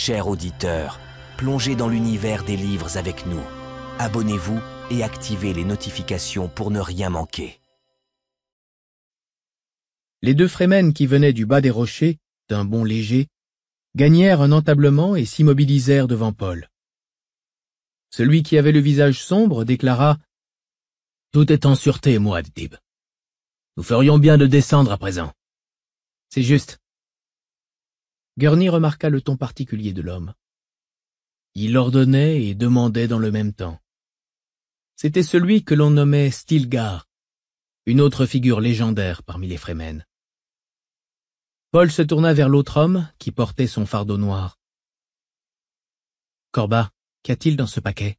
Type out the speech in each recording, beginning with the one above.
Chers auditeurs, plongez dans l'univers des livres avec nous. Abonnez-vous et activez les notifications pour ne rien manquer. Les deux Fremen qui venaient du bas des rochers, d'un bond léger, gagnèrent un entablement et s'immobilisèrent devant Paul. Celui qui avait le visage sombre déclara « Tout est en sûreté, moi, Nous ferions bien de descendre à présent. »« C'est juste. Gurney remarqua le ton particulier de l'homme. Il ordonnait et demandait dans le même temps. C'était celui que l'on nommait Stilgar, une autre figure légendaire parmi les Fremen. Paul se tourna vers l'autre homme qui portait son fardeau noir. Corba, qu'y-a-t-il dans ce paquet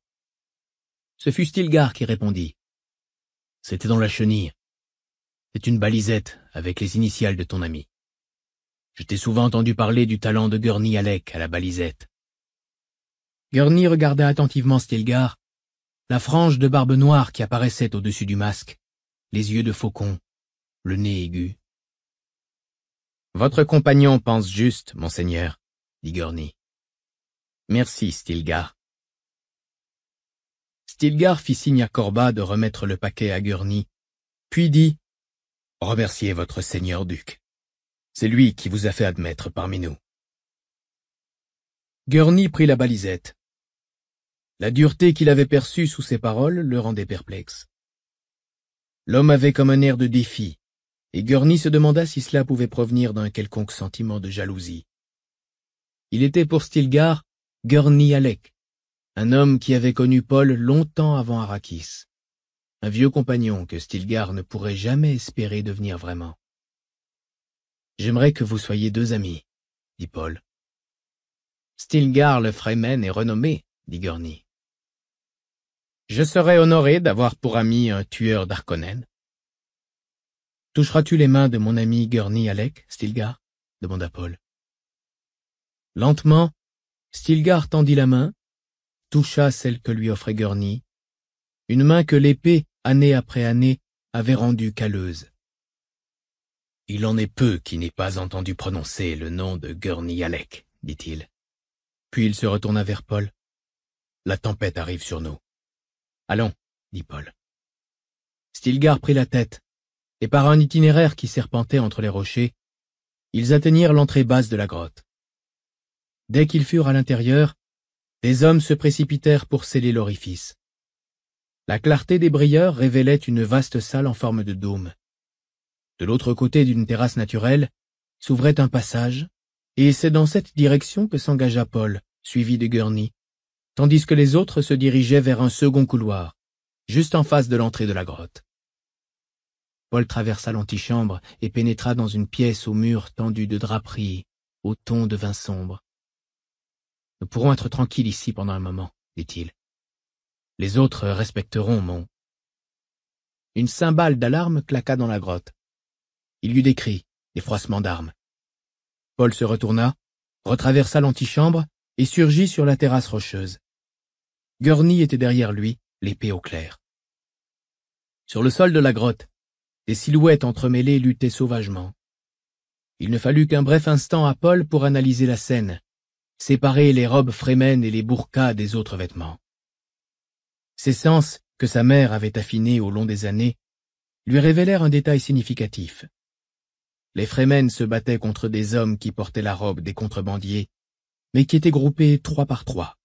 Ce fut Stilgar qui répondit. C'était dans la chenille. C'est une balisette avec les initiales de ton ami. Je t'ai souvent entendu parler du talent de Gurney Alec à la balisette. Gurney regarda attentivement Stilgar, la frange de barbe noire qui apparaissait au-dessus du masque, les yeux de faucon, le nez aigu. Votre compagnon pense juste, monseigneur, dit Gurney. Merci, Stilgar. Stilgar fit signe à Corba de remettre le paquet à Gurney, puis dit Remerciez votre seigneur duc. C'est lui qui vous a fait admettre parmi nous. Gurney prit la balisette. La dureté qu'il avait perçue sous ses paroles le rendait perplexe. L'homme avait comme un air de défi, et Gurney se demanda si cela pouvait provenir d'un quelconque sentiment de jalousie. Il était pour Stilgar Gurney Alec, un homme qui avait connu Paul longtemps avant Arrakis, un vieux compagnon que Stilgar ne pourrait jamais espérer devenir vraiment. J'aimerais que vous soyez deux amis, dit Paul. Stilgar le Fremen est renommé, dit Gurney. « Je serais honoré d'avoir pour ami un tueur d'Arconen. Toucheras-tu les mains de mon ami Gurney Alec, Stilgar demanda Paul. Lentement, Stilgar tendit la main, toucha celle que lui offrait Gurney, une main que l'épée, année après année, avait rendue calleuse. Il en est peu qui n'ait pas entendu prononcer le nom de Gurney Alec, dit-il. Puis il se retourna vers Paul. La tempête arrive sur nous. Allons, dit Paul. Stilgar prit la tête, et par un itinéraire qui serpentait entre les rochers, ils atteignirent l'entrée basse de la grotte. Dès qu'ils furent à l'intérieur, des hommes se précipitèrent pour sceller l'orifice. La clarté des brilleurs révélait une vaste salle en forme de dôme, de l'autre côté d'une terrasse naturelle, s'ouvrait un passage, et c'est dans cette direction que s'engagea Paul, suivi de Gurney, tandis que les autres se dirigeaient vers un second couloir, juste en face de l'entrée de la grotte. Paul traversa l'antichambre et pénétra dans une pièce aux murs tendus de draperies, au ton de vin sombre. Nous pourrons être tranquilles ici pendant un moment, dit-il. Les autres respecteront mon... Une cymbale d'alarme claqua dans la grotte. Il y eut des cris, des froissements d'armes. Paul se retourna, retraversa l'antichambre et surgit sur la terrasse rocheuse. Gurney était derrière lui, l'épée au clair. Sur le sol de la grotte, des silhouettes entremêlées luttaient sauvagement. Il ne fallut qu'un bref instant à Paul pour analyser la scène, séparer les robes frémènes et les burkas des autres vêtements. Ses sens, que sa mère avait affinés au long des années, lui révélèrent un détail significatif. Les Fremen se battaient contre des hommes qui portaient la robe des contrebandiers, mais qui étaient groupés trois par trois,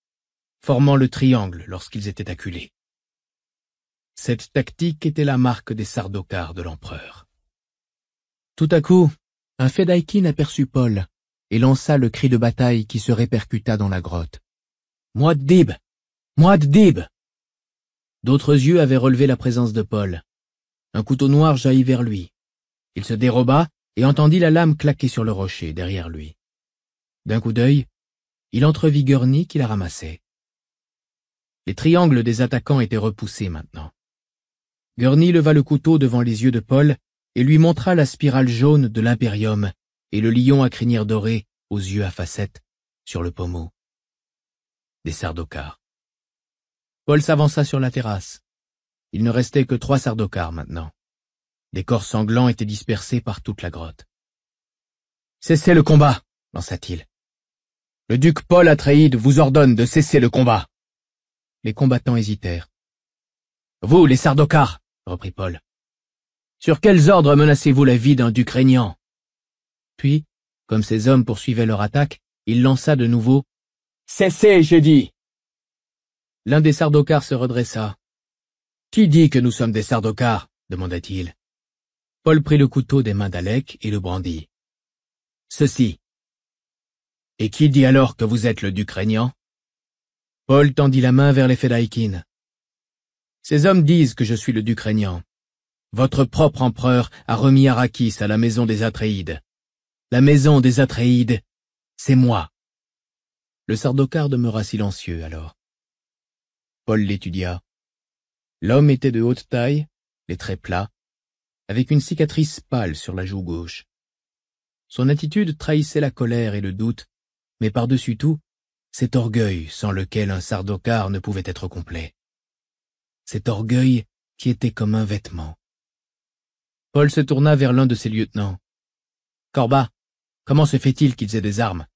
formant le triangle lorsqu'ils étaient acculés. Cette tactique était la marque des sardocars de l'empereur. Tout à coup, un Fedaikin aperçut Paul et lança le cri de bataille qui se répercuta dans la grotte. « dib, Mouaddib dib. D'autres yeux avaient relevé la présence de Paul. Un couteau noir jaillit vers lui. Il se déroba et entendit la lame claquer sur le rocher derrière lui. D'un coup d'œil, il entrevit Gurney qui la ramassait. Les triangles des attaquants étaient repoussés maintenant. Gurney leva le couteau devant les yeux de Paul et lui montra la spirale jaune de l'impérium et le lion à crinière dorée aux yeux à facettes sur le pommeau. Des sardocars. Paul s'avança sur la terrasse. Il ne restait que trois sardocars maintenant. Des corps sanglants étaient dispersés par toute la grotte. Cessez le combat, lança-t-il. Le duc Paul Atreides vous ordonne de cesser le combat. Les combattants hésitèrent. Vous, les Sardocars, reprit Paul. Sur quels ordres menacez-vous la vie d'un duc régnant Puis, comme ces hommes poursuivaient leur attaque, il lança de nouveau Cessez, j'ai dit L'un des Sardocars se redressa. Qui dit que nous sommes des Sardocars demanda-t-il. Paul prit le couteau des mains d'Alec et le brandit. Ceci. Et qui dit alors que vous êtes le duc régnant Paul tendit la main vers les Fedaïkin. Ces hommes disent que je suis le duc régnant. Votre propre empereur a remis Arrakis à la maison des Atréides. La maison des Atréides, c'est moi. Le sardocar demeura silencieux alors. Paul l'étudia. L'homme était de haute taille, les traits plats, avec une cicatrice pâle sur la joue gauche. Son attitude trahissait la colère et le doute, mais par-dessus tout, cet orgueil sans lequel un sardocar ne pouvait être complet. Cet orgueil qui était comme un vêtement. Paul se tourna vers l'un de ses lieutenants. Corba, comment se fait-il qu'ils aient des armes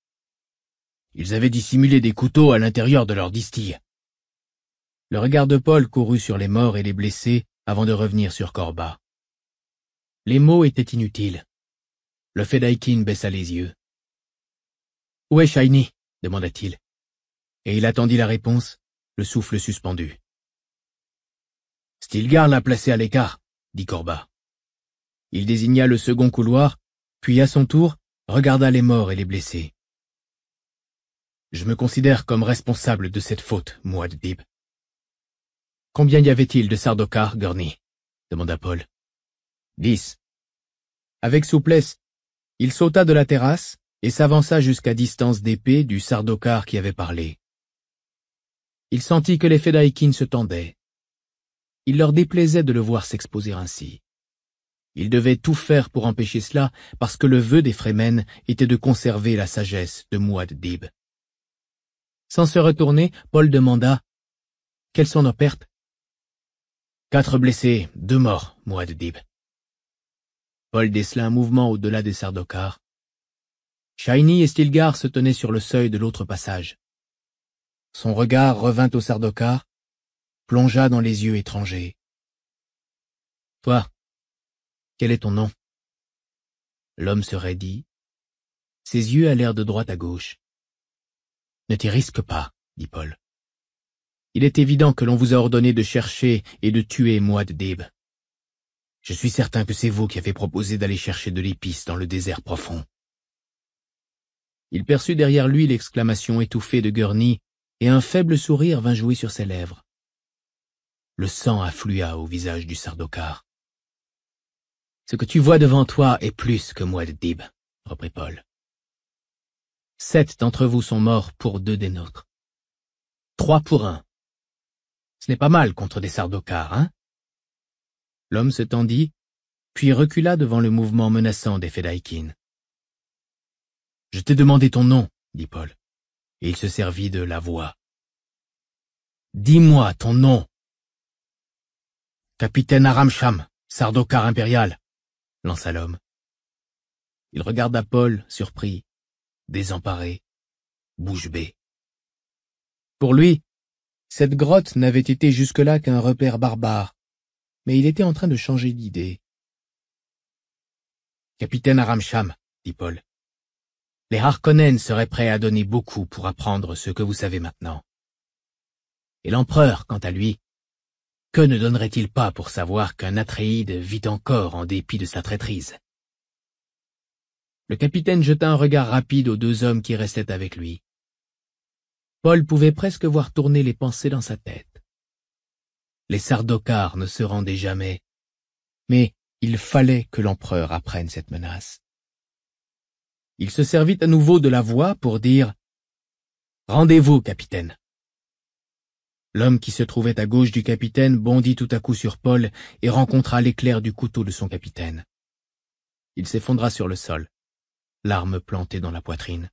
Ils avaient dissimulé des couteaux à l'intérieur de leur distille. Le regard de Paul courut sur les morts et les blessés avant de revenir sur Corba. Les mots étaient inutiles. Le Fedaikin baissa les yeux. Où est Shiny demanda-t-il. Et il attendit la réponse, le souffle suspendu. Stilgar l'a placé à l'écart, dit Corba. Il désigna le second couloir, puis à son tour, regarda les morts et les blessés. Je me considère comme responsable de cette faute, Dib. »« Combien y avait-il de Sardaukar, Gurney demanda Paul. 10. Avec souplesse, il sauta de la terrasse et s'avança jusqu'à distance d'épée du sardocar qui avait parlé. Il sentit que les d'Aïkin se tendaient. Il leur déplaisait de le voir s'exposer ainsi. Il devait tout faire pour empêcher cela, parce que le vœu des Fremen était de conserver la sagesse de Mouad-Dib. Sans se retourner, Paul demanda « Quelles sont nos pertes ?»« Quatre blessés, deux morts, Mouad-Dib. Paul un mouvement au-delà des sardocars. Shiny et Stilgar se tenaient sur le seuil de l'autre passage. Son regard revint au sardocars, plongea dans les yeux étrangers. Toi, quel est ton nom L'homme se raidit. Ses yeux allèrent de droite à gauche. Ne t'y risque pas, dit Paul. Il est évident que l'on vous a ordonné de chercher et de tuer Moad Deb. Je suis certain que c'est vous qui avez proposé d'aller chercher de l'épice dans le désert profond. Il perçut derrière lui l'exclamation étouffée de Gurney, et un faible sourire vint jouer sur ses lèvres. Le sang afflua au visage du sardocar. Ce que tu vois devant toi est plus que moi de Dib, reprit Paul. Sept d'entre vous sont morts pour deux des nôtres. Trois pour un. Ce n'est pas mal contre des sardocars, hein L'homme se tendit, puis recula devant le mouvement menaçant des Fedaikin. Je t'ai demandé ton nom, dit Paul, et il se servit de la voix. Dis-moi ton nom. Capitaine Aramcham, Sardokar impérial, lança l'homme. Il regarda Paul, surpris, désemparé, bouche bée. Pour lui, cette grotte n'avait été jusque-là qu'un repère barbare, mais il était en train de changer d'idée. Capitaine Aramcham, dit Paul, les Harkonnen seraient prêts à donner beaucoup pour apprendre ce que vous savez maintenant. Et l'empereur, quant à lui, que ne donnerait-il pas pour savoir qu'un Atréide vit encore en dépit de sa traîtrise Le capitaine jeta un regard rapide aux deux hommes qui restaient avec lui. Paul pouvait presque voir tourner les pensées dans sa tête les Sardocars ne se rendaient jamais. Mais il fallait que l'empereur apprenne cette menace. Il se servit à nouveau de la voix pour dire « Rendez-vous, capitaine !» L'homme qui se trouvait à gauche du capitaine bondit tout à coup sur Paul et rencontra l'éclair du couteau de son capitaine. Il s'effondra sur le sol, l'arme plantée dans la poitrine.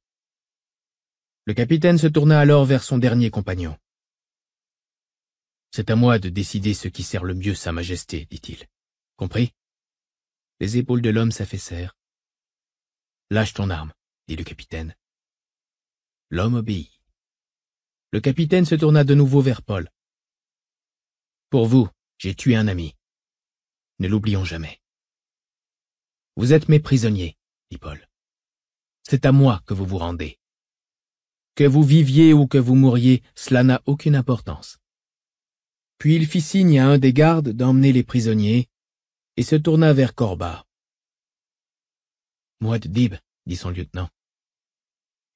Le capitaine se tourna alors vers son dernier compagnon. C'est à moi de décider ce qui sert le mieux Sa Majesté, dit-il. Compris Les épaules de l'homme s'affaissèrent. Lâche ton arme, dit le capitaine. L'homme obéit. Le capitaine se tourna de nouveau vers Paul. Pour vous, j'ai tué un ami. Ne l'oublions jamais. Vous êtes mes prisonniers, dit Paul. C'est à moi que vous vous rendez. Que vous viviez ou que vous mouriez, cela n'a aucune importance. Puis il fit signe à un des gardes d'emmener les prisonniers, et se tourna vers Corba. « de Dib, dit son lieutenant,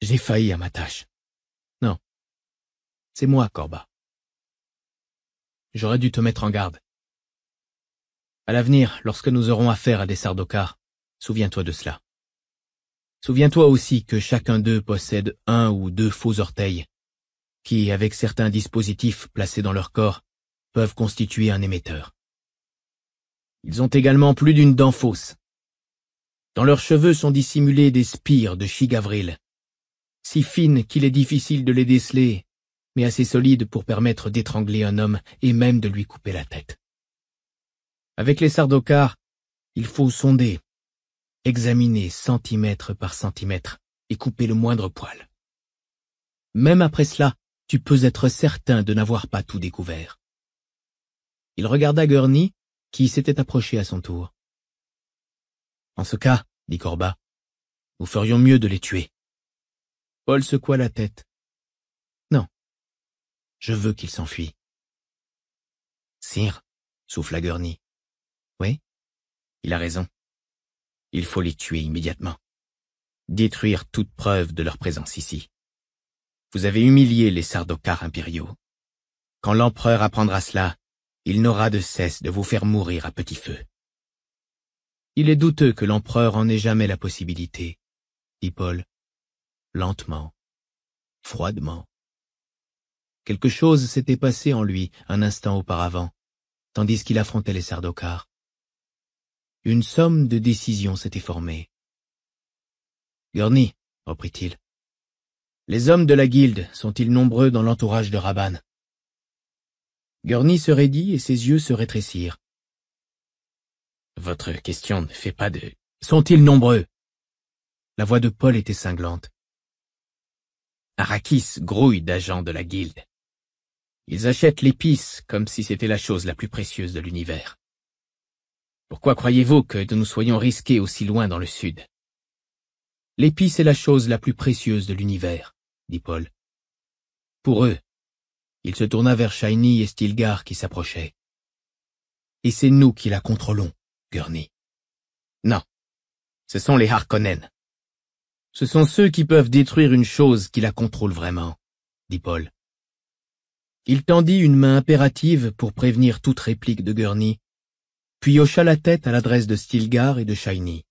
j'ai failli à ma tâche. Non, c'est moi, Corba. J'aurais dû te mettre en garde. À l'avenir, lorsque nous aurons affaire à des sardocars, souviens-toi de cela. Souviens-toi aussi que chacun d'eux possède un ou deux faux orteils, qui, avec certains dispositifs placés dans leur corps, peuvent constituer un émetteur. Ils ont également plus d'une dent fausse. Dans leurs cheveux sont dissimulés des spires de chigavril, si fines qu'il est difficile de les déceler, mais assez solides pour permettre d'étrangler un homme et même de lui couper la tête. Avec les sardocars, il faut sonder, examiner centimètre par centimètre et couper le moindre poil. Même après cela, tu peux être certain de n'avoir pas tout découvert. Il regarda Gurney, qui s'était approché à son tour. En ce cas, dit Corba, nous ferions mieux de les tuer. Paul secoua la tête. Non. Je veux qu'ils s'enfuient. Sire, souffla Gurney. Oui, il a raison. Il faut les tuer immédiatement. Détruire toute preuve de leur présence ici. Vous avez humilié les sardocars impériaux. Quand l'empereur apprendra cela, il n'aura de cesse de vous faire mourir à petit feu. Il est douteux que l'empereur en ait jamais la possibilité, dit Paul, lentement, froidement. Quelque chose s'était passé en lui un instant auparavant, tandis qu'il affrontait les sardocars. Une somme de décisions s'était formée. Gurney, reprit-il, les hommes de la guilde sont-ils nombreux dans l'entourage de Rabanne Gurney se raidit et ses yeux se rétrécirent. Votre question ne fait pas de... Sont-ils nombreux La voix de Paul était cinglante. Arakis grouille d'agents de la guilde. Ils achètent l'épice comme si c'était la chose la plus précieuse de l'univers. Pourquoi croyez-vous que nous soyons risqués aussi loin dans le sud L'épice est la chose la plus précieuse de l'univers, dit Paul. Pour eux, il se tourna vers Shiny et Stilgar qui s'approchaient. Et c'est nous qui la contrôlons, Gurney. Non. Ce sont les Harkonnen. Ce sont ceux qui peuvent détruire une chose qui la contrôle vraiment, dit Paul. Il tendit une main impérative pour prévenir toute réplique de Gurney, puis hocha la tête à l'adresse de Stilgar et de Shiny.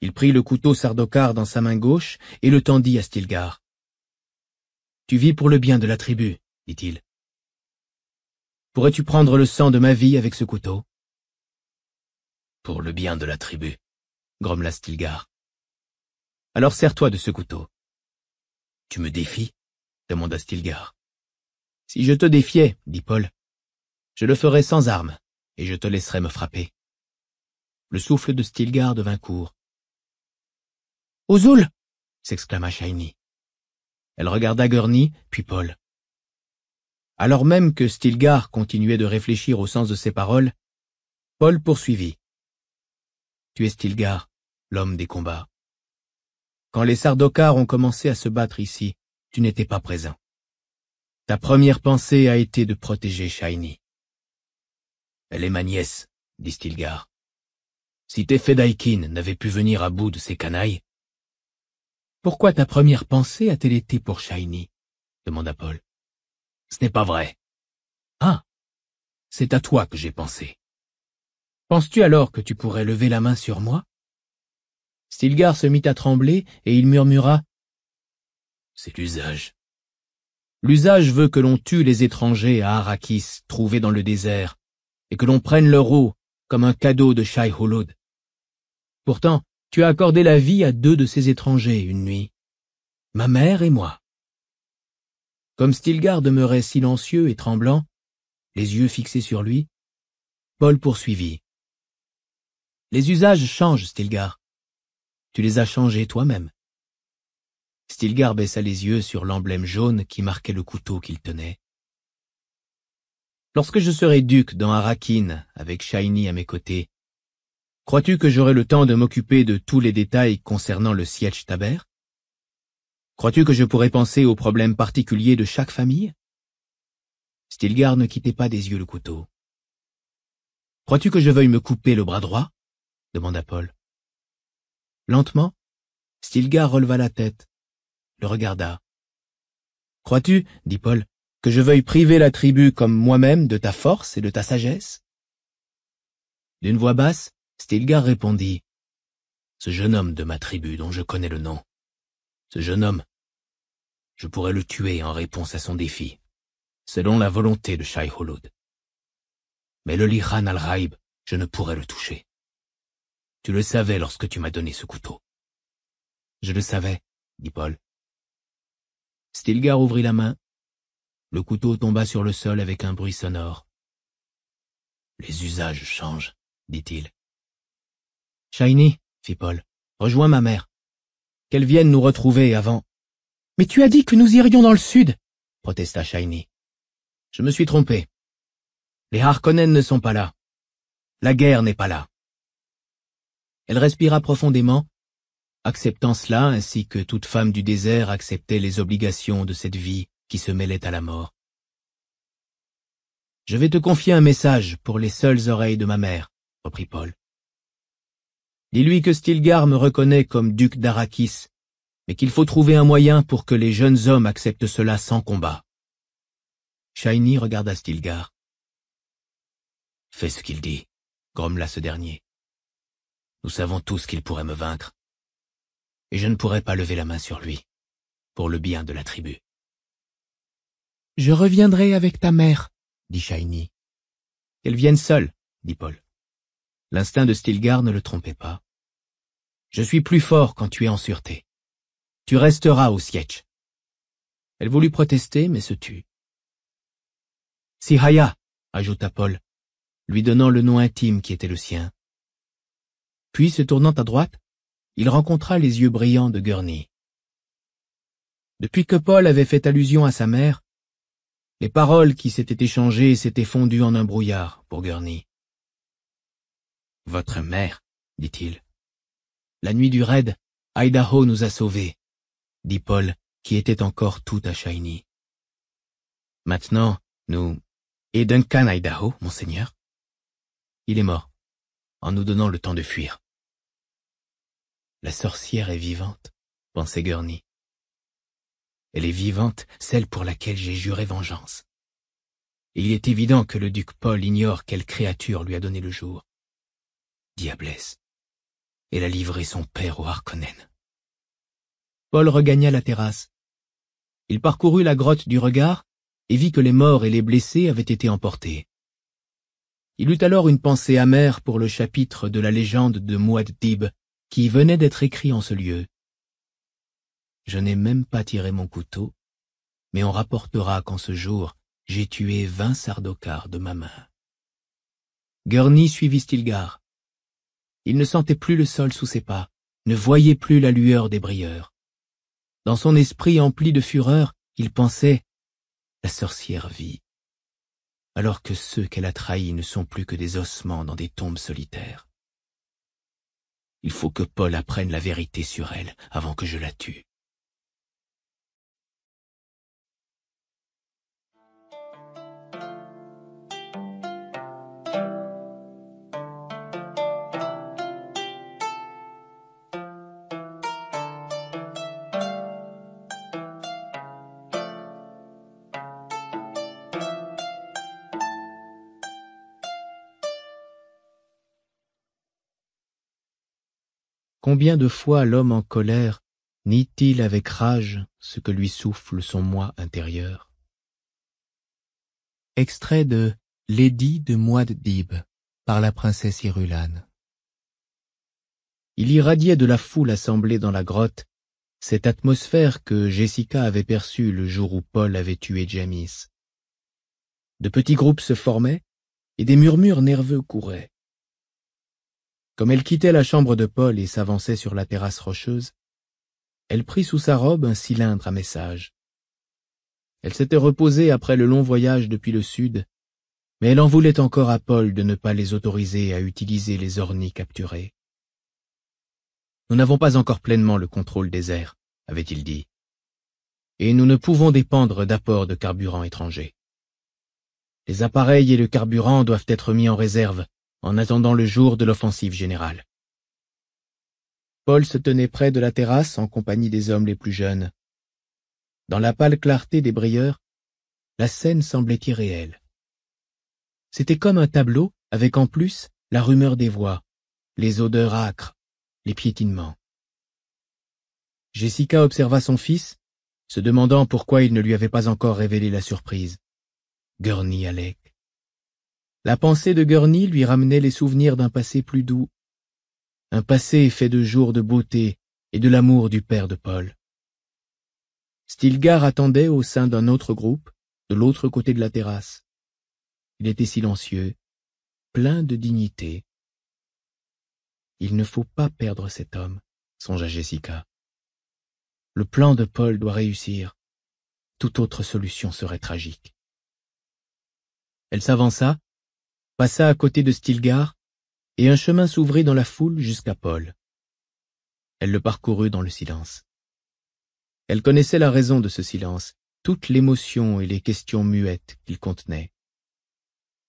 Il prit le couteau sardocar dans sa main gauche et le tendit à Stilgar. Tu vis pour le bien de la tribu, dit-il. Pourrais-tu prendre le sang de ma vie avec ce couteau Pour le bien de la tribu, grommela Stilgar. Alors sers-toi de ce couteau. Tu me défies demanda Stilgar. Si je te défiais, dit Paul, je le ferais sans armes, et je te laisserais me frapper. Le souffle de Stilgar devint court. Ozul s'exclama Shiny. Elle regarda Gurney, puis Paul. Alors même que Stilgar continuait de réfléchir au sens de ses paroles, Paul poursuivit. Tu es Stilgar, l'homme des combats. Quand les Sardokars ont commencé à se battre ici, tu n'étais pas présent. Ta première pensée a été de protéger Shiny. Elle est ma nièce, dit Stilgar. Si Tefedaikin n'avait pu venir à bout de ces canailles, pourquoi ta première pensée a-t-elle été pour Shiny demanda Paul. Ce n'est pas vrai. Ah, c'est à toi que j'ai pensé. Penses-tu alors que tu pourrais lever la main sur moi Stilgar se mit à trembler et il murmura ⁇ C'est l'usage. L'usage veut que l'on tue les étrangers à Arrakis, trouvés dans le désert, et que l'on prenne leur eau comme un cadeau de Shai Holod. Pourtant, tu as accordé la vie à deux de ces étrangers une nuit. Ma mère et moi. Comme Stilgar demeurait silencieux et tremblant, les yeux fixés sur lui, Paul poursuivit. Les usages changent, Stilgar. Tu les as changés toi-même. Stilgar baissa les yeux sur l'emblème jaune qui marquait le couteau qu'il tenait. Lorsque je serai duc dans Arakin, avec Shiny à mes côtés, Crois-tu que j'aurai le temps de m'occuper de tous les détails concernant le siège Taber Crois-tu que je pourrais penser aux problèmes particuliers de chaque famille Stilgar ne quittait pas des yeux le couteau. Crois-tu que je veuille me couper le bras droit demanda Paul. Lentement, Stilgar releva la tête, le regarda. Crois-tu, dit Paul, que je veuille priver la tribu comme moi-même de ta force et de ta sagesse D'une voix basse, Stilgar répondit Ce jeune homme de ma tribu dont je connais le nom, ce jeune homme, je pourrais le tuer en réponse à son défi, selon la volonté de Shai Holud. Mais le Lihan al-Raib, je ne pourrais le toucher. Tu le savais lorsque tu m'as donné ce couteau. Je le savais, dit Paul. Stilgar ouvrit la main. Le couteau tomba sur le sol avec un bruit sonore. Les usages changent, dit-il. Shiny, fit Paul, rejoins ma mère. Qu'elle vienne nous retrouver avant. Mais tu as dit que nous irions dans le sud, protesta Shiny. Je me suis trompé. Les Harkonnen ne sont pas là. La guerre n'est pas là. Elle respira profondément, acceptant cela ainsi que toute femme du désert acceptait les obligations de cette vie qui se mêlait à la mort. Je vais te confier un message pour les seules oreilles de ma mère, reprit Paul. Dis-lui que Stilgar me reconnaît comme duc d'Arakis, mais qu'il faut trouver un moyen pour que les jeunes hommes acceptent cela sans combat. Shiny regarda Stilgar. Fais ce qu'il dit, grommela ce dernier. Nous savons tous qu'il pourrait me vaincre, et je ne pourrais pas lever la main sur lui, pour le bien de la tribu. Je reviendrai avec ta mère, dit Shiny. Qu'elle vienne seule, dit Paul. L'instinct de Stilgar ne le trompait pas. Je suis plus fort quand tu es en sûreté. Tu resteras au siège. Elle voulut protester, mais se tut. Sihaya, ajouta Paul, lui donnant le nom intime qui était le sien. Puis, se tournant à droite, il rencontra les yeux brillants de Gurney. Depuis que Paul avait fait allusion à sa mère, les paroles qui s'étaient échangées s'étaient fondues en un brouillard pour Gurney. Votre mère, dit-il. La nuit du raid, Idaho nous a sauvés, dit Paul, qui était encore tout à Shiny. Maintenant, nous... Et Duncan Idaho, monseigneur Il est mort, en nous donnant le temps de fuir. La sorcière est vivante, pensait Gurney. Elle est vivante, celle pour laquelle j'ai juré vengeance. il est évident que le duc Paul ignore quelle créature lui a donné le jour. Diablesse. Elle a livré son père au Harkonnen. Paul regagna la terrasse. Il parcourut la grotte du regard et vit que les morts et les blessés avaient été emportés. Il eut alors une pensée amère pour le chapitre de la légende de Dib qui venait d'être écrit en ce lieu. Je n'ai même pas tiré mon couteau, mais on rapportera qu'en ce jour, j'ai tué vingt sardocars de ma main. Gurney suivit Stilgar. Il ne sentait plus le sol sous ses pas, ne voyait plus la lueur des brilleurs. Dans son esprit empli de fureur, il pensait ⁇ La sorcière vit ⁇ alors que ceux qu'elle a trahis ne sont plus que des ossements dans des tombes solitaires. Il faut que Paul apprenne la vérité sur elle avant que je la tue. Combien de fois l'homme en colère nie-t-il avec rage ce que lui souffle son moi intérieur Extrait de L'édit de de Dib par la princesse Irulane. Il irradiait de la foule assemblée dans la grotte cette atmosphère que Jessica avait perçue le jour où Paul avait tué Jamis. De petits groupes se formaient et des murmures nerveux couraient. Comme elle quittait la chambre de Paul et s'avançait sur la terrasse rocheuse, elle prit sous sa robe un cylindre à message. Elle s'était reposée après le long voyage depuis le sud, mais elle en voulait encore à Paul de ne pas les autoriser à utiliser les ornis capturés. Nous n'avons pas encore pleinement le contrôle des airs, avait-il dit, et nous ne pouvons dépendre d'apports de carburant étrangers. Les appareils et le carburant doivent être mis en réserve en attendant le jour de l'offensive générale. Paul se tenait près de la terrasse en compagnie des hommes les plus jeunes. Dans la pâle clarté des brilleurs, la scène semblait irréelle. C'était comme un tableau avec en plus la rumeur des voix, les odeurs âcres, les piétinements. Jessica observa son fils, se demandant pourquoi il ne lui avait pas encore révélé la surprise. Gurney allait la pensée de Gurney lui ramenait les souvenirs d'un passé plus doux, un passé fait de jours de beauté et de l'amour du père de Paul. Stilgar attendait au sein d'un autre groupe, de l'autre côté de la terrasse. Il était silencieux, plein de dignité. Il ne faut pas perdre cet homme, songea Jessica. Le plan de Paul doit réussir. Toute autre solution serait tragique. Elle s'avança, passa à côté de Stilgar, et un chemin s'ouvrit dans la foule jusqu'à Paul. Elle le parcourut dans le silence. Elle connaissait la raison de ce silence, toute l'émotion et les questions muettes qu'il contenait.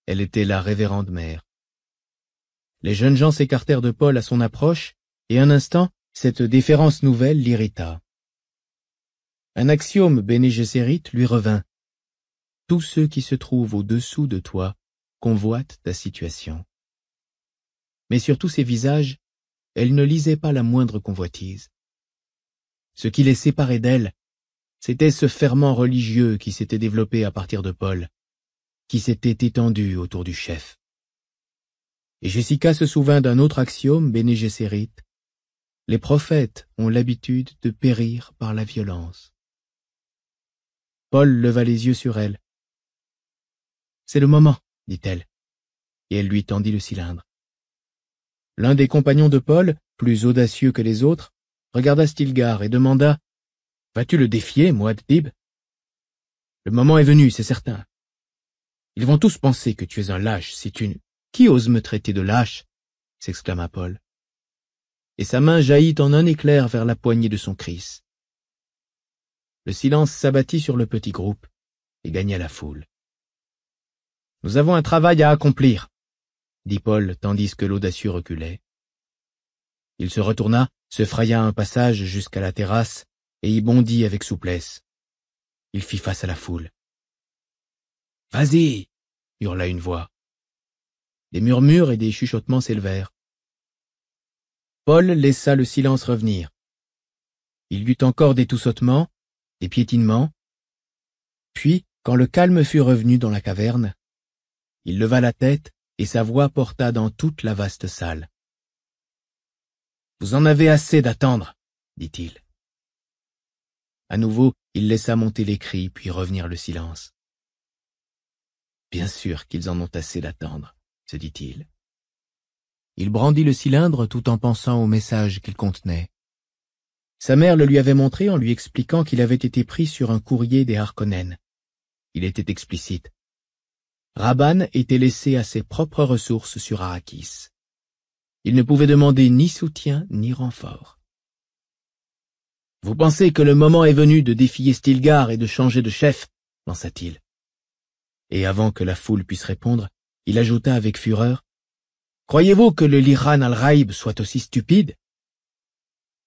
Elle était la révérende mère. Les jeunes gens s'écartèrent de Paul à son approche, et un instant, cette déférence nouvelle l'irrita. Un axiome Béné lui revint. Tous ceux qui se trouvent au-dessous de toi convoite ta situation. Mais sur tous ces visages, elle ne lisait pas la moindre convoitise. Ce qui les séparait d'elle, c'était ce ferment religieux qui s'était développé à partir de Paul, qui s'était étendu autour du chef. Et Jessica se souvint d'un autre axiome, Béné Les prophètes ont l'habitude de périr par la violence. Paul leva les yeux sur elle. C'est le moment dit-elle, et elle lui tendit le cylindre. L'un des compagnons de Paul, plus audacieux que les autres, regarda Stilgar et demanda « Vas-tu le défier, moi, Dib ?»« Le moment est venu, c'est certain. Ils vont tous penser que tu es un lâche si tu... ne... Qui ose me traiter de lâche ?» s'exclama Paul. Et sa main jaillit en un éclair vers la poignée de son Chris. Le silence s'abattit sur le petit groupe et gagna la foule. Nous avons un travail à accomplir, dit Paul tandis que l'audacieux reculait. Il se retourna, se fraya un passage jusqu'à la terrasse et y bondit avec souplesse. Il fit face à la foule. Vas-y hurla une voix. Des murmures et des chuchotements s'élevèrent. Paul laissa le silence revenir. Il y eut encore des toussotements, des piétinements. Puis, quand le calme fut revenu dans la caverne, il leva la tête, et sa voix porta dans toute la vaste salle. Vous en avez assez d'attendre, dit-il. À nouveau, il laissa monter les cris, puis revenir le silence. Bien sûr qu'ils en ont assez d'attendre, se dit-il. Il brandit le cylindre tout en pensant au message qu'il contenait. Sa mère le lui avait montré en lui expliquant qu'il avait été pris sur un courrier des Harkonnen. Il était explicite. Rabban était laissé à ses propres ressources sur Arrakis. Il ne pouvait demander ni soutien ni renfort. Vous pensez que le moment est venu de défier Stilgar et de changer de chef, pensa-t-il. Et avant que la foule puisse répondre, il ajouta avec fureur, Croyez-vous que le Liran al-Raib soit aussi stupide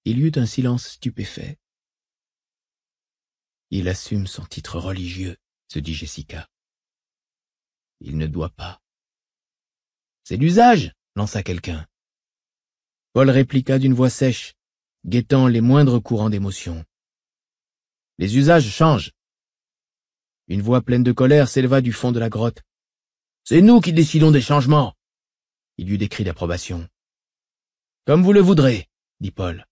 Il y eut un silence stupéfait. Il assume son titre religieux, se dit Jessica. Il ne doit pas. C'est l'usage, lança quelqu'un. Paul répliqua d'une voix sèche, guettant les moindres courants d'émotion. Les usages changent. Une voix pleine de colère s'éleva du fond de la grotte. C'est nous qui décidons des changements. Il eut des cris d'approbation. Comme vous le voudrez, dit Paul.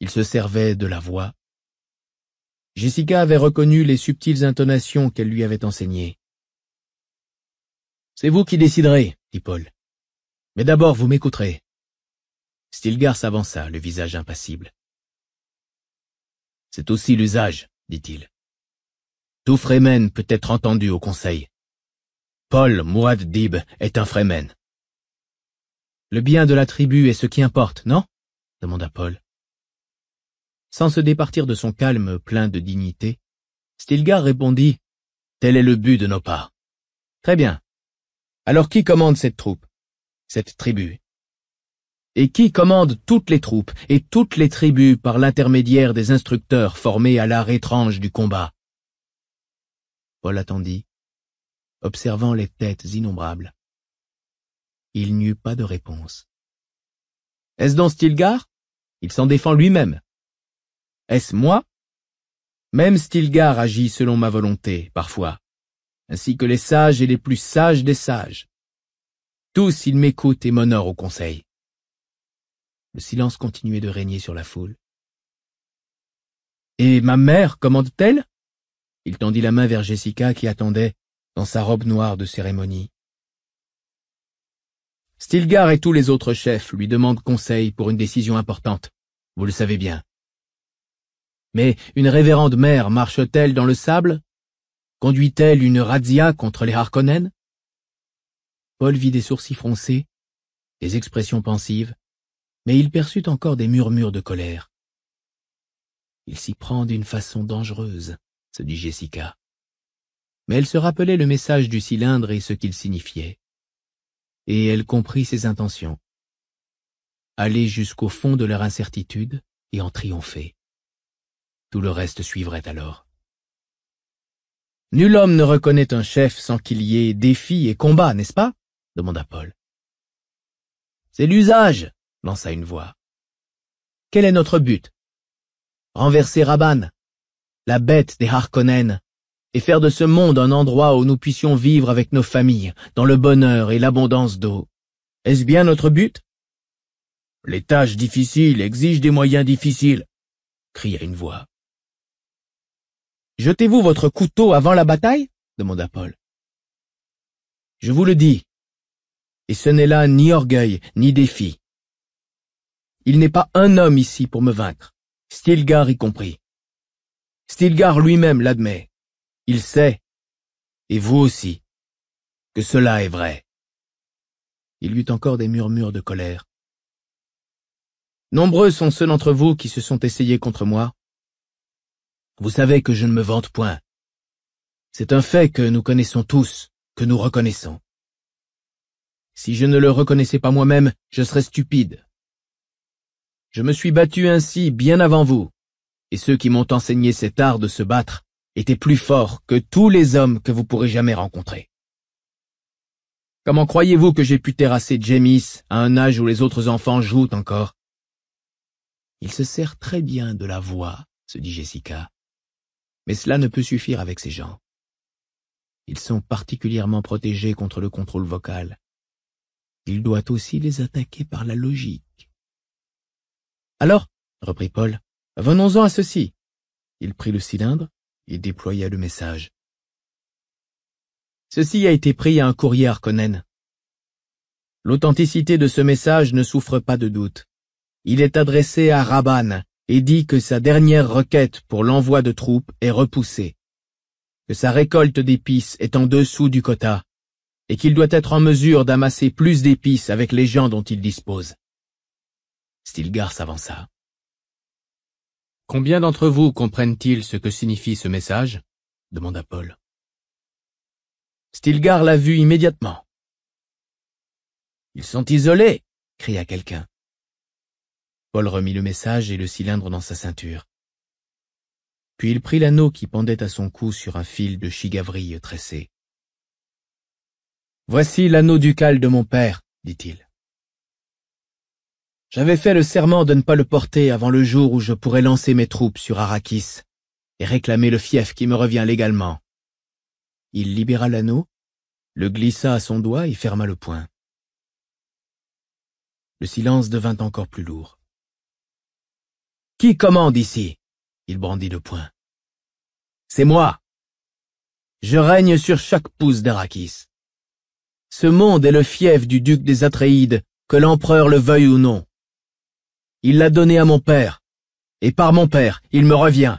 Il se servait de la voix. Jessica avait reconnu les subtiles intonations qu'elle lui avait enseignées. C'est vous qui déciderez, dit Paul. Mais d'abord, vous m'écouterez. Stilgar s'avança, le visage impassible. C'est aussi l'usage, dit-il. Tout Fremen peut être entendu au conseil. Paul Mouad Dib est un Fremen. Le bien de la tribu est ce qui importe, non demanda Paul. Sans se départir de son calme plein de dignité, Stilgar répondit Tel est le but de nos pas. Très bien. Alors qui commande cette troupe Cette tribu. Et qui commande toutes les troupes et toutes les tribus par l'intermédiaire des instructeurs formés à l'art étrange du combat Paul attendit, observant les têtes innombrables. Il n'y eut pas de réponse. Est-ce dans Stilgar Il s'en défend lui-même. Est-ce moi Même Stilgar agit selon ma volonté, parfois ainsi que les sages et les plus sages des sages. Tous ils m'écoutent et m'honorent au conseil. Le silence continuait de régner sur la foule. Et ma mère, commande-t-elle Il tendit la main vers Jessica qui attendait, dans sa robe noire de cérémonie. Stilgar et tous les autres chefs lui demandent conseil pour une décision importante, vous le savez bien. Mais une révérende mère marche-t-elle dans le sable Conduit-elle une razzia contre les Harkonnen Paul vit des sourcils froncés, des expressions pensives, mais il perçut encore des murmures de colère. Il s'y prend d'une façon dangereuse, se dit Jessica. Mais elle se rappelait le message du cylindre et ce qu'il signifiait. Et elle comprit ses intentions. Aller jusqu'au fond de leur incertitude et en triompher. Tout le reste suivrait alors. Nul homme ne reconnaît un chef sans qu'il y ait défi et combat, n'est-ce pas demanda Paul. C'est l'usage, lança une voix. Quel est notre but Renverser Rabanne, la bête des Harkonnen, et faire de ce monde un endroit où nous puissions vivre avec nos familles, dans le bonheur et l'abondance d'eau. Est-ce bien notre but Les tâches difficiles exigent des moyens difficiles, cria une voix. Jetez-vous votre couteau avant la bataille demanda Paul. Je vous le dis, et ce n'est là ni orgueil, ni défi. Il n'est pas un homme ici pour me vaincre, Stilgar y compris. Stilgar lui-même l'admet. Il sait, et vous aussi, que cela est vrai. Il y eut encore des murmures de colère. Nombreux sont ceux d'entre vous qui se sont essayés contre moi, vous savez que je ne me vante point. C'est un fait que nous connaissons tous, que nous reconnaissons. Si je ne le reconnaissais pas moi-même, je serais stupide. Je me suis battu ainsi bien avant vous, et ceux qui m'ont enseigné cet art de se battre étaient plus forts que tous les hommes que vous pourrez jamais rencontrer. Comment croyez-vous que j'ai pu terrasser Jemis à un âge où les autres enfants jouent encore Il se sert très bien de la voix, se dit Jessica. Mais cela ne peut suffire avec ces gens. Ils sont particulièrement protégés contre le contrôle vocal. Il doit aussi les attaquer par la logique. Alors, reprit Paul, venons-en à ceci. Il prit le cylindre et déploya le message. Ceci a été pris à un courrier Arconen. L'authenticité de ce message ne souffre pas de doute. Il est adressé à Rabanne, et dit que sa dernière requête pour l'envoi de troupes est repoussée, que sa récolte d'épices est en dessous du quota, et qu'il doit être en mesure d'amasser plus d'épices avec les gens dont il dispose. Stilgar s'avança. Combien d'entre vous comprennent-ils ce que signifie ce message demanda Paul. Stilgar l'a vu immédiatement. Ils sont isolés, cria quelqu'un. Paul remit le message et le cylindre dans sa ceinture. Puis il prit l'anneau qui pendait à son cou sur un fil de chigavrille tressé. Voici l'anneau ducal de mon père, dit-il. J'avais fait le serment de ne pas le porter avant le jour où je pourrais lancer mes troupes sur Arrakis et réclamer le fief qui me revient légalement. Il libéra l'anneau, le glissa à son doigt et ferma le poing. Le silence devint encore plus lourd. Qui commande ici Il brandit le poing. C'est moi. Je règne sur chaque pouce d'Arakis. Ce monde est le fief du duc des Atréides, que l'empereur le veuille ou non. Il l'a donné à mon père, et par mon père, il me revient.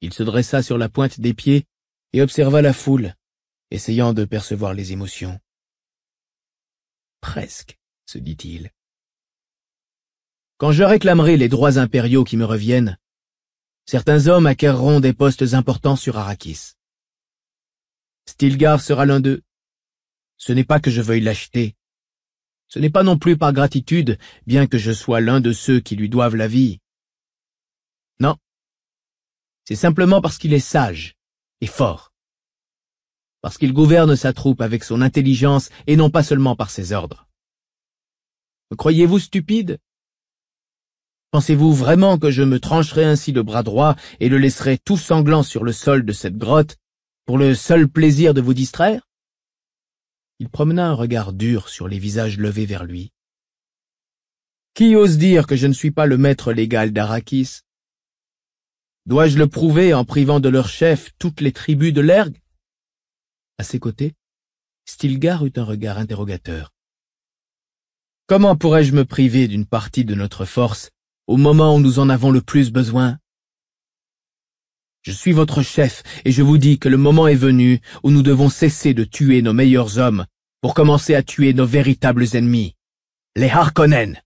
Il se dressa sur la pointe des pieds et observa la foule, essayant de percevoir les émotions. Presque, se dit-il. Quand je réclamerai les droits impériaux qui me reviennent, certains hommes acquerront des postes importants sur Arrakis. Stilgar sera l'un d'eux. Ce n'est pas que je veuille l'acheter. Ce n'est pas non plus par gratitude, bien que je sois l'un de ceux qui lui doivent la vie. Non. C'est simplement parce qu'il est sage et fort. Parce qu'il gouverne sa troupe avec son intelligence et non pas seulement par ses ordres. Me croyez-vous stupide Pensez-vous vraiment que je me trancherai ainsi le bras droit et le laisserai tout sanglant sur le sol de cette grotte, pour le seul plaisir de vous distraire Il promena un regard dur sur les visages levés vers lui. Qui ose dire que je ne suis pas le maître légal d'Arakis Dois-je le prouver en privant de leur chef toutes les tribus de l'ergue À ses côtés, Stilgar eut un regard interrogateur. Comment pourrais-je me priver d'une partie de notre force au moment où nous en avons le plus besoin. Je suis votre chef et je vous dis que le moment est venu où nous devons cesser de tuer nos meilleurs hommes pour commencer à tuer nos véritables ennemis, les Harkonnen.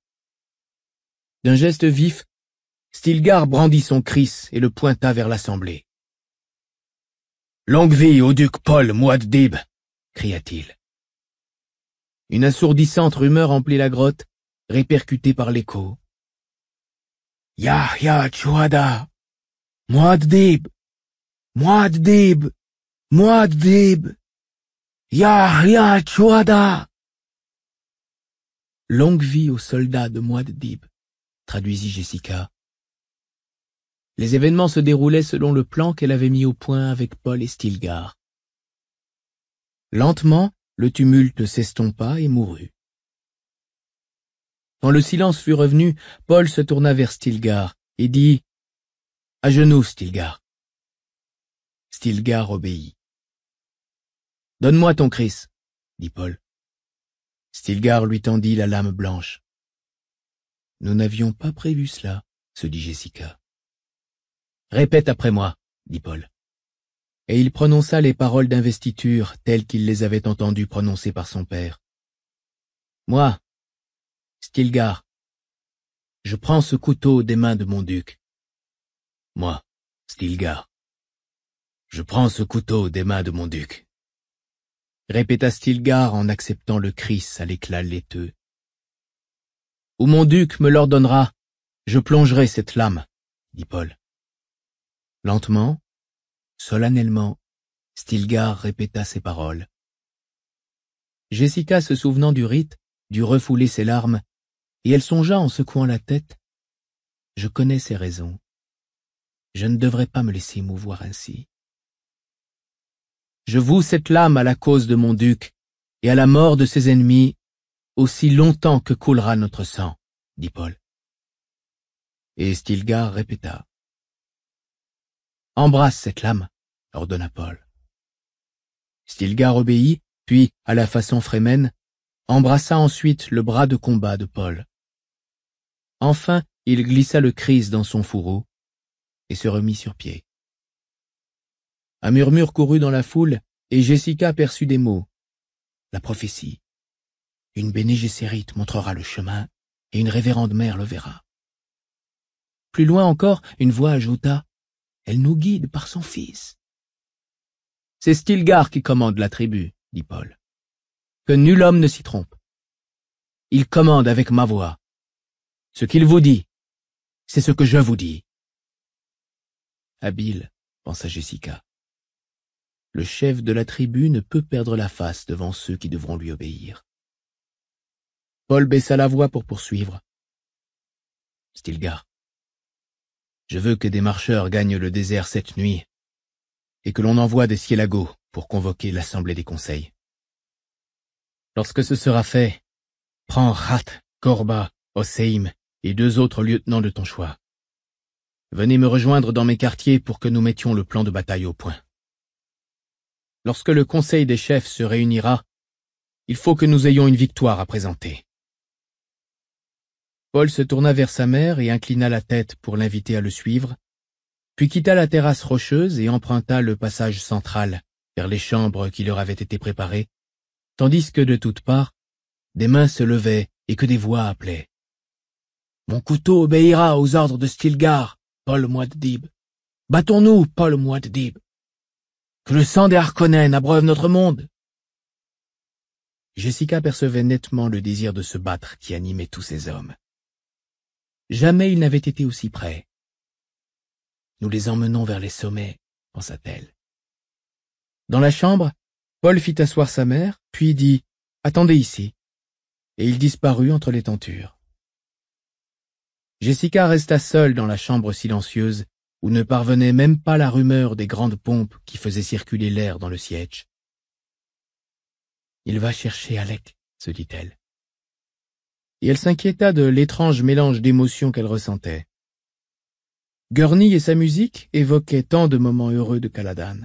D'un geste vif, Stilgar brandit son cris et le pointa vers l'assemblée. Longue vie au duc Paul Mouaddib cria-t-il. Une assourdissante rumeur emplit la grotte, répercutée par l'écho. Yahya Chouada, Mouaddib, Mouaddib, Mouaddib, Yahya Chouada. Longue vie aux soldats de Dib !» traduisit Jessica. Les événements se déroulaient selon le plan qu'elle avait mis au point avec Paul et Stilgar. Lentement, le tumulte s'estompa et mourut. Quand le silence fut revenu, Paul se tourna vers Stilgar et dit À genoux, Stilgar. Stilgar obéit. Donne-moi ton Chris, dit Paul. Stilgar lui tendit la lame blanche. Nous n'avions pas prévu cela, se dit Jessica. Répète après moi, dit Paul. Et il prononça les paroles d'investiture telles qu'il les avait entendues prononcer par son père. Moi, Stilgar. Je prends ce couteau des mains de mon duc. Moi, Stilgar. Je prends ce couteau des mains de mon duc. Répéta Stilgar en acceptant le cris à l'éclat laiteux. Où mon duc me l'ordonnera, je plongerai cette lame, dit Paul. Lentement, solennellement, Stilgar répéta ses paroles. Jessica, se souvenant du rite, dut refouler ses larmes et elle songea en secouant la tête. Je connais ses raisons. Je ne devrais pas me laisser mouvoir ainsi. Je voue cette lame à la cause de mon duc et à la mort de ses ennemis aussi longtemps que coulera notre sang, dit Paul. Et Stilgar répéta. Embrasse cette lame, ordonna Paul. Stilgar obéit, puis, à la façon frémène, embrassa ensuite le bras de combat de Paul. Enfin, il glissa le Christ dans son fourreau et se remit sur pied. Un murmure courut dans la foule et Jessica perçut des mots. La prophétie. Une bénégécérite montrera le chemin et une révérende mère le verra. Plus loin encore, une voix ajouta Elle nous guide par son fils. C'est Stilgar qui commande la tribu, dit Paul. Que nul homme ne s'y trompe. Il commande avec ma voix. Ce qu'il vous dit, c'est ce que je vous dis. Habile, pensa Jessica. Le chef de la tribu ne peut perdre la face devant ceux qui devront lui obéir. Paul baissa la voix pour poursuivre. Stilgar, je veux que des marcheurs gagnent le désert cette nuit et que l'on envoie des cielago pour convoquer l'Assemblée des Conseils. Lorsque ce sera fait, prends Rat, Korba, Oseim et deux autres lieutenants de ton choix. Venez me rejoindre dans mes quartiers pour que nous mettions le plan de bataille au point. Lorsque le conseil des chefs se réunira, il faut que nous ayons une victoire à présenter. Paul se tourna vers sa mère et inclina la tête pour l'inviter à le suivre, puis quitta la terrasse rocheuse et emprunta le passage central vers les chambres qui leur avaient été préparées, tandis que de toutes parts, des mains se levaient et que des voix appelaient. Mon couteau obéira aux ordres de Stilgar, Paul Moedib. Battons-nous, Paul Moedib. Que le sang des Harkonnen abreuve notre monde. Jessica percevait nettement le désir de se battre qui animait tous ces hommes. Jamais ils n'avaient été aussi près. Nous les emmenons vers les sommets, pensa-t-elle. Dans la chambre, Paul fit asseoir sa mère, puis dit ⁇ Attendez ici ⁇ et il disparut entre les tentures. Jessica resta seule dans la chambre silencieuse, où ne parvenait même pas la rumeur des grandes pompes qui faisaient circuler l'air dans le siège. Il va chercher Alec, se dit-elle. Et elle s'inquiéta de l'étrange mélange d'émotions qu'elle ressentait. Gurney et sa musique évoquaient tant de moments heureux de Caladan.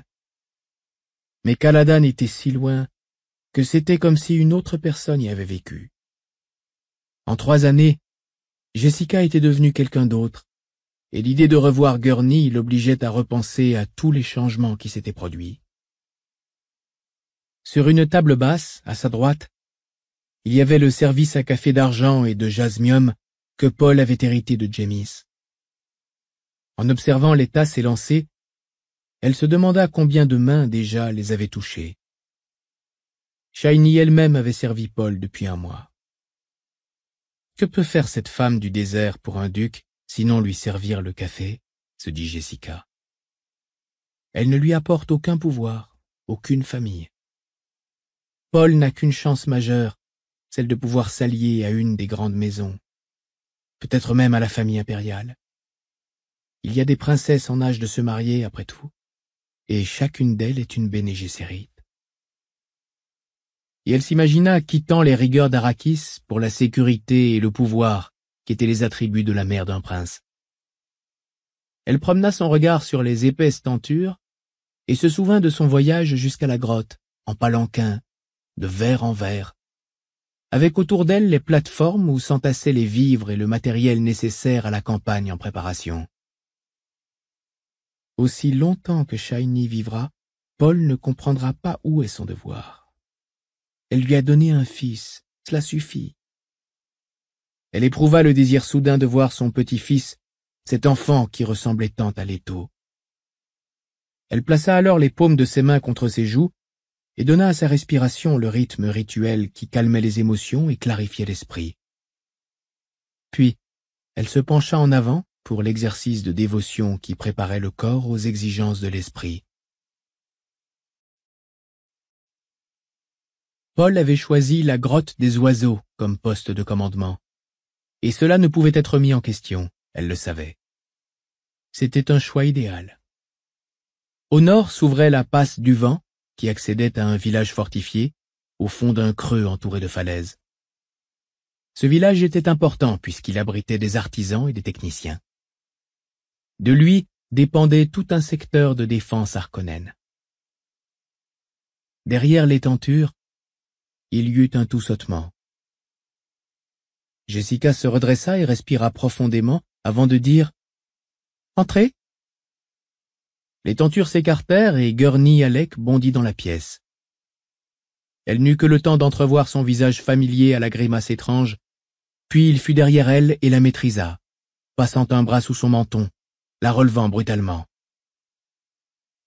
Mais Caladan était si loin que c'était comme si une autre personne y avait vécu. En trois années, Jessica était devenue quelqu'un d'autre, et l'idée de revoir Gurney l'obligeait à repenser à tous les changements qui s'étaient produits. Sur une table basse, à sa droite, il y avait le service à café d'argent et de jasmium que Paul avait hérité de James. En observant les tasses élancées, elle se demanda combien de mains déjà les avaient touchées. Shiny elle-même avait servi Paul depuis un mois. Que peut faire cette femme du désert pour un duc, sinon lui servir le café se dit Jessica. Elle ne lui apporte aucun pouvoir, aucune famille. Paul n'a qu'une chance majeure, celle de pouvoir s'allier à une des grandes maisons, peut-être même à la famille impériale. Il y a des princesses en âge de se marier, après tout, et chacune d'elles est une Bene et elle s'imagina quittant les rigueurs d'Arakis pour la sécurité et le pouvoir, qui étaient les attributs de la mère d'un prince. Elle promena son regard sur les épaisses tentures, et se souvint de son voyage jusqu'à la grotte, en palanquin, de verre en verre, avec autour d'elle les plateformes où s'entassaient les vivres et le matériel nécessaire à la campagne en préparation. Aussi longtemps que Shiny vivra, Paul ne comprendra pas où est son devoir. Elle lui a donné un fils, cela suffit. Elle éprouva le désir soudain de voir son petit-fils, cet enfant qui ressemblait tant à l'étau. Elle plaça alors les paumes de ses mains contre ses joues et donna à sa respiration le rythme rituel qui calmait les émotions et clarifiait l'esprit. Puis, elle se pencha en avant pour l'exercice de dévotion qui préparait le corps aux exigences de l'esprit. Paul avait choisi la grotte des oiseaux comme poste de commandement. Et cela ne pouvait être mis en question, elle le savait. C'était un choix idéal. Au nord s'ouvrait la passe du vent, qui accédait à un village fortifié, au fond d'un creux entouré de falaises. Ce village était important puisqu'il abritait des artisans et des techniciens. De lui dépendait tout un secteur de défense arconenne. Derrière les tentures, il y eut un sautement. Jessica se redressa et respira profondément avant de dire « Entrez !» Les tentures s'écartèrent et Gurney Alec bondit dans la pièce. Elle n'eut que le temps d'entrevoir son visage familier à la grimace étrange, puis il fut derrière elle et la maîtrisa, passant un bras sous son menton, la relevant brutalement.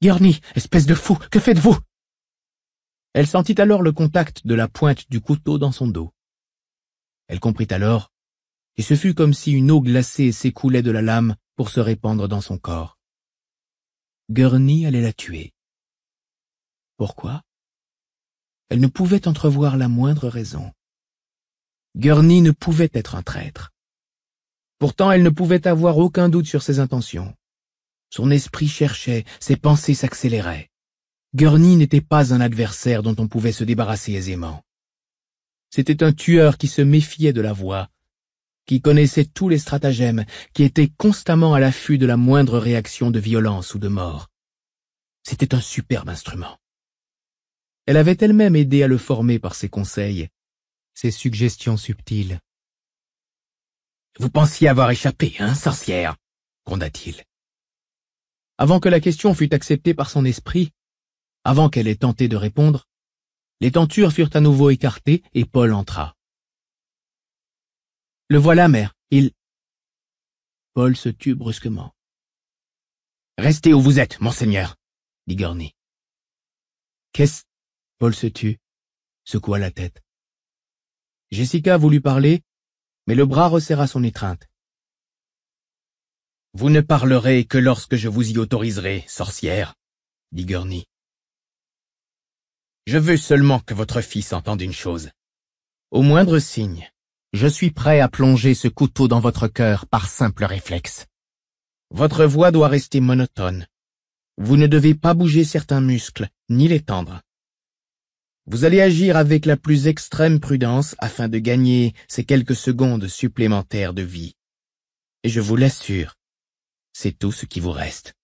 Gurney, espèce de fou, que faites-vous elle sentit alors le contact de la pointe du couteau dans son dos. Elle comprit alors, et ce fut comme si une eau glacée s'écoulait de la lame pour se répandre dans son corps. Gurney allait la tuer. Pourquoi Elle ne pouvait entrevoir la moindre raison. Gurney ne pouvait être un traître. Pourtant, elle ne pouvait avoir aucun doute sur ses intentions. Son esprit cherchait, ses pensées s'accéléraient. Gurney n'était pas un adversaire dont on pouvait se débarrasser aisément. C'était un tueur qui se méfiait de la voix, qui connaissait tous les stratagèmes, qui était constamment à l'affût de la moindre réaction de violence ou de mort. C'était un superbe instrument. Elle avait elle-même aidé à le former par ses conseils, ses suggestions subtiles. Vous pensiez avoir échappé, hein, sorcière gronda-t-il. Avant que la question fût acceptée par son esprit, avant qu'elle ait tenté de répondre, les tentures furent à nouveau écartées et Paul entra. Le voilà, mère, il... Paul se tut brusquement. Restez où vous êtes, monseigneur, dit Gurney. Qu'est-ce Paul se tut, secoua la tête. Jessica voulut parler, mais le bras resserra son étreinte. Vous ne parlerez que lorsque je vous y autoriserai, sorcière, dit Gurney. Je veux seulement que votre fils entende une chose. Au moindre signe, je suis prêt à plonger ce couteau dans votre cœur par simple réflexe. Votre voix doit rester monotone. Vous ne devez pas bouger certains muscles, ni les tendre. Vous allez agir avec la plus extrême prudence afin de gagner ces quelques secondes supplémentaires de vie. Et je vous l'assure, c'est tout ce qui vous reste.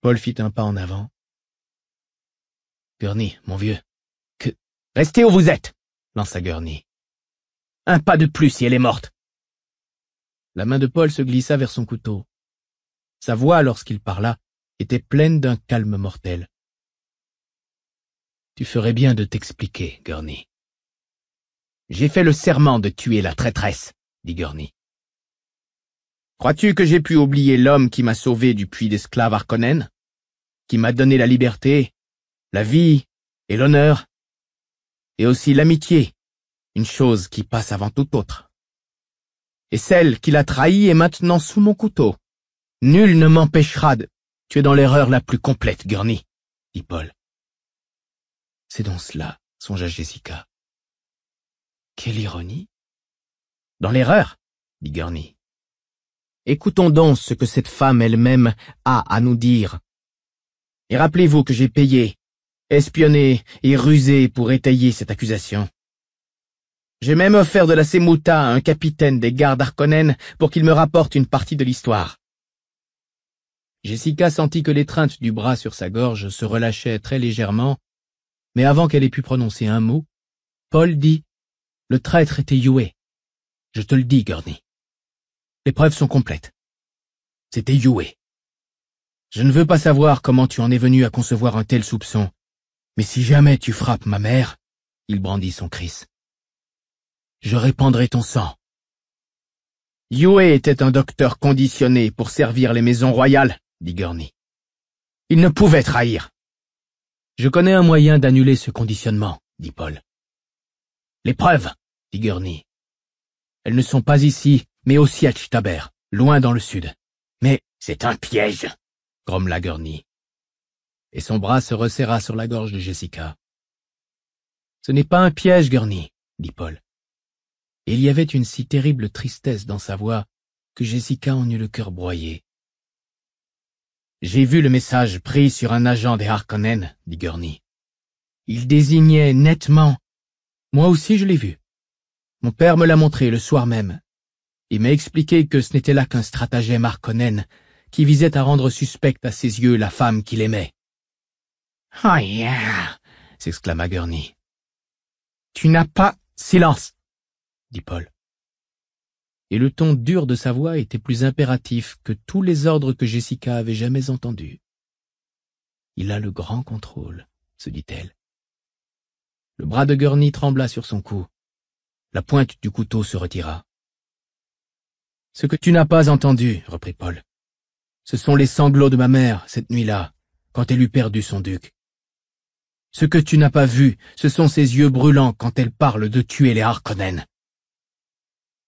Paul fit un pas en avant, Gurney, mon vieux. Que... Restez où vous êtes lança Gurney. Un pas de plus si elle est morte. La main de Paul se glissa vers son couteau. Sa voix, lorsqu'il parla, était pleine d'un calme mortel. Tu ferais bien de t'expliquer, Gurney. J'ai fait le serment de tuer la traîtresse, dit Gurney. Crois-tu que j'ai pu oublier l'homme qui m'a sauvé du puits d'esclaves Harkonnen, qui m'a donné la liberté la vie et l'honneur, et aussi l'amitié, une chose qui passe avant toute autre. Et celle qui l'a trahi est maintenant sous mon couteau. Nul ne m'empêchera de... Tu es dans l'erreur la plus complète, Gurney, dit Paul. C'est dans cela, songea Jessica. Quelle ironie. Dans l'erreur, dit Gurney. Écoutons donc ce que cette femme elle-même a à nous dire. Et rappelez-vous que j'ai payé espionné et rusé pour étayer cette accusation. J'ai même offert de la Semouta à un capitaine des gardes Harkonnen pour qu'il me rapporte une partie de l'histoire. Jessica sentit que l'étreinte du bras sur sa gorge se relâchait très légèrement, mais avant qu'elle ait pu prononcer un mot, Paul dit « Le traître était Youé. Je te le dis, Gurney. Les preuves sont complètes. C'était Youé. Je ne veux pas savoir comment tu en es venu à concevoir un tel soupçon, mais si jamais tu frappes ma mère, il brandit son Chris, Je répandrai ton sang. Yue était un docteur conditionné pour servir les maisons royales, dit Gurney. Il ne pouvait trahir. Je connais un moyen d'annuler ce conditionnement, dit Paul. Les preuves, dit Gurney. Elles ne sont pas ici, mais au siège Taber, loin dans le sud. Mais c'est un piège, grommela Gurney et son bras se resserra sur la gorge de Jessica. Ce n'est pas un piège, Gurney, dit Paul. Et il y avait une si terrible tristesse dans sa voix que Jessica en eut le cœur broyé. J'ai vu le message pris sur un agent des Harkonnen, dit Gurney. Il désignait nettement. Moi aussi je l'ai vu. Mon père me l'a montré le soir même. Il m'a expliqué que ce n'était là qu'un stratagème Harkonnen qui visait à rendre suspecte à ses yeux la femme qu'il aimait. Ah yeah s'exclama Gurney. Tu n'as pas... Silence dit Paul. Et le ton dur de sa voix était plus impératif que tous les ordres que Jessica avait jamais entendus. Il a le grand contrôle, se dit-elle. Le bras de Gurney trembla sur son cou. La pointe du couteau se retira. Ce que tu n'as pas entendu, reprit Paul, ce sont les sanglots de ma mère, cette nuit-là, quand elle eut perdu son duc. Ce que tu n'as pas vu, ce sont ses yeux brûlants quand elle parle de tuer les Harkonnen.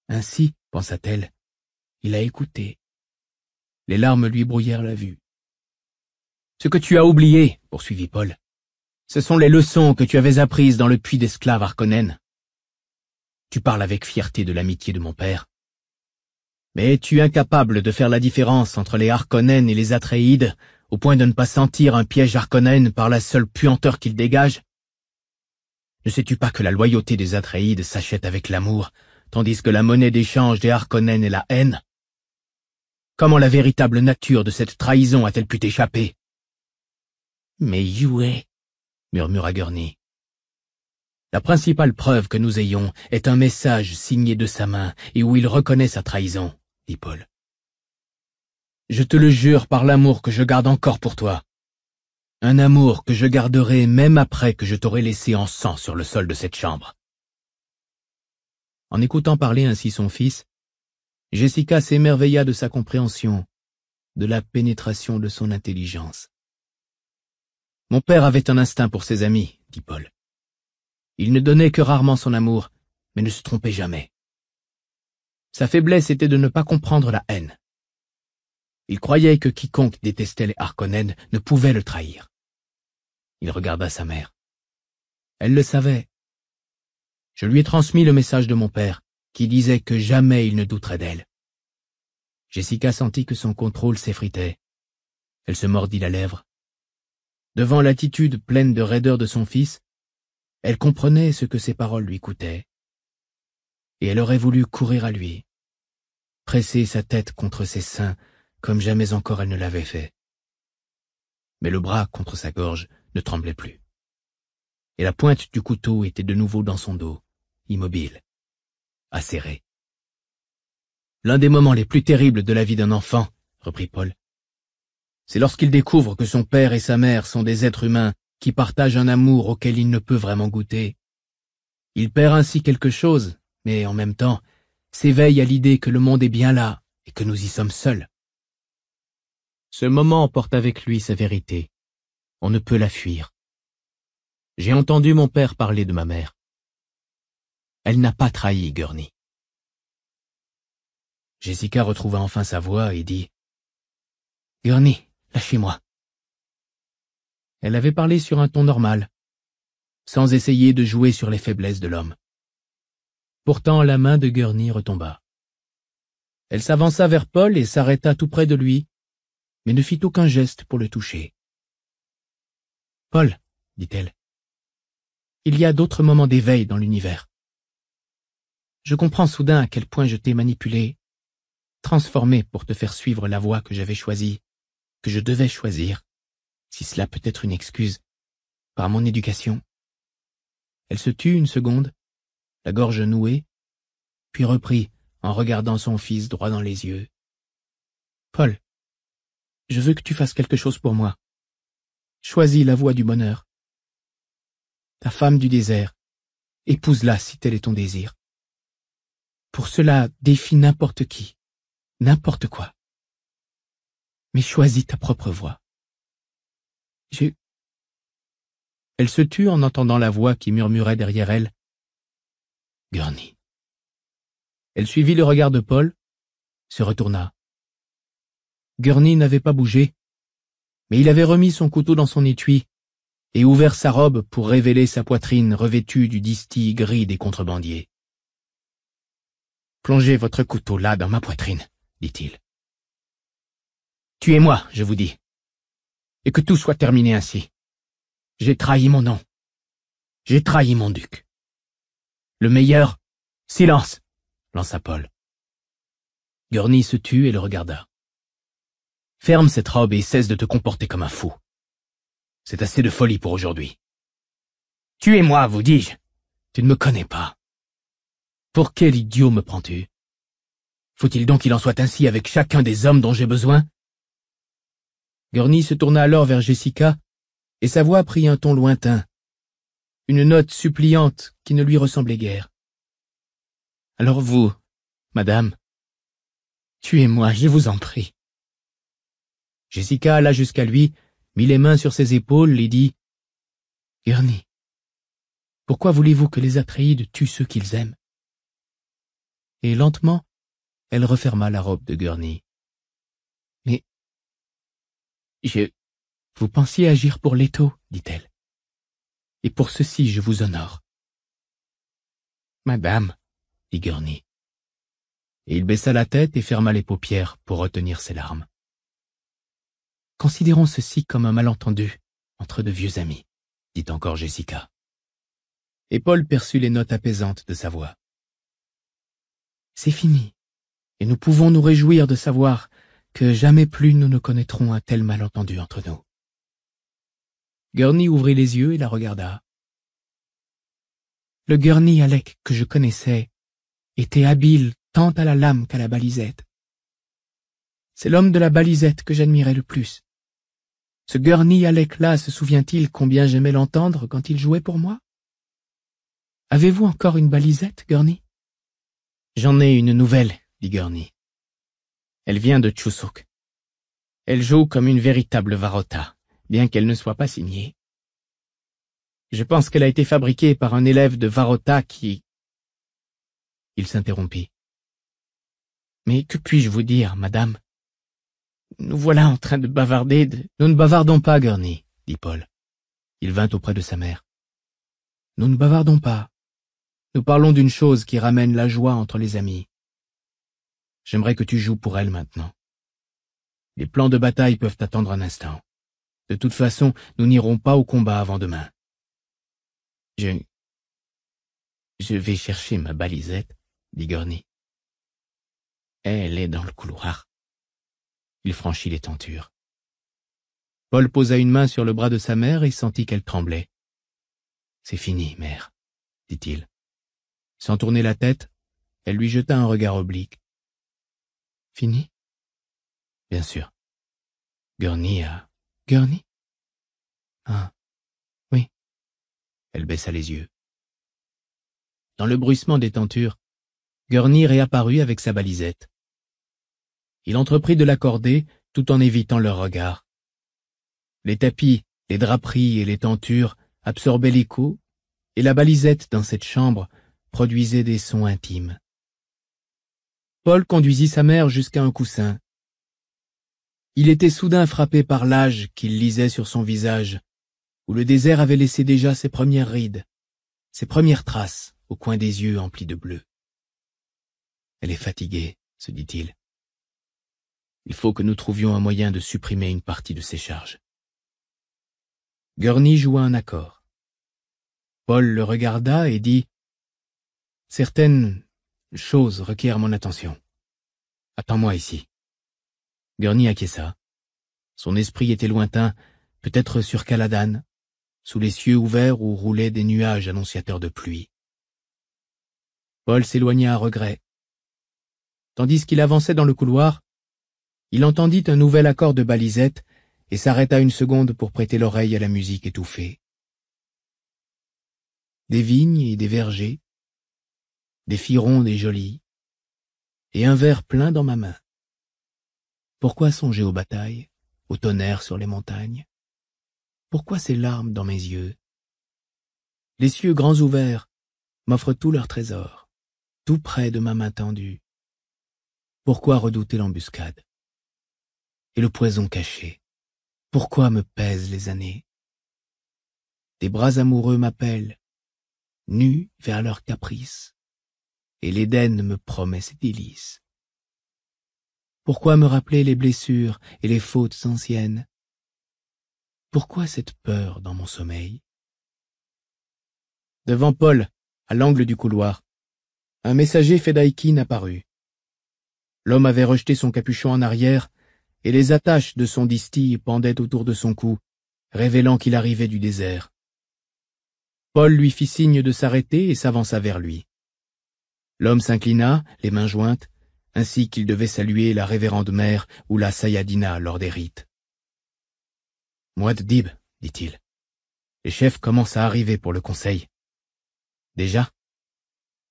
Ainsi, pensa-t-elle, il a écouté. Les larmes lui brouillèrent la vue. Ce que tu as oublié, poursuivit Paul, ce sont les leçons que tu avais apprises dans le puits d'esclaves Harkonnen. Tu parles avec fierté de l'amitié de mon père. Mais es-tu incapable de faire la différence entre les Harkonnen et les Atreides au point de ne pas sentir un piège Harkonnen par la seule puanteur qu'il dégage Ne sais-tu pas que la loyauté des Atreides s'achète avec l'amour, tandis que la monnaie d'échange des Harkonnen est la haine Comment la véritable nature de cette trahison a-t-elle pu t'échapper Mais Yue, murmura Gurney. La principale preuve que nous ayons est un message signé de sa main et où il reconnaît sa trahison, dit Paul. Je te le jure par l'amour que je garde encore pour toi. Un amour que je garderai même après que je t'aurai laissé en sang sur le sol de cette chambre. En écoutant parler ainsi son fils, Jessica s'émerveilla de sa compréhension, de la pénétration de son intelligence. Mon père avait un instinct pour ses amis, dit Paul. Il ne donnait que rarement son amour, mais ne se trompait jamais. Sa faiblesse était de ne pas comprendre la haine. Il croyait que quiconque détestait les Harkonnen ne pouvait le trahir. Il regarda sa mère. Elle le savait. Je lui ai transmis le message de mon père, qui disait que jamais il ne douterait d'elle. Jessica sentit que son contrôle s'effritait. Elle se mordit la lèvre. Devant l'attitude pleine de raideur de son fils, elle comprenait ce que ses paroles lui coûtaient. Et elle aurait voulu courir à lui, presser sa tête contre ses seins comme jamais encore elle ne l'avait fait. Mais le bras contre sa gorge ne tremblait plus. Et la pointe du couteau était de nouveau dans son dos, immobile, acérée. L'un des moments les plus terribles de la vie d'un enfant, reprit Paul, c'est lorsqu'il découvre que son père et sa mère sont des êtres humains qui partagent un amour auquel il ne peut vraiment goûter. Il perd ainsi quelque chose, mais en même temps, s'éveille à l'idée que le monde est bien là et que nous y sommes seuls. Ce moment porte avec lui sa vérité. On ne peut la fuir. J'ai entendu mon père parler de ma mère. Elle n'a pas trahi Gurney. Jessica retrouva enfin sa voix et dit « Gurney, lâchez-moi. » Elle avait parlé sur un ton normal, sans essayer de jouer sur les faiblesses de l'homme. Pourtant, la main de Gurney retomba. Elle s'avança vers Paul et s'arrêta tout près de lui, mais ne fit aucun geste pour le toucher. Paul, dit-elle, il y a d'autres moments d'éveil dans l'univers. Je comprends soudain à quel point je t'ai manipulé, transformé pour te faire suivre la voie que j'avais choisie, que je devais choisir, si cela peut être une excuse, par mon éducation. Elle se tut une seconde, la gorge nouée, puis reprit en regardant son fils droit dans les yeux. Paul, je veux que tu fasses quelque chose pour moi. Choisis la voie du bonheur. Ta femme du désert, épouse-la si tel est ton désir. Pour cela, défie n'importe qui, n'importe quoi. Mais choisis ta propre voie. Je... Elle se tut en entendant la voix qui murmurait derrière elle. Gurney. Elle suivit le regard de Paul, se retourna. Gurney n'avait pas bougé, mais il avait remis son couteau dans son étui et ouvert sa robe pour révéler sa poitrine revêtue du distille gris des contrebandiers. Plongez votre couteau là dans ma poitrine, dit-il. Tuez-moi, je vous dis, et que tout soit terminé ainsi. J'ai trahi mon nom. J'ai trahi mon duc. Le meilleur, silence, lança Paul. Gurney se tut et le regarda. Ferme cette robe et cesse de te comporter comme un fou. C'est assez de folie pour aujourd'hui. Tuez-moi, vous dis-je. Tu ne me connais pas. Pour quel idiot me prends-tu Faut-il donc qu'il en soit ainsi avec chacun des hommes dont j'ai besoin Gurney se tourna alors vers Jessica, et sa voix prit un ton lointain, une note suppliante qui ne lui ressemblait guère. Alors vous, madame, tuez-moi, je vous en prie. Jessica alla jusqu'à lui, mit les mains sur ses épaules et dit Gurney, pourquoi voulez-vous que les Atréides tuent ceux qu'ils aiment Et lentement, elle referma la robe de Gurney. Mais. Je. Vous pensiez agir pour l'étau, dit-elle. Et pour ceci, je vous honore. Madame, dit Gurney. Et il baissa la tête et ferma les paupières pour retenir ses larmes. Considérons ceci comme un malentendu entre de vieux amis, dit encore Jessica. Et Paul perçut les notes apaisantes de sa voix. C'est fini, et nous pouvons nous réjouir de savoir que jamais plus nous ne connaîtrons un tel malentendu entre nous. Gurney ouvrit les yeux et la regarda. Le Gurney Alec que je connaissais était habile tant à la lame qu'à la balisette. C'est l'homme de la balisette que j'admirais le plus. Ce Gurney là se souvient-il combien j'aimais l'entendre quand il jouait pour moi Avez-vous encore une balisette, Gurney J'en ai une nouvelle, dit Gurney. Elle vient de Chusuk. Elle joue comme une véritable varota, bien qu'elle ne soit pas signée. Je pense qu'elle a été fabriquée par un élève de Varota qui... Il s'interrompit. Mais que puis-je vous dire, madame nous voilà en train de bavarder Nous ne bavardons pas, Gurney, dit Paul. Il vint auprès de sa mère. Nous ne bavardons pas. Nous parlons d'une chose qui ramène la joie entre les amis. J'aimerais que tu joues pour elle maintenant. Les plans de bataille peuvent attendre un instant. De toute façon, nous n'irons pas au combat avant demain. Je... Je vais chercher ma balisette, dit Gurney. Elle est dans le couloir. Il franchit les tentures. Paul posa une main sur le bras de sa mère et sentit qu'elle tremblait. C'est fini, mère, dit-il. Sans tourner la tête, elle lui jeta un regard oblique. Fini Bien sûr. Gurney a... Gurney Ah, oui. Elle baissa les yeux. Dans le bruissement des tentures, Gurney réapparut avec sa balisette. Il entreprit de l'accorder, tout en évitant leur regard. Les tapis, les draperies et les tentures absorbaient l'écho, et la balisette dans cette chambre produisait des sons intimes. Paul conduisit sa mère jusqu'à un coussin. Il était soudain frappé par l'âge qu'il lisait sur son visage, où le désert avait laissé déjà ses premières rides, ses premières traces au coin des yeux emplis de bleu. Elle est fatiguée, se dit-il. Il faut que nous trouvions un moyen de supprimer une partie de ces charges. Gurney joua un accord. Paul le regarda et dit « Certaines choses requièrent mon attention. Attends-moi ici. » Gurney acquiesça. Son esprit était lointain, peut-être sur Caladan, sous les cieux ouverts où roulaient des nuages annonciateurs de pluie. Paul s'éloigna à regret. Tandis qu'il avançait dans le couloir, il entendit un nouvel accord de balisette et s'arrêta une seconde pour prêter l'oreille à la musique étouffée. Des vignes et des vergers, des filles rondes et jolies, et un verre plein dans ma main. Pourquoi songer aux batailles, au tonnerres sur les montagnes Pourquoi ces larmes dans mes yeux Les cieux grands ouverts m'offrent tout leur trésor, tout près de ma main tendue. Pourquoi redouter l'embuscade et le poison caché. Pourquoi me pèsent les années Des bras amoureux m'appellent, nus vers leurs caprices, et l'Éden me promet ses délices. Pourquoi me rappeler les blessures et les fautes anciennes Pourquoi cette peur dans mon sommeil Devant Paul, à l'angle du couloir, un messager Fedaikin apparut. L'homme avait rejeté son capuchon en arrière et les attaches de son distille pendaient autour de son cou, révélant qu'il arrivait du désert. Paul lui fit signe de s'arrêter et s'avança vers lui. L'homme s'inclina, les mains jointes, ainsi qu'il devait saluer la révérende mère ou la Sayadina lors des rites. Dib, dit-il, les chefs commencent à arriver pour le conseil. Déjà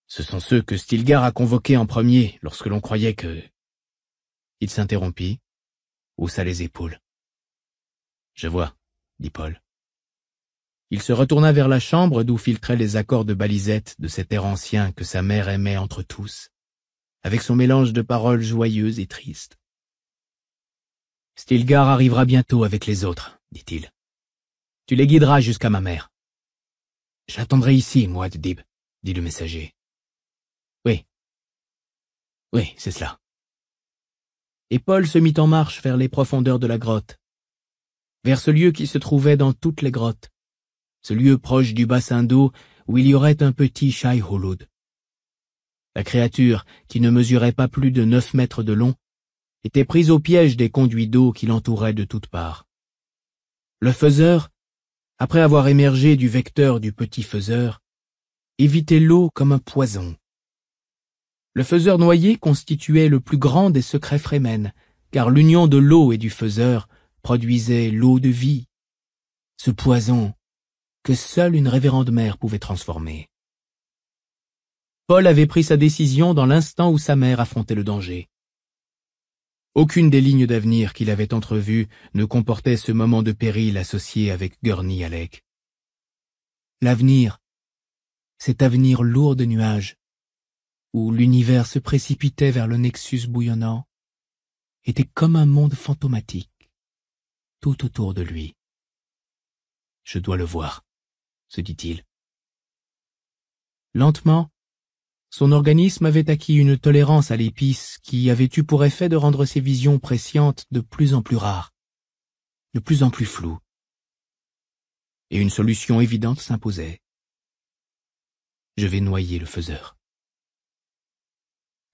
Ce sont ceux que Stilgar a convoqués en premier lorsque l'on croyait que... Il s'interrompit, haussa les épaules. Je vois, dit Paul. Il se retourna vers la chambre d'où filtraient les accords de balisette de cet air ancien que sa mère aimait entre tous, avec son mélange de paroles joyeuses et tristes. Stilgar arrivera bientôt avec les autres, dit-il. Tu les guideras jusqu'à ma mère. J'attendrai ici, moi, Dib, dit le messager. Oui. Oui, c'est cela et Paul se mit en marche vers les profondeurs de la grotte, vers ce lieu qui se trouvait dans toutes les grottes, ce lieu proche du bassin d'eau où il y aurait un petit Shai La créature, qui ne mesurait pas plus de neuf mètres de long, était prise au piège des conduits d'eau qui l'entouraient de toutes parts. Le faiseur, après avoir émergé du vecteur du petit faiseur, évitait l'eau comme un poison. Le faiseur noyé constituait le plus grand des secrets Fremen, car l'union de l'eau et du faiseur produisait l'eau de vie. Ce poison que seule une révérende mère pouvait transformer. Paul avait pris sa décision dans l'instant où sa mère affrontait le danger. Aucune des lignes d'avenir qu'il avait entrevues ne comportait ce moment de péril associé avec Gurney Alec. L'avenir, cet avenir lourd de nuages, où l'univers se précipitait vers le nexus bouillonnant, était comme un monde fantomatique, tout autour de lui. Je dois le voir, se dit-il. Lentement, son organisme avait acquis une tolérance à l'épice qui avait eu pour effet de rendre ses visions prescientes de plus en plus rares, de plus en plus floues. Et une solution évidente s'imposait. Je vais noyer le faiseur.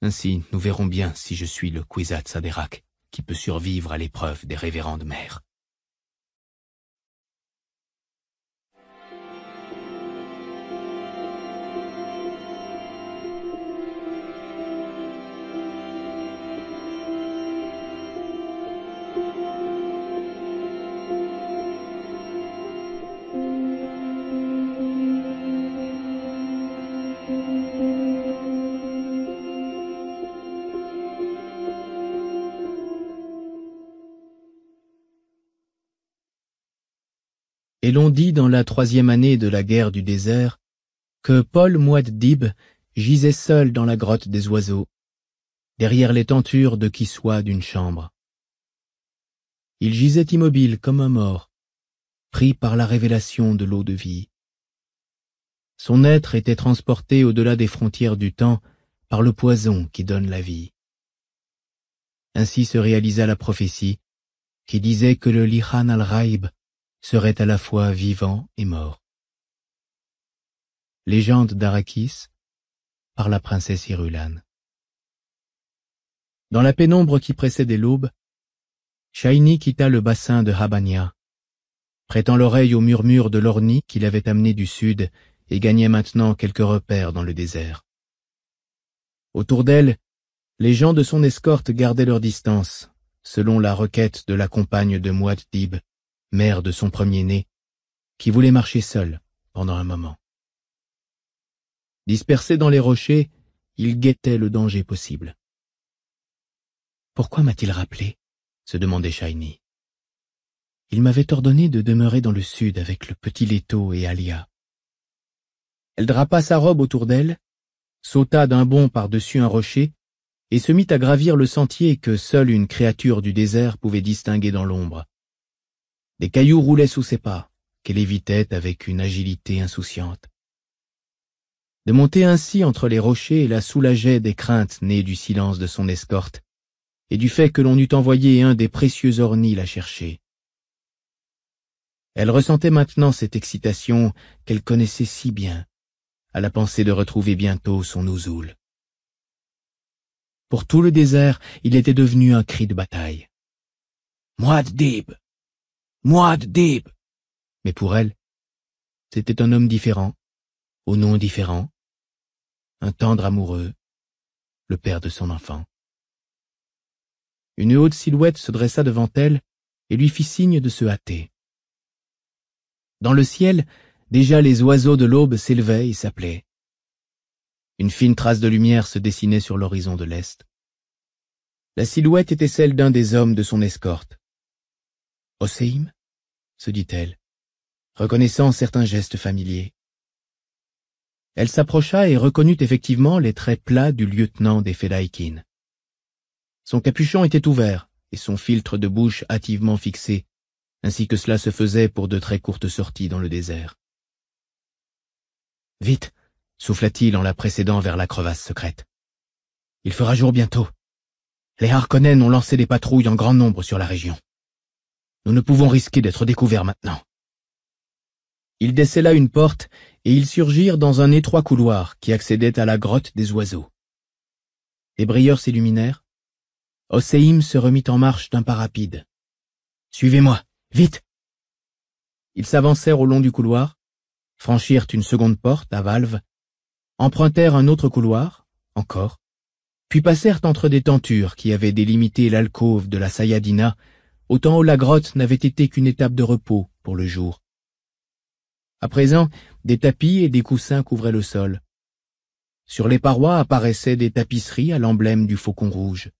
Ainsi, nous verrons bien si je suis le Kwisatz Haderach qui peut survivre à l'épreuve des révérendes mères. Et l'on dit dans la troisième année de la guerre du désert que Paul Dib gisait seul dans la grotte des oiseaux, derrière les tentures de qui soit d'une chambre. Il gisait immobile comme un mort, pris par la révélation de l'eau de vie. Son être était transporté au-delà des frontières du temps par le poison qui donne la vie. Ainsi se réalisa la prophétie qui disait que le Lihan al-Raib serait à la fois vivant et mort. Légende d'Arakis par la princesse Irulan Dans la pénombre qui précédait l'aube, Shaini quitta le bassin de Habania, prêtant l'oreille au murmure de l'orni qu'il avait amené du sud et gagnait maintenant quelques repères dans le désert. Autour d'elle, les gens de son escorte gardaient leur distance, selon la requête de la compagne de Muad'Dib, mère de son premier-né, qui voulait marcher seule pendant un moment. Dispersé dans les rochers, il guettait le danger possible. Pourquoi m'a-t-il rappelé se demandait Shiny. Il m'avait ordonné de demeurer dans le sud avec le petit Leto et Alia. Elle drapa sa robe autour d'elle, sauta d'un bond par-dessus un rocher et se mit à gravir le sentier que seule une créature du désert pouvait distinguer dans l'ombre, des cailloux roulaient sous ses pas, qu'elle évitait avec une agilité insouciante. De monter ainsi entre les rochers la soulageait des craintes nées du silence de son escorte et du fait que l'on eût envoyé un des précieux ornis la chercher. Elle ressentait maintenant cette excitation qu'elle connaissait si bien, à la pensée de retrouver bientôt son ouzoul. Pour tout le désert, il était devenu un cri de bataille. Mouad Mouad Deep. Mais pour elle, c'était un homme différent, au nom différent, un tendre amoureux, le père de son enfant. Une haute silhouette se dressa devant elle et lui fit signe de se hâter. Dans le ciel, déjà les oiseaux de l'aube s'élevaient et s'appelaient. Une fine trace de lumière se dessinait sur l'horizon de l'Est. La silhouette était celle d'un des hommes de son escorte. Oseim se dit-elle, reconnaissant certains gestes familiers. Elle s'approcha et reconnut effectivement les traits plats du lieutenant des Fedaikin. Son capuchon était ouvert et son filtre de bouche hâtivement fixé, ainsi que cela se faisait pour de très courtes sorties dans le désert. Vite, souffla-t-il en la précédant vers la crevasse secrète. Il fera jour bientôt. Les Harkonnen ont lancé des patrouilles en grand nombre sur la région. Nous ne pouvons risquer d'être découverts maintenant. Il décella une porte et ils surgirent dans un étroit couloir qui accédait à la grotte des oiseaux. Les brilleurs s'illuminèrent. Oseim se remit en marche d'un pas rapide. Suivez-moi, vite! Ils s'avancèrent au long du couloir, franchirent une seconde porte à valve, empruntèrent un autre couloir, encore, puis passèrent entre des tentures qui avaient délimité l'alcôve de la Sayadina autant la grotte n'avait été qu'une étape de repos pour le jour. À présent, des tapis et des coussins couvraient le sol. Sur les parois apparaissaient des tapisseries à l'emblème du faucon rouge.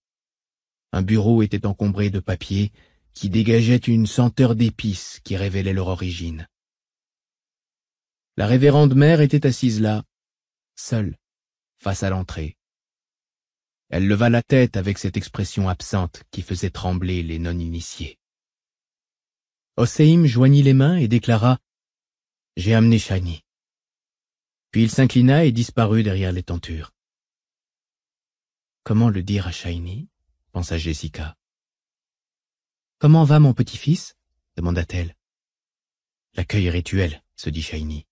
Un bureau était encombré de papiers qui dégageaient une senteur d'épices qui révélait leur origine. La révérende mère était assise là, seule, face à l'entrée. Elle leva la tête avec cette expression absente qui faisait trembler les non-initiés. Osseim joignit les mains et déclara « J'ai amené Shiny Puis il s'inclina et disparut derrière les tentures. Comment le dire à Shiny pensa Jessica. Comment va mon petit-fils demanda-t-elle. L'accueil rituel, se dit Shiny.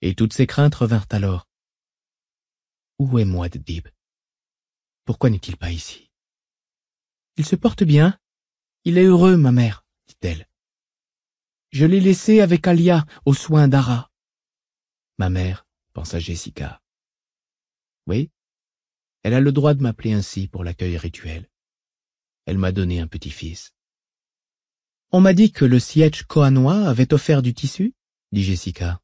Et toutes ses craintes revinrent alors. Où est moi, Dib pourquoi n'est-il pas ici Il se porte bien. Il est heureux, ma mère, dit-elle. Je l'ai laissé avec Alia aux soins d'Ara. Ma mère, pensa Jessica. Oui, elle a le droit de m'appeler ainsi pour l'accueil rituel. Elle m'a donné un petit-fils. On m'a dit que le siège kohanois avait offert du tissu, dit Jessica.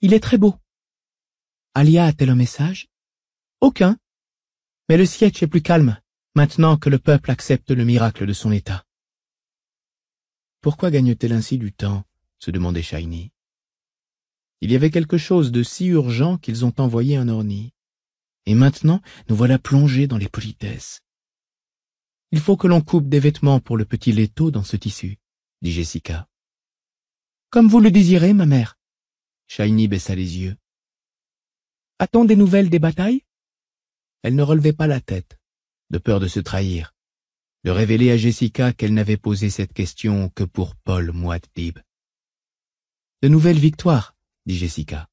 Il est très beau. Alia a-t-elle un message Aucun, mais le siège est plus calme, maintenant que le peuple accepte le miracle de son état. Pourquoi gagne-t-elle ainsi du temps se demandait Shiny. Il y avait quelque chose de si urgent qu'ils ont envoyé un orni. Et maintenant, nous voilà plongés dans les politesses. Il faut que l'on coupe des vêtements pour le petit laiteau dans ce tissu, dit Jessica. Comme vous le désirez, ma mère. Shiny baissa les yeux. A-t-on des nouvelles des batailles elle ne relevait pas la tête, de peur de se trahir, de révéler à Jessica qu'elle n'avait posé cette question que pour Paul Mouadib. De nouvelles victoires, dit Jessica.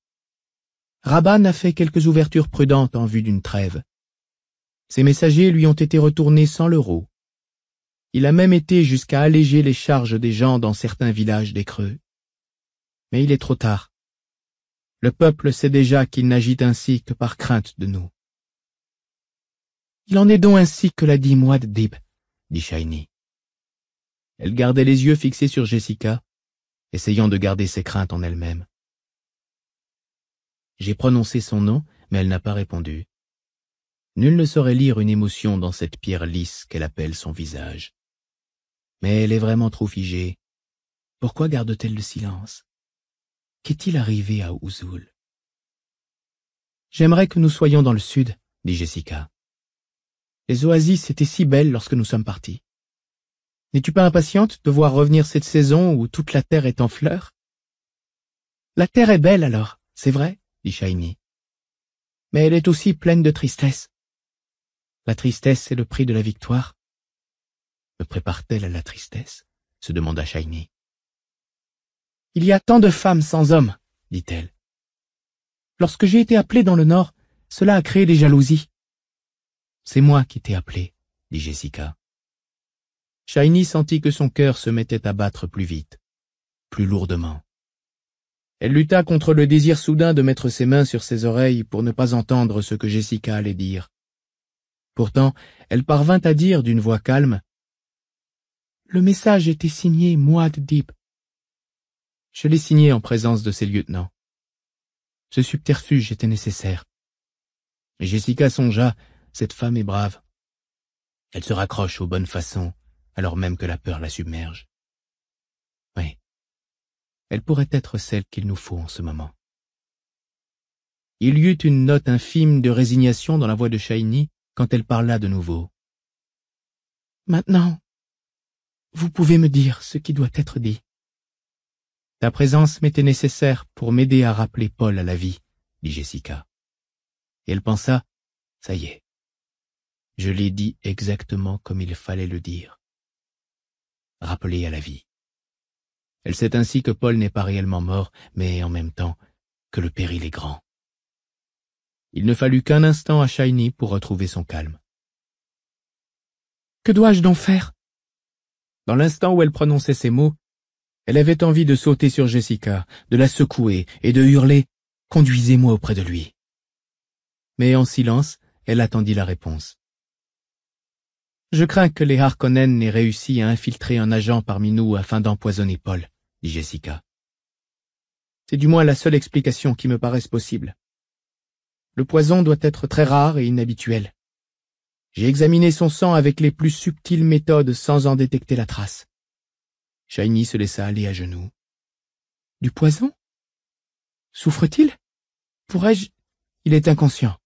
Rabban a fait quelques ouvertures prudentes en vue d'une trêve. Ses messagers lui ont été retournés sans l'euro. Il a même été jusqu'à alléger les charges des gens dans certains villages des Creux. Mais il est trop tard. Le peuple sait déjà qu'il n'agit ainsi que par crainte de nous. Il en est donc ainsi que l'a dit Mouad Dib, dit Shiny. Elle gardait les yeux fixés sur Jessica, essayant de garder ses craintes en elle-même. J'ai prononcé son nom, mais elle n'a pas répondu. Nul ne saurait lire une émotion dans cette pierre lisse qu'elle appelle son visage. Mais elle est vraiment trop figée. Pourquoi garde-t-elle le silence Qu'est-il arrivé à Ouzoul J'aimerais que nous soyons dans le sud, dit Jessica. Les oasis étaient si belles lorsque nous sommes partis. N'es-tu pas impatiente de voir revenir cette saison où toute la terre est en fleurs La terre est belle alors, c'est vrai, dit Shiny. Mais elle est aussi pleine de tristesse. La tristesse est le prix de la victoire. Me prépare-t-elle à la tristesse se demanda Shiny. Il y a tant de femmes sans hommes, dit-elle. Lorsque j'ai été appelée dans le Nord, cela a créé des jalousies. C'est moi qui t'ai appelé, dit Jessica. Shiny sentit que son cœur se mettait à battre plus vite, plus lourdement. Elle lutta contre le désir soudain de mettre ses mains sur ses oreilles pour ne pas entendre ce que Jessica allait dire. Pourtant, elle parvint à dire d'une voix calme Le message était signé de Deep. Je l'ai signé en présence de ses lieutenants. Ce subterfuge était nécessaire. Jessica songea cette femme est brave. Elle se raccroche aux bonnes façons, alors même que la peur la submerge. Oui, elle pourrait être celle qu'il nous faut en ce moment. Il y eut une note infime de résignation dans la voix de Shiny quand elle parla de nouveau. Maintenant, vous pouvez me dire ce qui doit être dit. Ta présence m'était nécessaire pour m'aider à rappeler Paul à la vie, dit Jessica. Et elle pensa, ça y est, je l'ai dit exactement comme il fallait le dire. Rappelé à la vie. Elle sait ainsi que Paul n'est pas réellement mort, mais en même temps que le péril est grand. Il ne fallut qu'un instant à Shiny pour retrouver son calme. Que dois-je donc faire Dans l'instant où elle prononçait ces mots, elle avait envie de sauter sur Jessica, de la secouer et de hurler ⁇ Conduisez-moi auprès de lui !⁇ Mais en silence, elle attendit la réponse. Je crains que les Harkonnen n'aient réussi à infiltrer un agent parmi nous afin d'empoisonner Paul, dit Jessica. C'est du moins la seule explication qui me paraisse possible. Le poison doit être très rare et inhabituel. J'ai examiné son sang avec les plus subtiles méthodes sans en détecter la trace. Shiny se laissa aller à genoux. Du poison Souffre-t-il Pourrais-je Il est inconscient.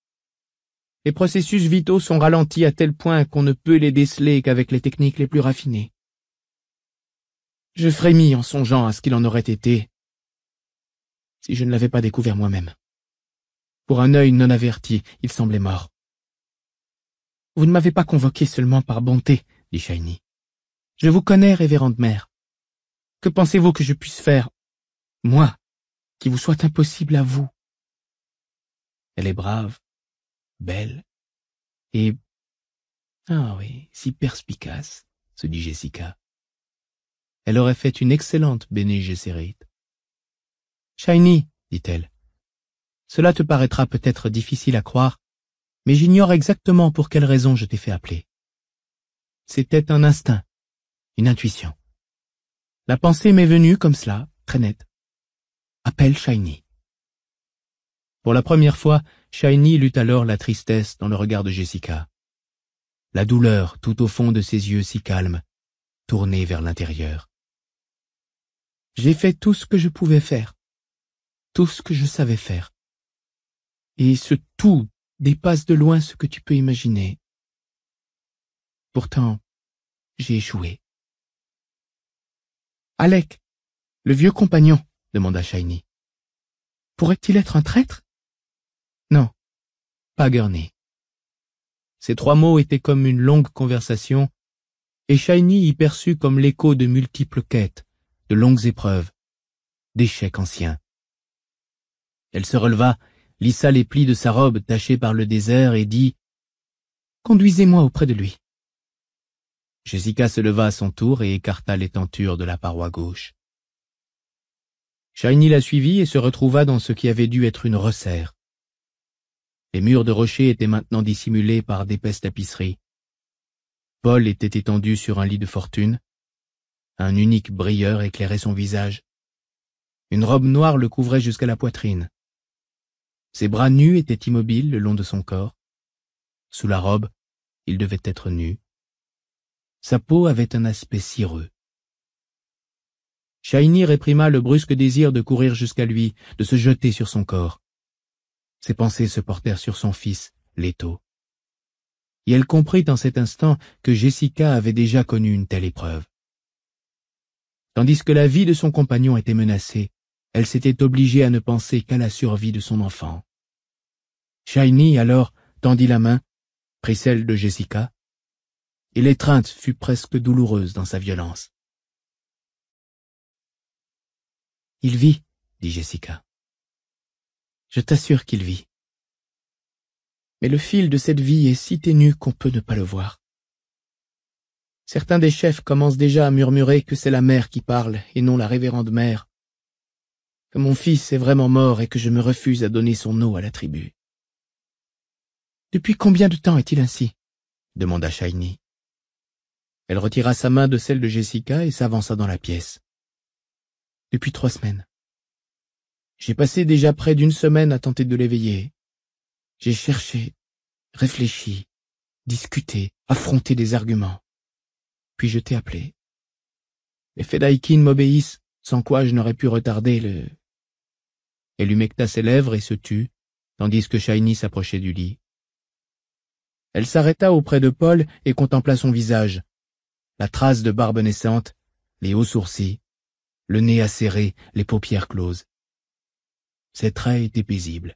Les processus vitaux sont ralentis à tel point qu'on ne peut les déceler qu'avec les techniques les plus raffinées. Je frémis en songeant à ce qu'il en aurait été si je ne l'avais pas découvert moi-même. Pour un œil non averti, il semblait mort. Vous ne m'avez pas convoqué seulement par bonté, dit Shiny. Je vous connais, révérende mère. Que pensez-vous que je puisse faire, moi, qui vous soit impossible à vous Elle est brave, belle et... Ah oui, si perspicace, se dit Jessica. Elle aurait fait une excellente Bene Shiny, dit-elle, cela te paraîtra peut-être difficile à croire, mais j'ignore exactement pour quelle raison je t'ai fait appeler. C'était un instinct, une intuition. La pensée m'est venue comme cela, très nette. Appelle Shiny. Pour la première fois, Shiny lut alors la tristesse dans le regard de Jessica. La douleur tout au fond de ses yeux si calmes, tournés vers l'intérieur. J'ai fait tout ce que je pouvais faire. Tout ce que je savais faire. Et ce tout dépasse de loin ce que tu peux imaginer. Pourtant, j'ai échoué. Alec, le vieux compagnon, demanda Shiny. Pourrait-il être un traître non, pas Gurney. Ces trois mots étaient comme une longue conversation, et Shiny y perçut comme l'écho de multiples quêtes, de longues épreuves, d'échecs anciens. Elle se releva, lissa les plis de sa robe tachée par le désert et dit « Conduisez-moi auprès de lui ». Jessica se leva à son tour et écarta les tentures de la paroi gauche. Shiny la suivit et se retrouva dans ce qui avait dû être une resserre, les murs de rochers étaient maintenant dissimulés par d'épaisses tapisseries. Paul était étendu sur un lit de fortune. Un unique brilleur éclairait son visage. Une robe noire le couvrait jusqu'à la poitrine. Ses bras nus étaient immobiles le long de son corps. Sous la robe, il devait être nu. Sa peau avait un aspect cireux. Shiny réprima le brusque désir de courir jusqu'à lui, de se jeter sur son corps. Ses pensées se portèrent sur son fils, Leto. Et elle comprit en cet instant que Jessica avait déjà connu une telle épreuve. Tandis que la vie de son compagnon était menacée, elle s'était obligée à ne penser qu'à la survie de son enfant. Shiny, alors, tendit la main, prit celle de Jessica, et l'étreinte fut presque douloureuse dans sa violence. Il vit, dit Jessica. Je t'assure qu'il vit. Mais le fil de cette vie est si ténu qu'on peut ne pas le voir. Certains des chefs commencent déjà à murmurer que c'est la mère qui parle et non la révérende mère, que mon fils est vraiment mort et que je me refuse à donner son nom à la tribu. Depuis combien de temps est-il ainsi demanda Shiny. Elle retira sa main de celle de Jessica et s'avança dans la pièce. Depuis trois semaines. J'ai passé déjà près d'une semaine à tenter de l'éveiller. J'ai cherché, réfléchi, discuté, affronté des arguments. Puis je t'ai appelé. Les Fedaikin m'obéissent, sans quoi je n'aurais pu retarder le... Elle humecta ses lèvres et se tut, tandis que Shiny s'approchait du lit. Elle s'arrêta auprès de Paul et contempla son visage. La trace de barbe naissante, les hauts sourcils, le nez acéré, les paupières closes. Ses traits étaient paisible.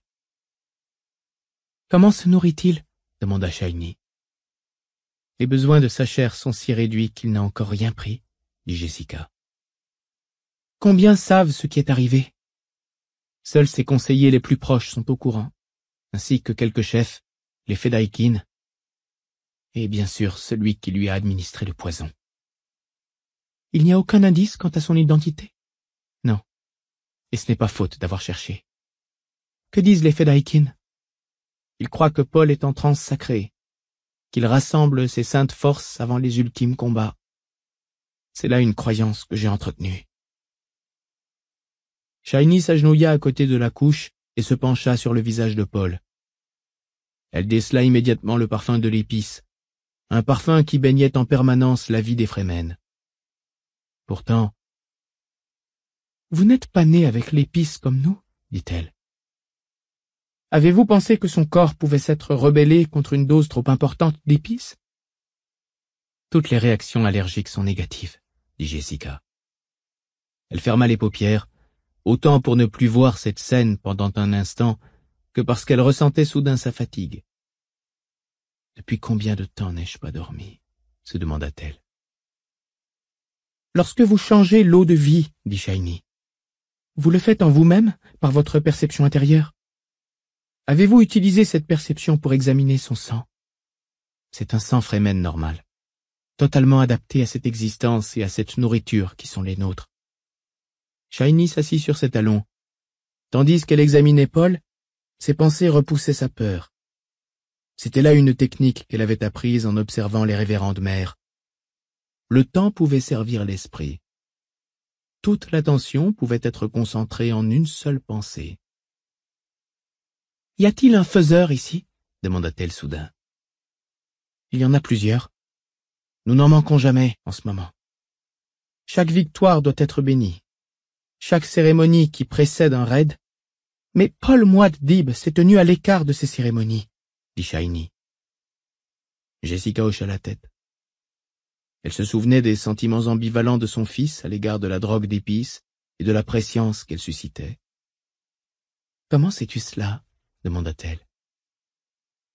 « Comment se nourrit-il demanda Shiny. Les besoins de sa chair sont si réduits qu'il n'a encore rien pris, dit Jessica. Combien savent ce qui est arrivé Seuls ses conseillers les plus proches sont au courant, ainsi que quelques chefs, les Fedaikin, et bien sûr celui qui lui a administré le poison. Il n'y a aucun indice quant à son identité Non. Et ce n'est pas faute d'avoir cherché. Que disent les Fedaïkines Ils croient que Paul est en transe sacrée, qu'il rassemble ses saintes forces avant les ultimes combats. C'est là une croyance que j'ai entretenue. Shiny s'agenouilla à côté de la couche et se pencha sur le visage de Paul. Elle décela immédiatement le parfum de l'épice, un parfum qui baignait en permanence la vie des Fremen. Pourtant, Vous n'êtes pas né avec l'épice comme nous, dit-elle. Avez-vous pensé que son corps pouvait s'être rebellé contre une dose trop importante d'épices Toutes les réactions allergiques sont négatives, dit Jessica. Elle ferma les paupières, autant pour ne plus voir cette scène pendant un instant que parce qu'elle ressentait soudain sa fatigue. Depuis combien de temps n'ai-je pas dormi se demanda-t-elle. Lorsque vous changez l'eau de vie, dit Shiny, vous le faites en vous-même par votre perception intérieure. Avez-vous utilisé cette perception pour examiner son sang C'est un sang Fremen normal, totalement adapté à cette existence et à cette nourriture qui sont les nôtres. Shiny s'assit sur ses talons. Tandis qu'elle examinait Paul, ses pensées repoussaient sa peur. C'était là une technique qu'elle avait apprise en observant les révérendes mères. Le temps pouvait servir l'esprit. Toute l'attention pouvait être concentrée en une seule pensée. Y a-t-il un faiseur ici demanda-t-elle soudain. Il y en a plusieurs. Nous n'en manquons jamais en ce moment. Chaque victoire doit être bénie. Chaque cérémonie qui précède un raid. Mais Paul Moat Dib s'est tenu à l'écart de ces cérémonies, dit Shiny. Jessica hocha la tête. Elle se souvenait des sentiments ambivalents de son fils à l'égard de la drogue d'épice et de la préscience qu'elle suscitait. Comment sais-tu cela demanda-t-elle.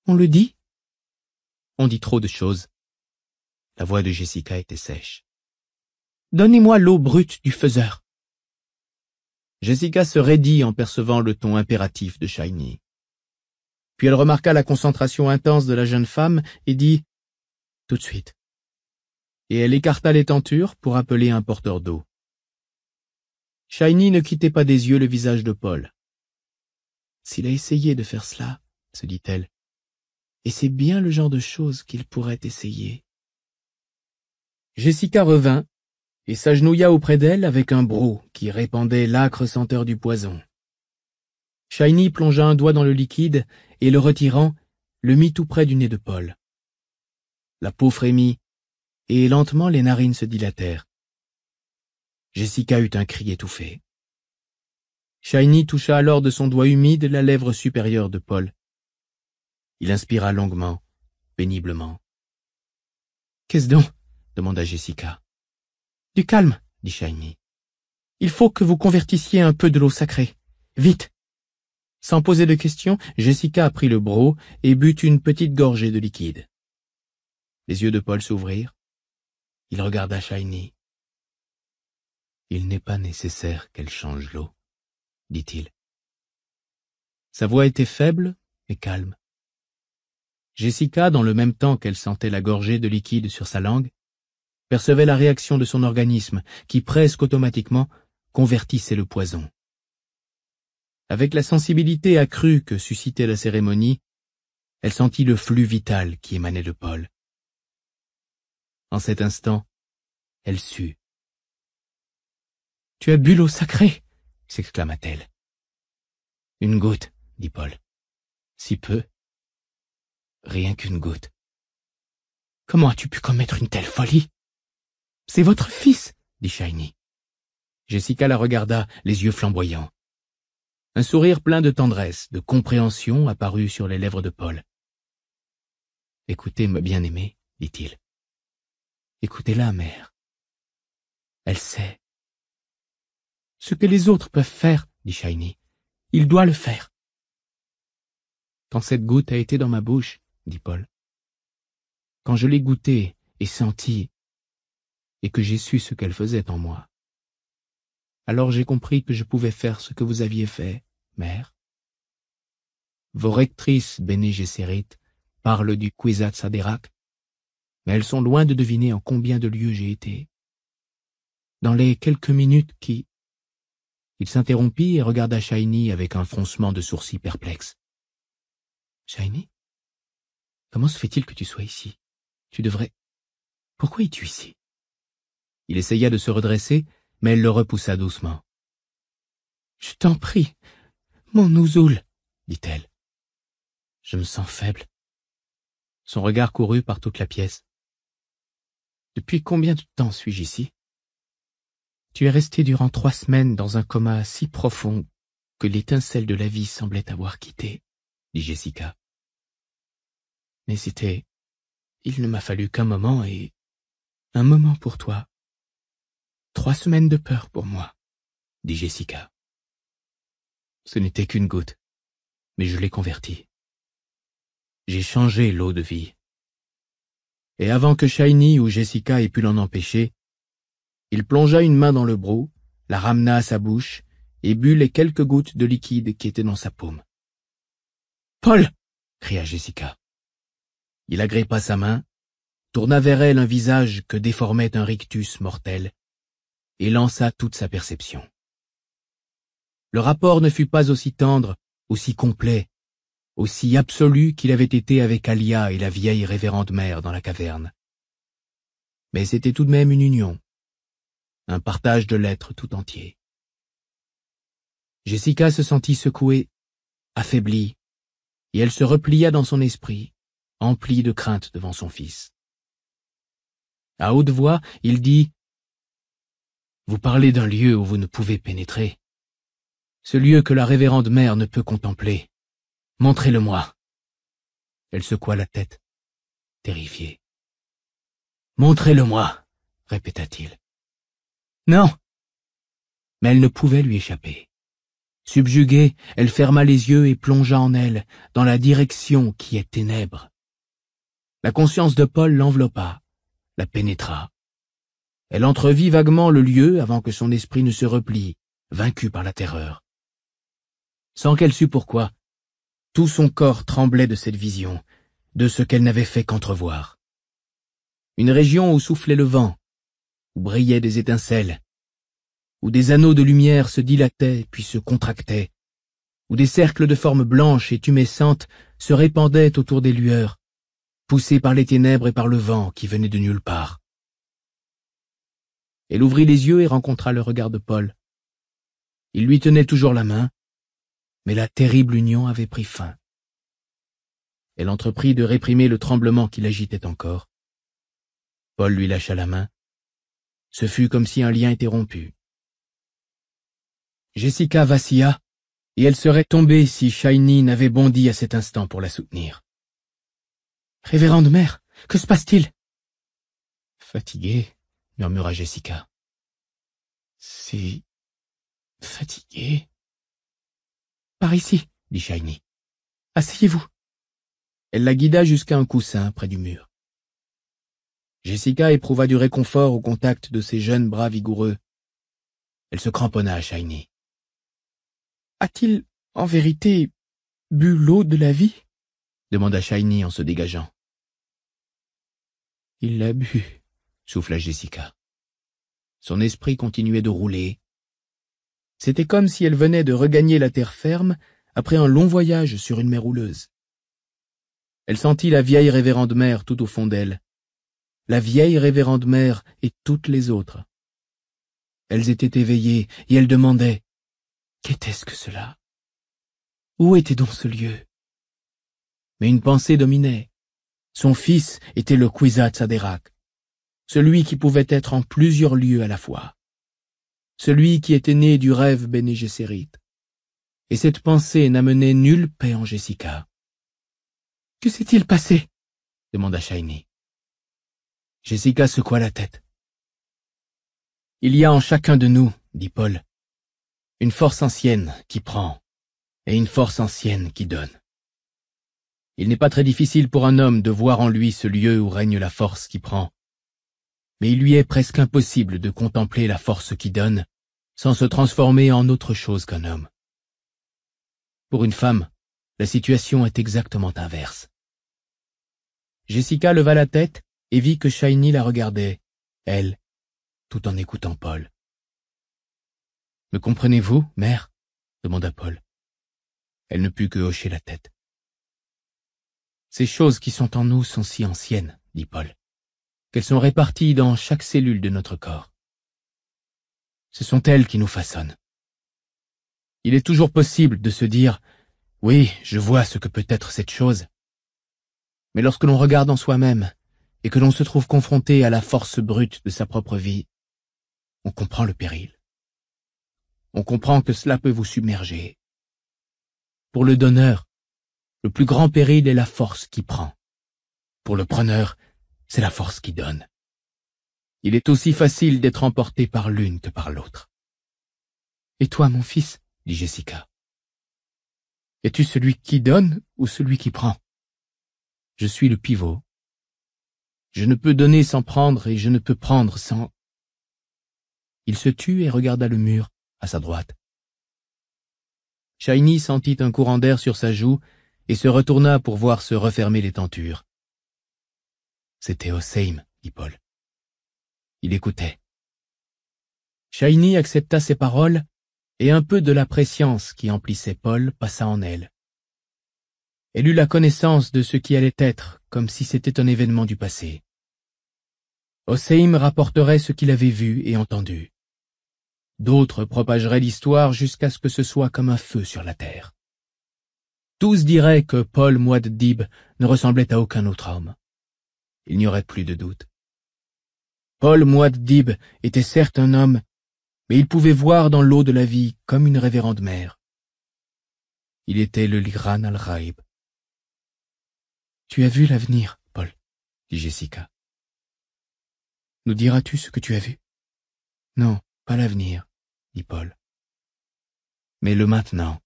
On le dit On dit trop de choses. La voix de Jessica était sèche. Donnez-moi l'eau brute du faiseur. Jessica se raidit en percevant le ton impératif de Shiny. Puis elle remarqua la concentration intense de la jeune femme et dit « Tout de suite ». Et elle écarta les tentures pour appeler un porteur d'eau. Shiny ne quittait pas des yeux le visage de Paul. S'il a essayé de faire cela, se dit-elle, et c'est bien le genre de choses qu'il pourrait essayer. Jessica revint et s'agenouilla auprès d'elle avec un brou qui répandait l'âcre senteur du poison. Shiny plongea un doigt dans le liquide et, le retirant, le mit tout près du nez de Paul. La peau frémit, et lentement les narines se dilatèrent. Jessica eut un cri étouffé. Shiny toucha alors de son doigt humide la lèvre supérieure de Paul. Il inspira longuement, péniblement. Qu'est-ce donc demanda Jessica. Du calme, dit Shiny. Il faut que vous convertissiez un peu de l'eau sacrée. Vite Sans poser de questions, Jessica prit le broc et but une petite gorgée de liquide. Les yeux de Paul s'ouvrirent. Il regarda Shiny. Il n'est pas nécessaire qu'elle change l'eau dit-il. Sa voix était faible et calme. Jessica, dans le même temps qu'elle sentait la gorgée de liquide sur sa langue, percevait la réaction de son organisme qui presque automatiquement convertissait le poison. Avec la sensibilité accrue que suscitait la cérémonie, elle sentit le flux vital qui émanait de Paul. En cet instant, elle sut. Tu as bu l'eau sacrée, s'exclama-t-elle. Une goutte, dit Paul. Si peu. Rien qu'une goutte. Comment as-tu pu commettre une telle folie C'est votre fils, dit Shiny. Jessica la regarda, les yeux flamboyants. Un sourire plein de tendresse, de compréhension apparut sur les lèvres de Paul. Écoutez, ma bien-aimée, dit-il. Écoutez-la, mère. Elle sait, ce que les autres peuvent faire, dit Shiny, il doit le faire. Quand cette goutte a été dans ma bouche, dit Paul, quand je l'ai goûtée et sentie, et que j'ai su ce qu'elle faisait en moi, alors j'ai compris que je pouvais faire ce que vous aviez fait, mère. Vos rectrices, Béné parlent du Kwisatz Haderach, mais elles sont loin de deviner en combien de lieux j'ai été. Dans les quelques minutes qui, il s'interrompit et regarda Shiny avec un froncement de sourcils perplexe. Shiny Comment se fait-il que tu sois ici Tu devrais... Pourquoi es-tu ici Il essaya de se redresser, mais elle le repoussa doucement. Je t'en prie, mon Ouzoul, dit-elle. Je me sens faible. Son regard courut par toute la pièce. Depuis combien de temps suis-je ici tu es resté durant trois semaines dans un coma si profond que l'étincelle de la vie semblait avoir quitté, dit Jessica. Mais c'était... Il ne m'a fallu qu'un moment et... Un moment pour toi. Trois semaines de peur pour moi, dit Jessica. Ce n'était qu'une goutte, mais je l'ai convertie. J'ai changé l'eau de vie. Et avant que Shiny ou Jessica ait pu l'en empêcher, il plongea une main dans le brou, la ramena à sa bouche et but les quelques gouttes de liquide qui étaient dans sa paume. Paul cria Jessica. Il agrippa sa main, tourna vers elle un visage que déformait un rictus mortel, et lança toute sa perception. Le rapport ne fut pas aussi tendre, aussi complet, aussi absolu qu'il avait été avec Alia et la vieille révérende mère dans la caverne. Mais c'était tout de même une union, un partage de l'être tout entier. Jessica se sentit secouée, affaiblie, et elle se replia dans son esprit, emplie de crainte devant son fils. À haute voix, il dit « Vous parlez d'un lieu où vous ne pouvez pénétrer. Ce lieu que la révérende mère ne peut contempler. Montrez-le-moi. » Elle secoua la tête, terrifiée. « Montrez-le-moi, répéta-t-il. Non Mais elle ne pouvait lui échapper. Subjuguée, elle ferma les yeux et plongea en elle, dans la direction qui est ténèbre. La conscience de Paul l'enveloppa, la pénétra. Elle entrevit vaguement le lieu avant que son esprit ne se replie, vaincu par la terreur. Sans qu'elle sût pourquoi, tout son corps tremblait de cette vision, de ce qu'elle n'avait fait qu'entrevoir. Une région où soufflait le vent, où brillaient des étincelles, où des anneaux de lumière se dilataient puis se contractaient, où des cercles de forme blanche et tumescente se répandaient autour des lueurs, poussés par les ténèbres et par le vent qui venait de nulle part. Elle ouvrit les yeux et rencontra le regard de Paul. Il lui tenait toujours la main, mais la terrible union avait pris fin. Elle entreprit de réprimer le tremblement qui l'agitait encore. Paul lui lâcha la main, ce fut comme si un lien était rompu. Jessica vacilla, et elle serait tombée si Shiny n'avait bondi à cet instant pour la soutenir. Révérende mère, que se passe-t-il Fatiguée, murmura Jessica. C'est fatiguée... »« Par ici, dit Shiny. Asseyez-vous. Elle la guida jusqu'à un coussin près du mur. Jessica éprouva du réconfort au contact de ses jeunes bras vigoureux. Elle se cramponna à Shiny. A-t-il, en vérité, bu l'eau de la vie demanda Shiny en se dégageant. Il l'a bu, souffla Jessica. Son esprit continuait de rouler. C'était comme si elle venait de regagner la terre ferme après un long voyage sur une mer houleuse. Elle sentit la vieille révérende mère tout au fond d'elle, la vieille révérende mère et toutes les autres. Elles étaient éveillées et elles demandaient Qu'était-ce que cela Où était donc ce lieu Mais une pensée dominait. Son fils était le Kwisatz Haderach, celui qui pouvait être en plusieurs lieux à la fois, celui qui était né du rêve Béné Et cette pensée n'amenait nulle paix en Jessica. Que s'est-il passé demanda Shiny. Jessica secoua la tête. Il y a en chacun de nous, dit Paul, une force ancienne qui prend et une force ancienne qui donne. Il n'est pas très difficile pour un homme de voir en lui ce lieu où règne la force qui prend, mais il lui est presque impossible de contempler la force qui donne sans se transformer en autre chose qu'un homme. Pour une femme, la situation est exactement inverse. Jessica leva la tête et vit que Shiny la regardait, elle, tout en écoutant Paul. Me comprenez-vous, mère demanda Paul. Elle ne put que hocher la tête. Ces choses qui sont en nous sont si anciennes, dit Paul, qu'elles sont réparties dans chaque cellule de notre corps. Ce sont elles qui nous façonnent. Il est toujours possible de se dire, oui, je vois ce que peut être cette chose. Mais lorsque l'on regarde en soi-même et que l'on se trouve confronté à la force brute de sa propre vie, on comprend le péril. On comprend que cela peut vous submerger. Pour le donneur, le plus grand péril est la force qui prend. Pour le preneur, c'est la force qui donne. Il est aussi facile d'être emporté par l'une que par l'autre. Et toi, mon fils, dit Jessica, es-tu celui qui donne ou celui qui prend Je suis le pivot, je ne peux donner sans prendre et je ne peux prendre sans... Il se tut et regarda le mur, à sa droite. Shiny sentit un courant d'air sur sa joue et se retourna pour voir se refermer les tentures. C'était same, dit Paul. Il écoutait. Shiny accepta ses paroles, et un peu de la préscience qui emplissait Paul passa en elle. Elle eut la connaissance de ce qui allait être, comme si c'était un événement du passé. Osseim rapporterait ce qu'il avait vu et entendu. D'autres propageraient l'histoire jusqu'à ce que ce soit comme un feu sur la terre. Tous diraient que Paul Mouad-Dib ne ressemblait à aucun autre homme. Il n'y aurait plus de doute. Paul Mouad-Dib était certes un homme, mais il pouvait voir dans l'eau de la vie comme une révérende mère. Il était le Liran al-Raib, tu as vu l'avenir, Paul, dit Jessica. Nous diras-tu ce que tu as vu Non, pas l'avenir, dit Paul. Mais le maintenant.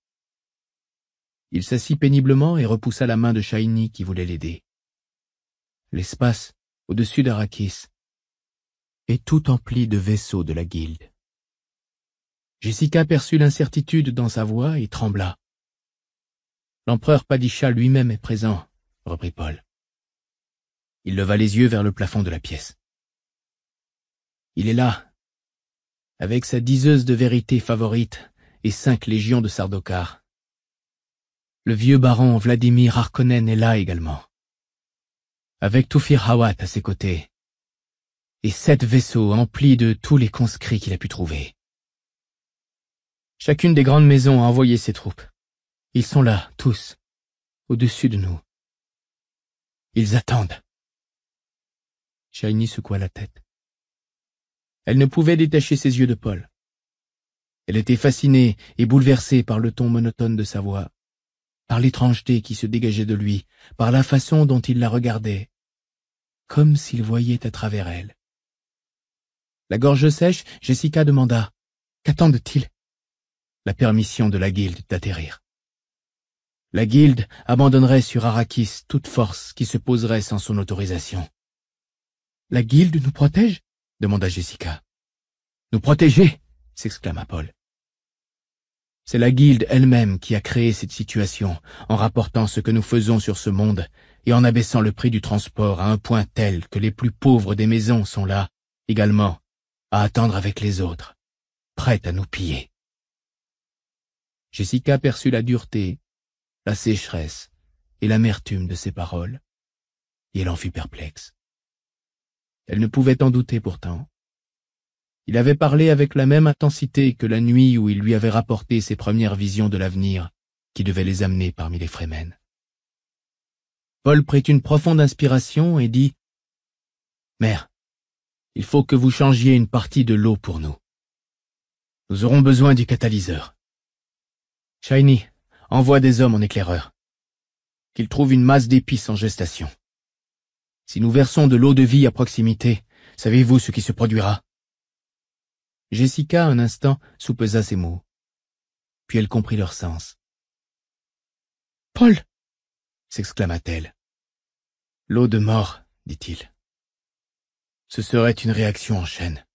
Il s'assit péniblement et repoussa la main de Shiny qui voulait l'aider. L'espace, au-dessus d'Arakis, est tout empli de vaisseaux de la guilde. Jessica perçut l'incertitude dans sa voix et trembla. L'empereur Padisha lui-même est présent, reprit Paul. Il leva les yeux vers le plafond de la pièce. Il est là, avec sa diseuse de vérité favorite et cinq légions de Sardaukar. Le vieux baron Vladimir Harkonnen est là également. Avec Toufir Hawat à ses côtés. Et sept vaisseaux emplis de tous les conscrits qu'il a pu trouver. Chacune des grandes maisons a envoyé ses troupes. Ils sont là, tous, au-dessus de nous. Ils attendent. Shiny secoua la tête. Elle ne pouvait détacher ses yeux de Paul. Elle était fascinée et bouleversée par le ton monotone de sa voix, par l'étrangeté qui se dégageait de lui, par la façon dont il la regardait, comme s'il voyait à travers elle. La gorge sèche, Jessica demanda, Qu'attendent-ils La permission de la guilde d'atterrir. La guilde abandonnerait sur Arrakis toute force qui se poserait sans son autorisation. La guilde nous protège demanda Jessica. Nous protéger s'exclama Paul. C'est la guilde elle-même qui a créé cette situation en rapportant ce que nous faisons sur ce monde et en abaissant le prix du transport à un point tel que les plus pauvres des maisons sont là, également, à attendre avec les autres, prêtes à nous piller. Jessica perçut la dureté la sécheresse et l'amertume de ses paroles, et elle en fut perplexe. Elle ne pouvait en douter pourtant. Il avait parlé avec la même intensité que la nuit où il lui avait rapporté ses premières visions de l'avenir qui devait les amener parmi les Fremen. Paul prit une profonde inspiration et dit « Mère, il faut que vous changiez une partie de l'eau pour nous. Nous aurons besoin du catalyseur. Shiny, envoie des hommes en éclaireur. Qu'ils trouvent une masse d'épices en gestation. Si nous versons de l'eau de vie à proximité, savez-vous ce qui se produira Jessica, un instant, soupesa ces mots. Puis elle comprit leur sens. Paul s'exclama-t-elle. L'eau de mort, dit-il. Ce serait une réaction en chaîne.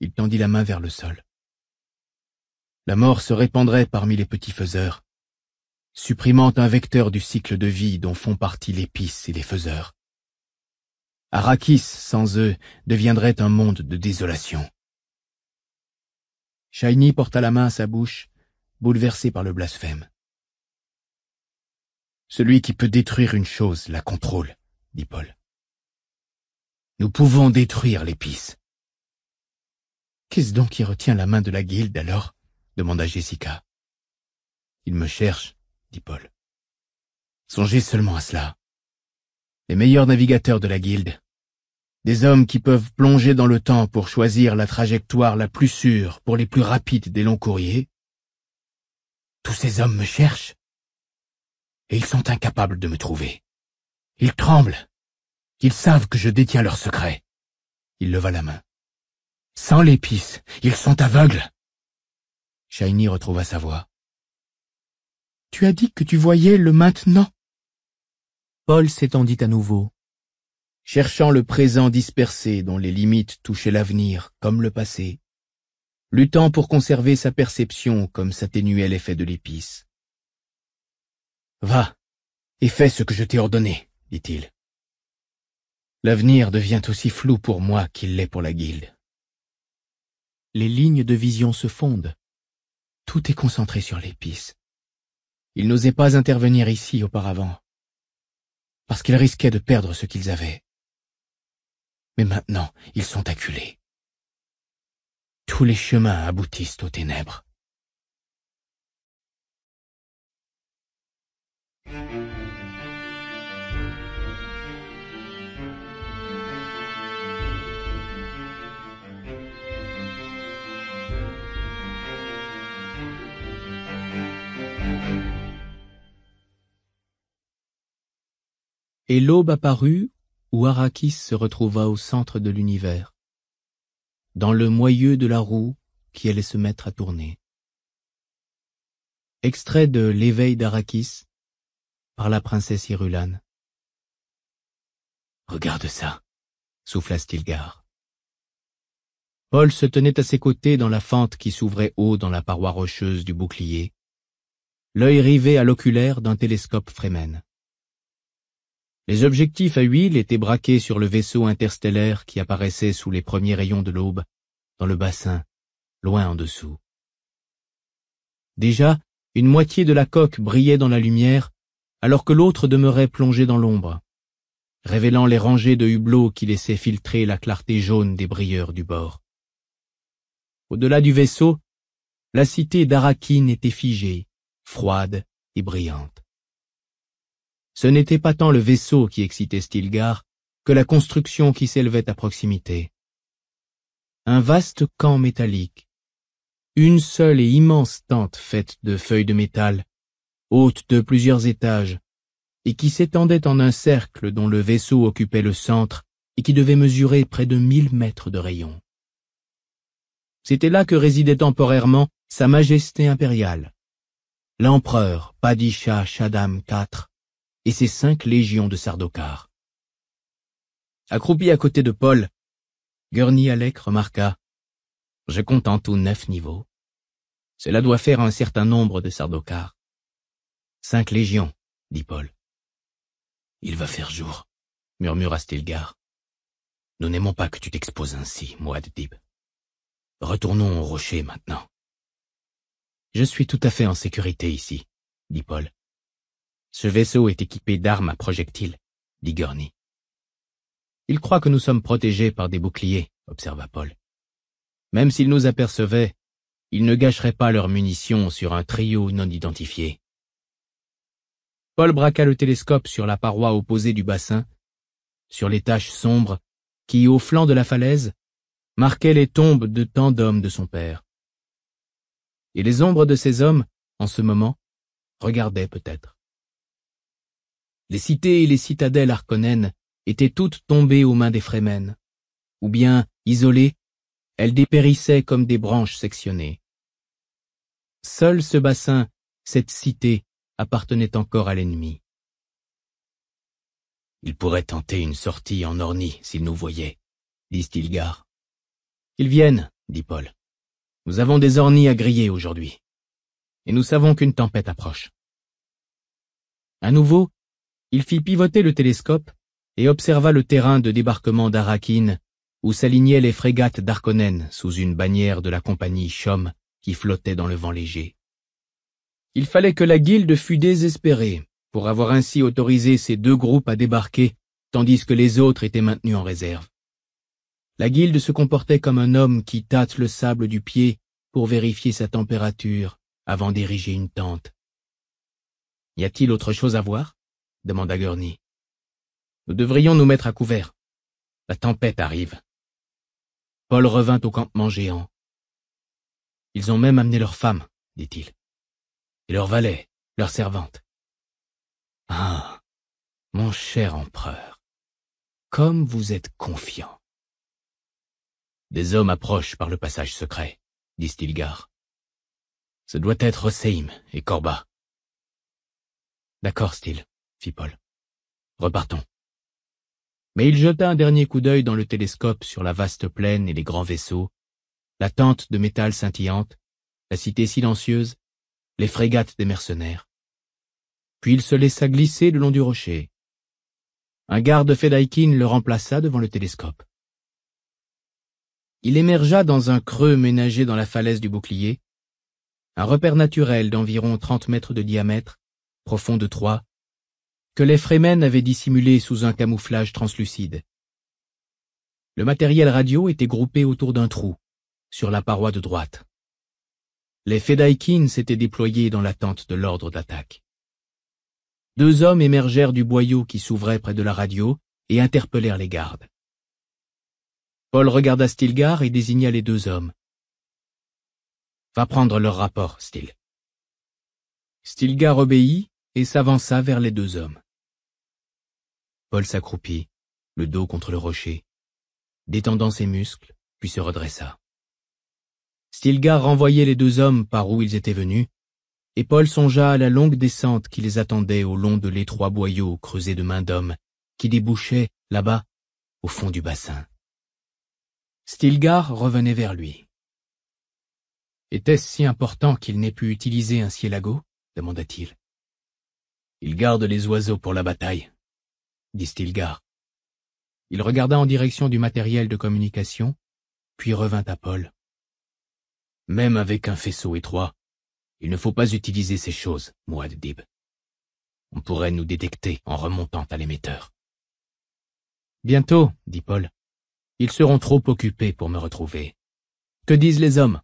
Il tendit la main vers le sol. La mort se répandrait parmi les petits faiseurs supprimant un vecteur du cycle de vie dont font partie l'épice et les faiseurs. Arrakis, sans eux, deviendrait un monde de désolation. Shiny porta la main à sa bouche, bouleversée par le blasphème. Celui qui peut détruire une chose la contrôle, dit Paul. Nous pouvons détruire l'épice. Qu'est-ce donc qui retient la main de la guilde alors demanda Jessica. Il me cherche, dit Paul. Songez seulement à cela. Les meilleurs navigateurs de la guilde, des hommes qui peuvent plonger dans le temps pour choisir la trajectoire la plus sûre pour les plus rapides des longs courriers, tous ces hommes me cherchent et ils sont incapables de me trouver. Ils tremblent. Ils savent que je détiens leur secret. Il leva la main. Sans l'épice, ils sont aveugles. Shiny retrouva sa voix. Tu as dit que tu voyais le maintenant. Paul s'étendit à nouveau, cherchant le présent dispersé dont les limites touchaient l'avenir comme le passé, luttant pour conserver sa perception comme s'atténuait l'effet de l'épice. Va, et fais ce que je t'ai ordonné, dit-il. L'avenir devient aussi flou pour moi qu'il l'est pour la guilde. Les lignes de vision se fondent. Tout est concentré sur l'épice. Ils n'osaient pas intervenir ici auparavant, parce qu'ils risquaient de perdre ce qu'ils avaient. Mais maintenant, ils sont acculés. Tous les chemins aboutissent aux ténèbres. Et l'aube apparut, où Arrakis se retrouva au centre de l'univers, dans le moyeu de la roue qui allait se mettre à tourner. Extrait de L'éveil d'Arakis par la princesse Irulane. Regarde ça, souffla Stilgar. Paul se tenait à ses côtés dans la fente qui s'ouvrait haut dans la paroi rocheuse du bouclier, l'œil rivé à l'oculaire d'un télescope Fremen. Les objectifs à huile étaient braqués sur le vaisseau interstellaire qui apparaissait sous les premiers rayons de l'aube, dans le bassin, loin en dessous. Déjà, une moitié de la coque brillait dans la lumière, alors que l'autre demeurait plongée dans l'ombre, révélant les rangées de hublots qui laissaient filtrer la clarté jaune des brilleurs du bord. Au-delà du vaisseau, la cité d'Arakin était figée, froide et brillante. Ce n'était pas tant le vaisseau qui excitait Stilgar que la construction qui s'élevait à proximité. Un vaste camp métallique. Une seule et immense tente faite de feuilles de métal, haute de plusieurs étages, et qui s'étendait en un cercle dont le vaisseau occupait le centre et qui devait mesurer près de mille mètres de rayon. C'était là que résidait temporairement Sa Majesté impériale. L'empereur Padishah Shaddam IV et ses cinq légions de Sardaukar. Accroupi à côté de Paul, Gurney Alec remarqua « Je compte en tout neuf niveaux. Cela doit faire un certain nombre de sardocars. »« Cinq légions, dit Paul. Il va faire jour, murmura Stilgar. Nous n'aimons pas que tu t'exposes ainsi, Dib. Retournons au rocher maintenant. Je suis tout à fait en sécurité ici, dit Paul. Ce vaisseau est équipé d'armes à projectiles, dit Gurney. Il croit que nous sommes protégés par des boucliers, observa Paul. Même s'ils nous apercevaient, ils ne gâcheraient pas leurs munitions sur un trio non identifié. Paul braqua le télescope sur la paroi opposée du bassin, sur les taches sombres qui, au flanc de la falaise, marquaient les tombes de tant d'hommes de son père. Et les ombres de ces hommes, en ce moment, regardaient peut-être. Les cités et les citadelles arconènes étaient toutes tombées aux mains des Fremen. Ou bien, isolées, elles dépérissaient comme des branches sectionnées. Seul ce bassin, cette cité, appartenait encore à l'ennemi. Il pourrait tenter une sortie en Ornie s'ils nous voyait, dit Stilgar. Qu'ils viennent, dit Paul. Nous avons des ornis à griller aujourd'hui. Et nous savons qu'une tempête approche. À nouveau, il fit pivoter le télescope et observa le terrain de débarquement d'Arakin, où s'alignaient les frégates d'Arkonnen sous une bannière de la compagnie Chom qui flottait dans le vent léger. Il fallait que la guilde fût désespérée pour avoir ainsi autorisé ces deux groupes à débarquer, tandis que les autres étaient maintenus en réserve. La guilde se comportait comme un homme qui tâte le sable du pied pour vérifier sa température avant d'ériger une tente. Y a-t-il autre chose à voir demanda Gurney. Nous devrions nous mettre à couvert. La tempête arrive. Paul revint au campement géant. Ils ont même amené leurs femmes, dit-il. Et leurs valets, leurs servantes. Ah, mon cher empereur, comme vous êtes confiant. Des hommes approchent par le passage secret, dit Stilgar. Ce doit être Seim et Corba. D'accord, Stil, fit Paul. Repartons. Mais il jeta un dernier coup d'œil dans le télescope sur la vaste plaine et les grands vaisseaux, la tente de métal scintillante, la cité silencieuse, les frégates des mercenaires. Puis il se laissa glisser le long du rocher. Un garde Fedaikin le remplaça devant le télescope. Il émergea dans un creux ménagé dans la falaise du bouclier, un repère naturel d'environ 30 mètres de diamètre, profond de trois, que les Fremen avaient dissimulé sous un camouflage translucide. Le matériel radio était groupé autour d'un trou, sur la paroi de droite. Les Fedaikin s'étaient déployés dans l'attente de l'ordre d'attaque. Deux hommes émergèrent du boyau qui s'ouvrait près de la radio et interpellèrent les gardes. Paul regarda Stilgar et désigna les deux hommes. Va prendre leur rapport, Stil. Stilgar obéit et s'avança vers les deux hommes. Paul s'accroupit, le dos contre le rocher, détendant ses muscles, puis se redressa. Stilgar renvoyait les deux hommes par où ils étaient venus, et Paul songea à la longue descente qui les attendait au long de l'étroit boyau creusé de mains d'hommes, qui débouchait, là-bas, au fond du bassin. Stilgar revenait vers lui. Était-ce si important qu'il n'ait pu utiliser un cielago demanda-t-il. Il garde les oiseaux pour la bataille, dit Il regarda en direction du matériel de communication, puis revint à Paul. Même avec un faisceau étroit, il ne faut pas utiliser ces choses, Dib. « On pourrait nous détecter en remontant à l'émetteur. Bientôt, dit Paul, ils seront trop occupés pour me retrouver. Que disent les hommes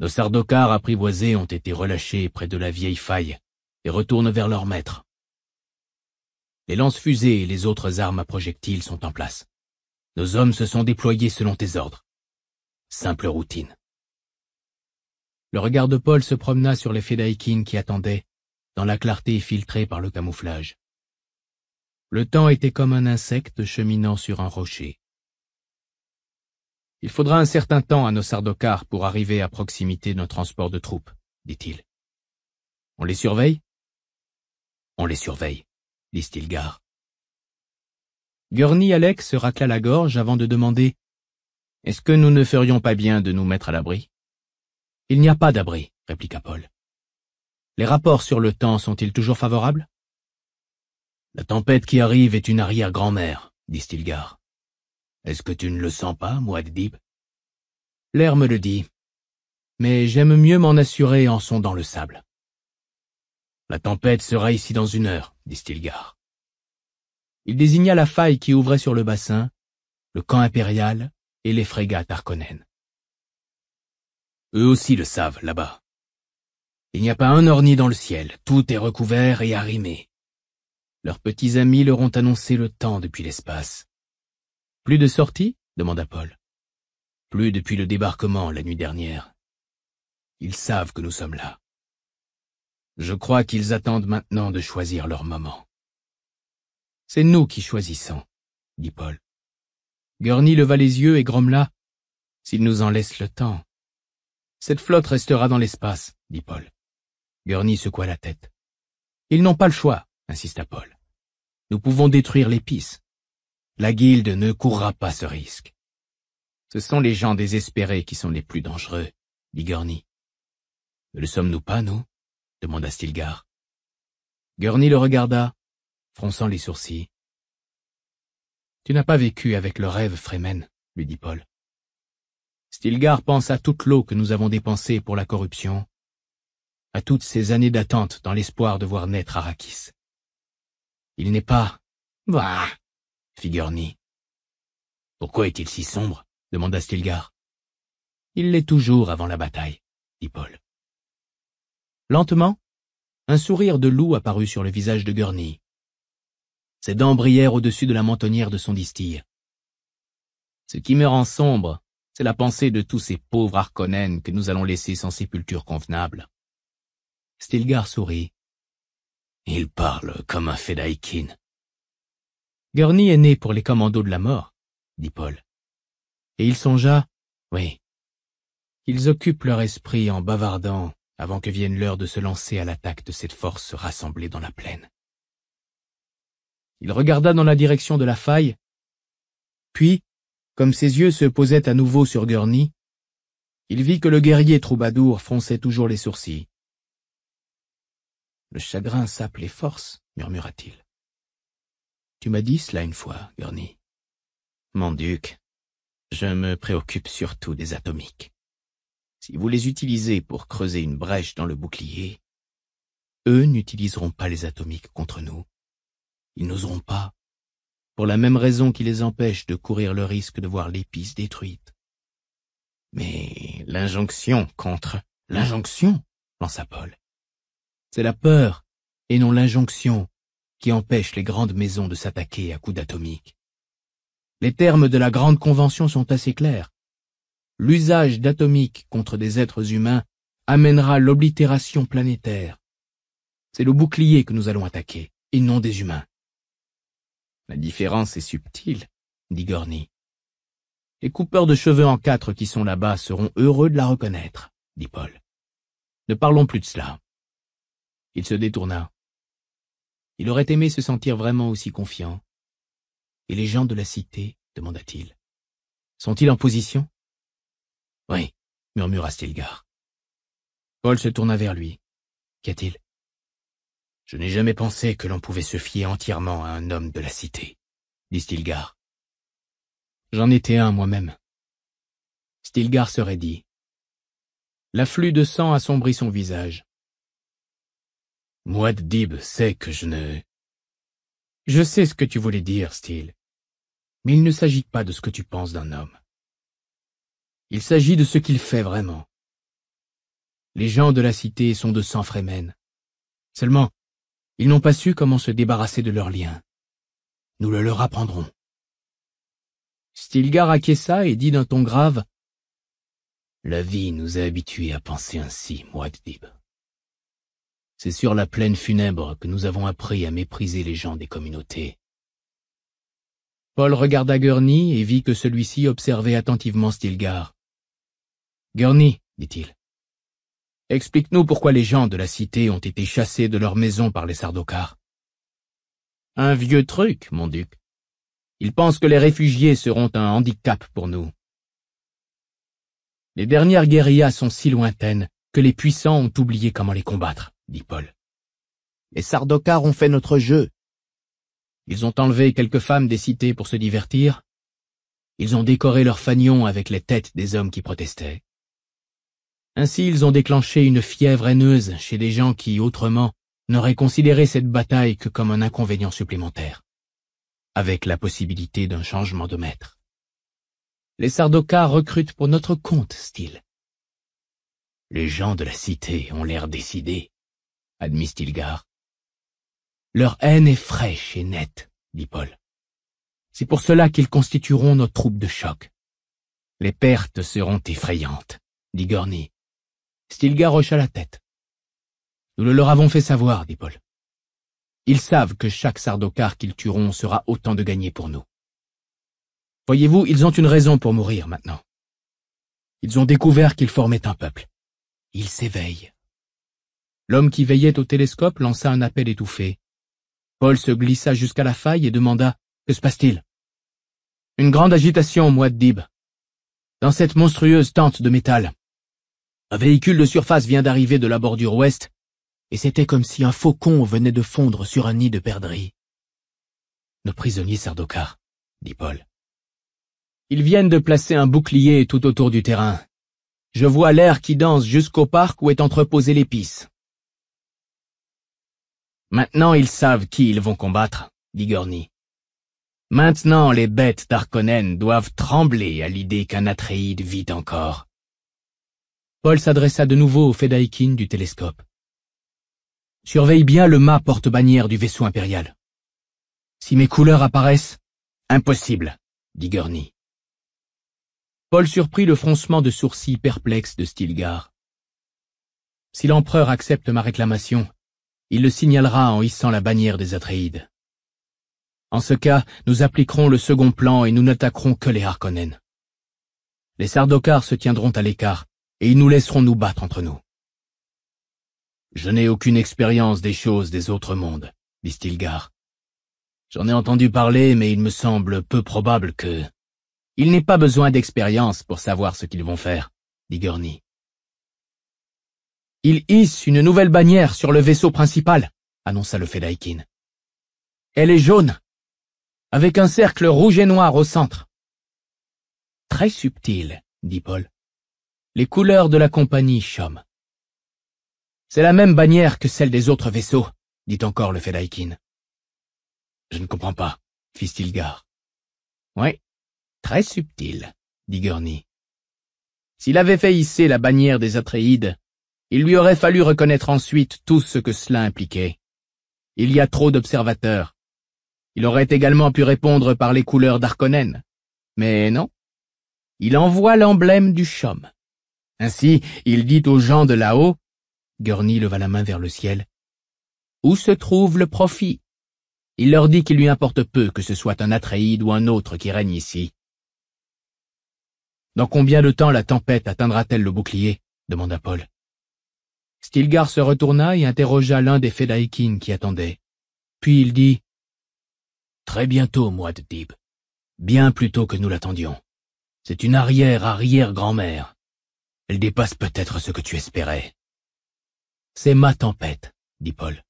Nos sardocars apprivoisés ont été relâchés près de la vieille faille et retournent vers leur maître. Les lances fusées et les autres armes à projectiles sont en place. Nos hommes se sont déployés selon tes ordres. Simple routine. Le regard de Paul se promena sur les Fedaïkines qui attendaient, dans la clarté filtrée par le camouflage. Le temps était comme un insecte cheminant sur un rocher. Il faudra un certain temps à nos sardocars pour arriver à proximité de nos transports de troupes, dit-il. On les surveille On les surveille. Stilgar. Gurney Alec se racla la gorge avant de demander « Est-ce que nous ne ferions pas bien de nous mettre à l'abri ?»« Il n'y a pas d'abri, » répliqua Paul. « Les rapports sur le temps sont-ils toujours favorables ?»« La tempête qui arrive est une arrière-grand-mère, » dit Stilgar. « Est-ce que tu ne le sens pas, Dib L'air me le dit, mais j'aime mieux m'en assurer en sondant le sable. » La tempête sera ici dans une heure, dit Stilgar. Il désigna la faille qui ouvrait sur le bassin, le camp impérial et les frégates Tarkonnen. « Eux aussi le savent, là-bas. Il n'y a pas un orni dans le ciel, tout est recouvert et arrimé. Leurs petits amis leur ont annoncé le temps depuis l'espace. Plus de sortie demanda Paul. Plus depuis le débarquement la nuit dernière. Ils savent que nous sommes là. Je crois qu'ils attendent maintenant de choisir leur moment. C'est nous qui choisissons, dit Paul. Gurney leva les yeux et grommela. S'il nous en laisse le temps. Cette flotte restera dans l'espace, dit Paul. Gurney secoua la tête. Ils n'ont pas le choix, insista Paul. Nous pouvons détruire l'épice. La guilde ne courra pas ce risque. Ce sont les gens désespérés qui sont les plus dangereux, dit Gurney. Ne le sommes-nous pas, nous demanda Stilgar. Gurney le regarda, fronçant les sourcils. Tu n'as pas vécu avec le rêve, Fremen, lui dit Paul. Stilgar pense à toute l'eau que nous avons dépensée pour la corruption, à toutes ces années d'attente dans l'espoir de voir naître Arrakis. Il n'est pas... Bah fit Gurney. Pourquoi est-il si sombre demanda Stilgar. Il l'est toujours avant la bataille, dit Paul. Lentement, un sourire de loup apparut sur le visage de Gurney. Ses dents brillèrent au-dessus de la mentonnière de son distille. Ce qui me rend sombre, c'est la pensée de tous ces pauvres Harkonnen que nous allons laisser sans sépulture convenable. Stilgar sourit. Il parle comme un Fedaïkin. Gurney est né pour les commandos de la mort, dit Paul. Et il songea, oui, qu'ils occupent leur esprit en bavardant avant que vienne l'heure de se lancer à l'attaque de cette force rassemblée dans la plaine. Il regarda dans la direction de la faille, puis, comme ses yeux se posaient à nouveau sur Gurney, il vit que le guerrier troubadour fronçait toujours les sourcils. Le chagrin sape les forces, murmura-t-il. Tu m'as dit cela une fois, Gurney. Mon duc, je me préoccupe surtout des atomiques. Si vous les utilisez pour creuser une brèche dans le bouclier, eux n'utiliseront pas les atomiques contre nous. Ils n'oseront pas, pour la même raison qui les empêche de courir le risque de voir l'épice détruite. Mais l'injonction contre l'injonction, pensa Paul. C'est la peur, et non l'injonction, qui empêche les grandes maisons de s'attaquer à coups d'atomiques. Les termes de la grande convention sont assez clairs l'usage d'atomique contre des êtres humains amènera l'oblitération planétaire. C'est le bouclier que nous allons attaquer, et non des humains. La différence est subtile, dit Gorny. Les coupeurs de cheveux en quatre qui sont là-bas seront heureux de la reconnaître, dit Paul. Ne parlons plus de cela. Il se détourna. Il aurait aimé se sentir vraiment aussi confiant. Et les gens de la cité demanda-t-il. Sont-ils en position oui, murmura Stilgar. Paul se tourna vers lui. a-t-il t il Je n'ai jamais pensé que l'on pouvait se fier entièrement à un homme de la cité, dit Stilgar. J'en étais un moi-même. Stilgar se dit. L'afflux de sang assombrit son visage. Mouad Dib sait que je ne... Je sais ce que tu voulais dire, Stil, Mais il ne s'agit pas de ce que tu penses d'un homme. Il s'agit de ce qu'il fait vraiment. Les gens de la cité sont de sang frémen. Seulement, ils n'ont pas su comment se débarrasser de leurs liens. Nous le leur apprendrons. Stilgar acquiesça et dit d'un ton grave La vie nous a habitués à penser ainsi, Mouad'Dib. C'est sur la plaine funèbre que nous avons appris à mépriser les gens des communautés. Paul regarda Gurney et vit que celui-ci observait attentivement Stilgar. Gurney, dit-il, explique-nous pourquoi les gens de la cité ont été chassés de leur maison par les sardocars. Un vieux truc, mon duc. Ils pensent que les réfugiés seront un handicap pour nous. Les dernières guérillas sont si lointaines que les puissants ont oublié comment les combattre, dit Paul. Les sardocars ont fait notre jeu. Ils ont enlevé quelques femmes des cités pour se divertir. Ils ont décoré leurs fanions avec les têtes des hommes qui protestaient. Ainsi, ils ont déclenché une fièvre haineuse chez des gens qui, autrement, n'auraient considéré cette bataille que comme un inconvénient supplémentaire, avec la possibilité d'un changement de maître. Les Sardocas recrutent pour notre compte, style. Les gens de la cité ont l'air décidés, admis Stilgar. Leur haine est fraîche et nette, dit Paul. C'est pour cela qu'ils constitueront nos troupes de choc. Les pertes seront effrayantes, dit Gorny. Stilgar hocha la tête. Nous le leur avons fait savoir, dit Paul. Ils savent que chaque sardocar qu'ils tueront sera autant de gagnés pour nous. Voyez-vous, ils ont une raison pour mourir maintenant. Ils ont découvert qu'ils formaient un peuple. Ils s'éveillent. L'homme qui veillait au télescope lança un appel étouffé. Paul se glissa jusqu'à la faille et demanda « Que se passe-t-il » Une grande agitation, Moedib. Dans cette monstrueuse tente de métal. Un véhicule de surface vient d'arriver de la bordure ouest, et c'était comme si un faucon venait de fondre sur un nid de perdrix. Nos prisonniers sardokas, dit Paul. Ils viennent de placer un bouclier tout autour du terrain. Je vois l'air qui danse jusqu'au parc où est entreposée l'épice. Maintenant ils savent qui ils vont combattre, dit Gorny. Maintenant les bêtes d'Arconen doivent trembler à l'idée qu'un Atréide vit encore. Paul s'adressa de nouveau au Fedaikin du télescope. Surveille bien le mât porte-bannière du vaisseau impérial. Si mes couleurs apparaissent, impossible, dit Gurney. Paul surprit le froncement de sourcils perplexe de Stilgar. Si l'empereur accepte ma réclamation, il le signalera en hissant la bannière des Atreides. En ce cas, nous appliquerons le second plan et nous n'attaquerons que les Harkonnen. Les Sardokars se tiendront à l'écart, et ils nous laisseront nous battre entre nous. Je n'ai aucune expérience des choses des autres mondes, dit Stilgar. J'en ai entendu parler, mais il me semble peu probable que... Il n'est pas besoin d'expérience pour savoir ce qu'ils vont faire, dit Gurney. Ils hissent une nouvelle bannière sur le vaisseau principal, annonça le Fedaikin. Elle est jaune, avec un cercle rouge et noir au centre. Très subtil, dit Paul les couleurs de la compagnie Chom. C'est la même bannière que celle des autres vaisseaux, dit encore le Fedaikin. Je ne comprends pas, fit Stilgar. Oui, très subtil, dit Gurney. S'il avait fait hisser la bannière des Atréides, il lui aurait fallu reconnaître ensuite tout ce que cela impliquait. Il y a trop d'observateurs. Il aurait également pu répondre par les couleurs d'Arconen. Mais non. Il envoie l'emblème du Chom. Ainsi, il dit aux gens de là-haut, Gurney leva la main vers le ciel, Où se trouve le profit Il leur dit qu'il lui importe peu que ce soit un Atréide ou un autre qui règne ici. Dans combien de temps la tempête atteindra-t-elle le bouclier demanda Paul. Stilgar se retourna et interrogea l'un des Fedaïkin qui attendait. Puis il dit Très bientôt, moi de Bien plus tôt que nous l'attendions. C'est une arrière-arrière-grand-mère. Elle dépasse peut-être ce que tu espérais. C'est ma tempête, dit Paul.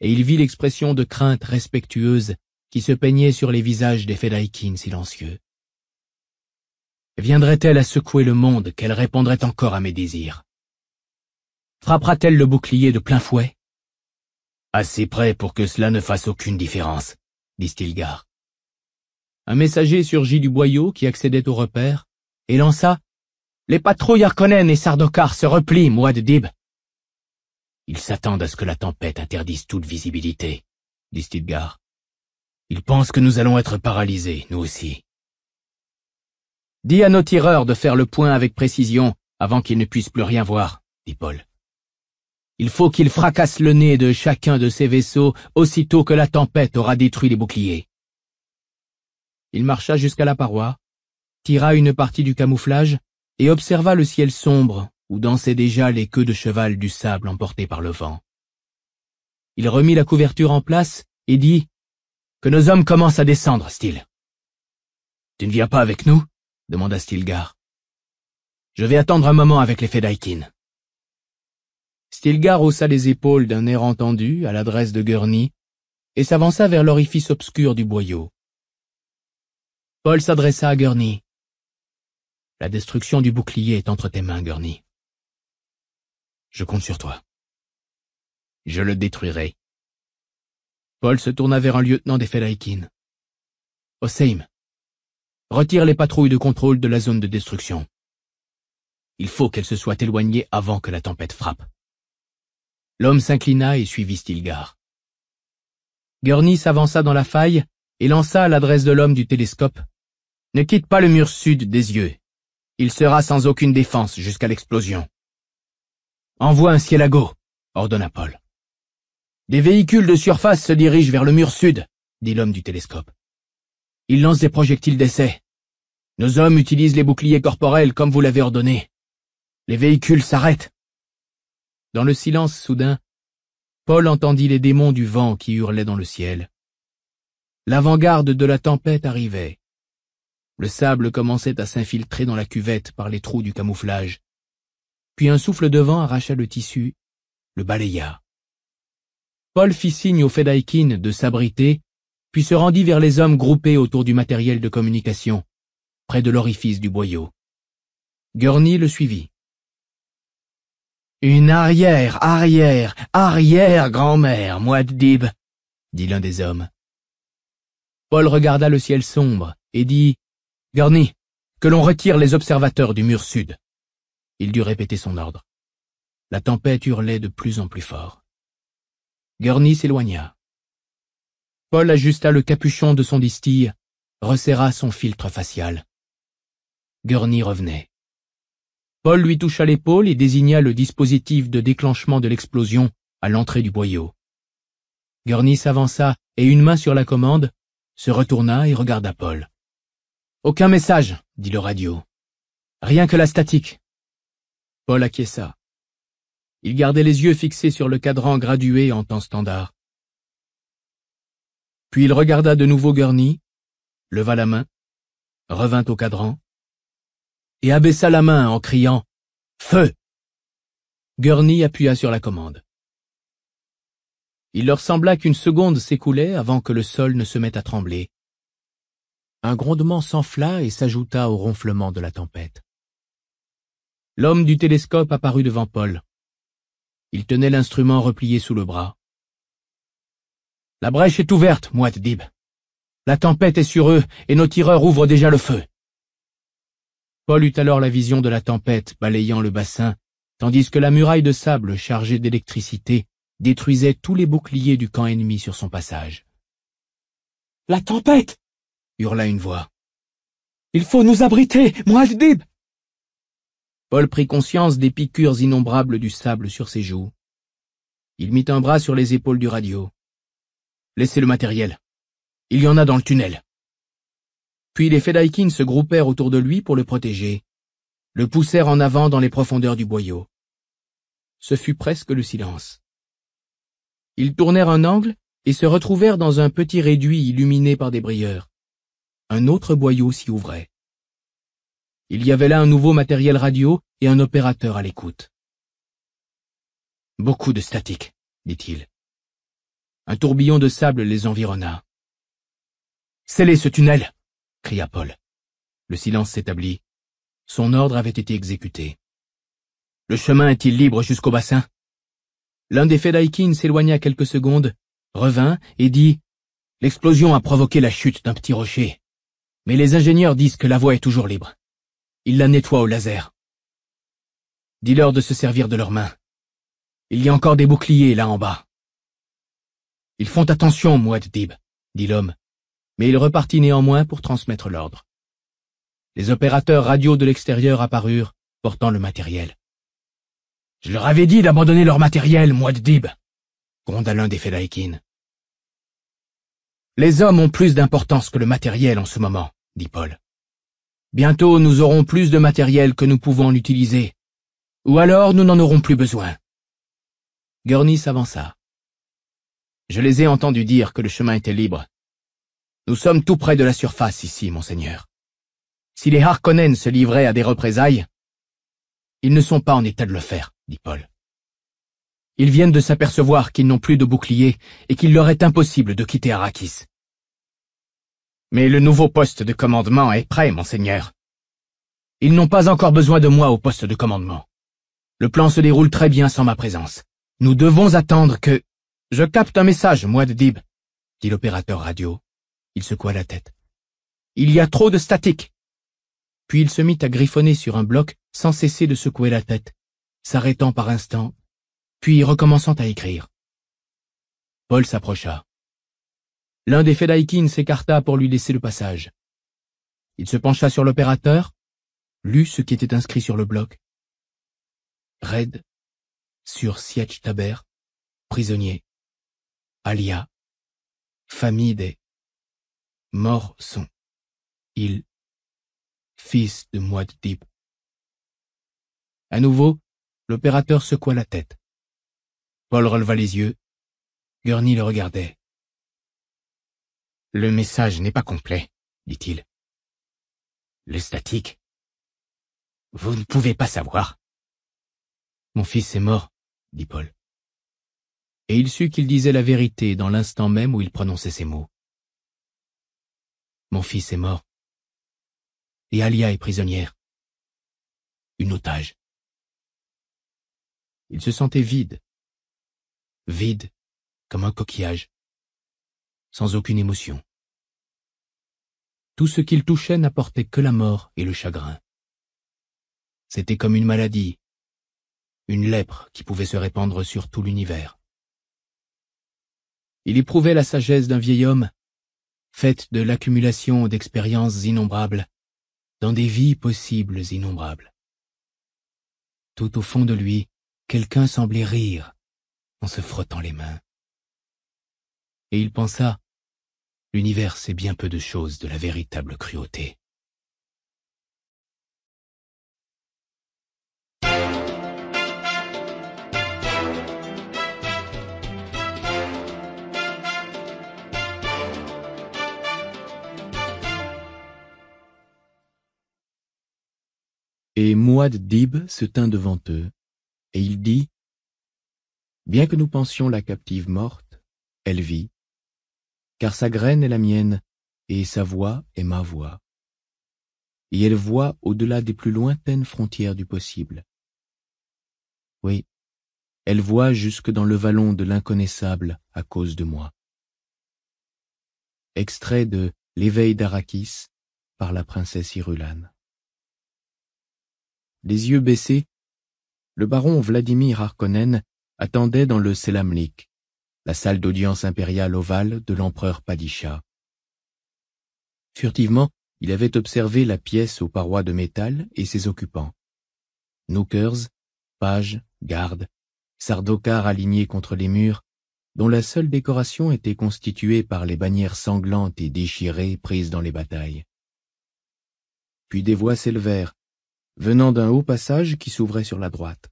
Et il vit l'expression de crainte respectueuse qui se peignait sur les visages des Fedaïkines silencieux. Viendrait-elle à secouer le monde qu'elle répondrait encore à mes désirs Frappera-t-elle le bouclier de plein fouet Assez près pour que cela ne fasse aucune différence, dit Stilgar. Un messager surgit du boyau qui accédait au repère et lança les patrouilles Harkonnen et Sardaukar se replient, de Dib. Ils s'attendent à ce que la tempête interdise toute visibilité, dit Stuttgart. Ils pensent que nous allons être paralysés, nous aussi. Dis à nos tireurs de faire le point avec précision avant qu'ils ne puissent plus rien voir, dit Paul. Il faut qu'ils fracassent le nez de chacun de ces vaisseaux aussitôt que la tempête aura détruit les boucliers. Il marcha jusqu'à la paroi, tira une partie du camouflage et observa le ciel sombre où dansaient déjà les queues de cheval du sable emportées par le vent. Il remit la couverture en place et dit « Que nos hommes commencent à descendre, Stil. Tu ne viens pas avec nous ?» demanda Stilgar. « Je vais attendre un moment avec les Fedaikin. » Stilgar haussa les épaules d'un air entendu à l'adresse de Gurney et s'avança vers l'orifice obscur du boyau. Paul s'adressa à Gurney. La destruction du bouclier est entre tes mains, Gurney. Je compte sur toi. Je le détruirai. Paul se tourna vers un lieutenant des Felaïkin. Oseim, retire les patrouilles de contrôle de la zone de destruction. Il faut qu'elles se soient éloignées avant que la tempête frappe. L'homme s'inclina et suivit Stilgar. Gurney s'avança dans la faille et lança à l'adresse de l'homme du télescope. Ne quitte pas le mur sud des yeux, il sera sans aucune défense jusqu'à l'explosion. Envoie un ciel à go !» ordonna Paul. Des véhicules de surface se dirigent vers le mur sud, dit l'homme du télescope. Ils lancent des projectiles d'essai. Nos hommes utilisent les boucliers corporels comme vous l'avez ordonné. Les véhicules s'arrêtent. Dans le silence soudain, Paul entendit les démons du vent qui hurlaient dans le ciel. L'avant-garde de la tempête arrivait. Le sable commençait à s'infiltrer dans la cuvette par les trous du camouflage. Puis un souffle de vent arracha le tissu, le balaya. Paul fit signe au Fedaikin de s'abriter, puis se rendit vers les hommes groupés autour du matériel de communication, près de l'orifice du boyau. Gurney le suivit. Une arrière, arrière, arrière grand-mère, moi Dib », dit l'un des hommes. Paul regarda le ciel sombre et dit « Gurney, que l'on retire les observateurs du mur sud. Il dut répéter son ordre. La tempête hurlait de plus en plus fort. Gurney s'éloigna. Paul ajusta le capuchon de son distille, resserra son filtre facial. Gurney revenait. Paul lui toucha l'épaule et désigna le dispositif de déclenchement de l'explosion à l'entrée du boyau. Gurney s'avança et une main sur la commande, se retourna et regarda Paul. Aucun message, dit le radio. Rien que la statique. Paul acquiesça. Il gardait les yeux fixés sur le cadran gradué en temps standard. Puis il regarda de nouveau Gurney, leva la main, revint au cadran, et abaissa la main en criant « Feu !» Gurney appuya sur la commande. Il leur sembla qu'une seconde s'écoulait avant que le sol ne se mette à trembler. Un grondement s'enfla et s'ajouta au ronflement de la tempête. L'homme du télescope apparut devant Paul. Il tenait l'instrument replié sous le bras. La brèche est ouverte, Mouaddib. La tempête est sur eux, et nos tireurs ouvrent déjà le feu. Paul eut alors la vision de la tempête balayant le bassin, tandis que la muraille de sable chargée d'électricité détruisait tous les boucliers du camp ennemi sur son passage. La tempête hurla une voix. Il faut nous abriter, dis !» Paul prit conscience des piqûres innombrables du sable sur ses joues. Il mit un bras sur les épaules du radio. Laissez le matériel. Il y en a dans le tunnel. Puis les Fedaikins se groupèrent autour de lui pour le protéger, le poussèrent en avant dans les profondeurs du boyau. Ce fut presque le silence. Ils tournèrent un angle et se retrouvèrent dans un petit réduit illuminé par des brilleurs un autre boyau s'y ouvrait. Il y avait là un nouveau matériel radio et un opérateur à l'écoute. Beaucoup de statique, dit-il. Un tourbillon de sable les environna. Scellez ce tunnel cria Paul. Le silence s'établit. Son ordre avait été exécuté. Le chemin est-il libre jusqu'au bassin L'un des Fedaikin s'éloigna quelques secondes, revint et dit ⁇ L'explosion a provoqué la chute d'un petit rocher mais les ingénieurs disent que la voie est toujours libre. Ils la nettoient au laser. Dis-leur de se servir de leurs mains. Il y a encore des boucliers là en bas. Ils font attention, Dib, » dit l'homme, mais il repartit néanmoins pour transmettre l'ordre. Les opérateurs radio de l'extérieur apparurent, portant le matériel. Je leur avais dit d'abandonner leur matériel, Dib, » gronda l'un des Felaïkines. Les hommes ont plus d'importance que le matériel en ce moment dit Paul. Bientôt nous aurons plus de matériel que nous pouvons l'utiliser. Ou alors nous n'en aurons plus besoin. Gurnis s'avança. Je les ai entendus dire que le chemin était libre. Nous sommes tout près de la surface ici, monseigneur. Si les Harkonnen se livraient à des représailles, ils ne sont pas en état de le faire, dit Paul. Ils viennent de s'apercevoir qu'ils n'ont plus de bouclier et qu'il leur est impossible de quitter Arrakis. Mais le nouveau poste de commandement est prêt, monseigneur. Ils n'ont pas encore besoin de moi au poste de commandement. Le plan se déroule très bien sans ma présence. Nous devons attendre que... Je capte un message, moi, de Dib, dit l'opérateur radio. Il secoua la tête. Il y a trop de statique. Puis il se mit à griffonner sur un bloc sans cesser de secouer la tête, s'arrêtant par instant, puis recommençant à écrire. Paul s'approcha. L'un des Fedaikin s'écarta pour lui laisser le passage. Il se pencha sur l'opérateur, lut ce qui était inscrit sur le bloc. Red, sur Sietch Taber, prisonnier. Alia, famille des morts sont. Il, fils de type » À nouveau, l'opérateur secoua la tête. Paul releva les yeux. Gurney le regardait. Le message n'est pas complet, dit-il. Le statique. Vous ne pouvez pas savoir. Mon fils est mort, dit Paul. Et il sut qu'il disait la vérité dans l'instant même où il prononçait ces mots. Mon fils est mort. Et Alia est prisonnière. Une otage. Il se sentait vide. Vide, comme un coquillage sans aucune émotion. Tout ce qu'il touchait n'apportait que la mort et le chagrin. C'était comme une maladie, une lèpre qui pouvait se répandre sur tout l'univers. Il éprouvait la sagesse d'un vieil homme, faite de l'accumulation d'expériences innombrables, dans des vies possibles innombrables. Tout au fond de lui, quelqu'un semblait rire en se frottant les mains et il pensa L'univers sait bien peu de choses de la véritable cruauté. Et Mouad Dib se tint devant eux, et il dit, Bien que nous pensions la captive morte, elle vit, car sa graine est la mienne, et sa voix est ma voix. Et elle voit au-delà des plus lointaines frontières du possible. Oui, elle voit jusque dans le vallon de l'inconnaissable à cause de moi. Extrait de L'éveil d'Arakis par la princesse Irulan Les yeux baissés, le baron Vladimir Harkonnen attendait dans le Selamlik, la salle d'audience impériale ovale de l'empereur Padisha. Furtivement, il avait observé la pièce aux parois de métal et ses occupants. Nookers, pages, gardes, sardocars alignés contre les murs, dont la seule décoration était constituée par les bannières sanglantes et déchirées prises dans les batailles. Puis des voix s'élevèrent, venant d'un haut passage qui s'ouvrait sur la droite.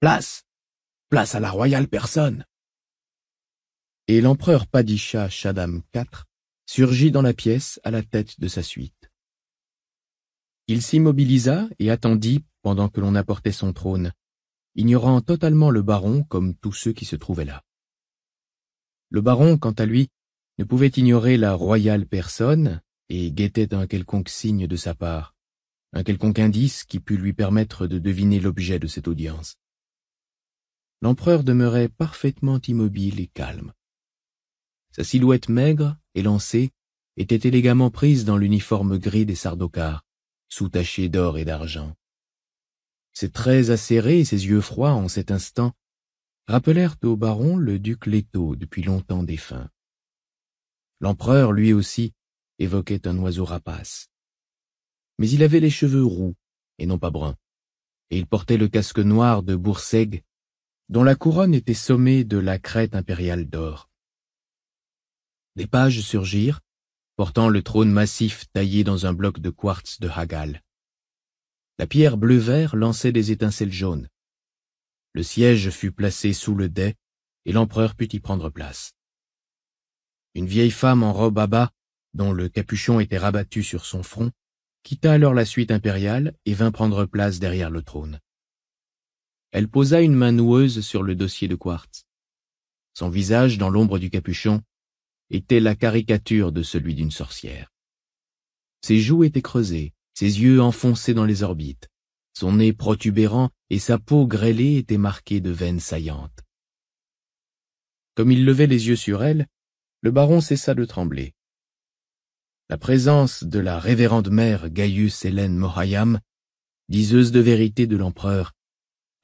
Place Place à la royale personne et l'empereur Padisha Shaddam IV surgit dans la pièce à la tête de sa suite. Il s'immobilisa et attendit pendant que l'on apportait son trône, ignorant totalement le baron comme tous ceux qui se trouvaient là. Le baron, quant à lui, ne pouvait ignorer la royale personne et guettait un quelconque signe de sa part, un quelconque indice qui pût lui permettre de deviner l'objet de cette audience. L'empereur demeurait parfaitement immobile et calme. Sa silhouette maigre, élancée, était élégamment prise dans l'uniforme gris des sardocars, sous-taché d'or et d'argent. Ses traits acérés et ses yeux froids en cet instant rappelèrent au baron le duc Leto depuis longtemps défunt. L'empereur, lui aussi, évoquait un oiseau rapace. Mais il avait les cheveux roux, et non pas bruns, et il portait le casque noir de Bourseg, dont la couronne était sommée de la crête impériale d'or. Des pages surgirent, portant le trône massif taillé dans un bloc de quartz de Hagal. La pierre bleu-vert lançait des étincelles jaunes. Le siège fut placé sous le dais, et l'empereur put y prendre place. Une vieille femme en robe à bas, dont le capuchon était rabattu sur son front, quitta alors la suite impériale et vint prendre place derrière le trône. Elle posa une main noueuse sur le dossier de quartz. Son visage, dans l'ombre du capuchon, était la caricature de celui d'une sorcière. Ses joues étaient creusées, ses yeux enfoncés dans les orbites. Son nez protubérant et sa peau grêlée étaient marquées de veines saillantes. Comme il levait les yeux sur elle, le baron cessa de trembler. La présence de la révérende mère Gaius Hélène Mohayam, diseuse de vérité de l'empereur,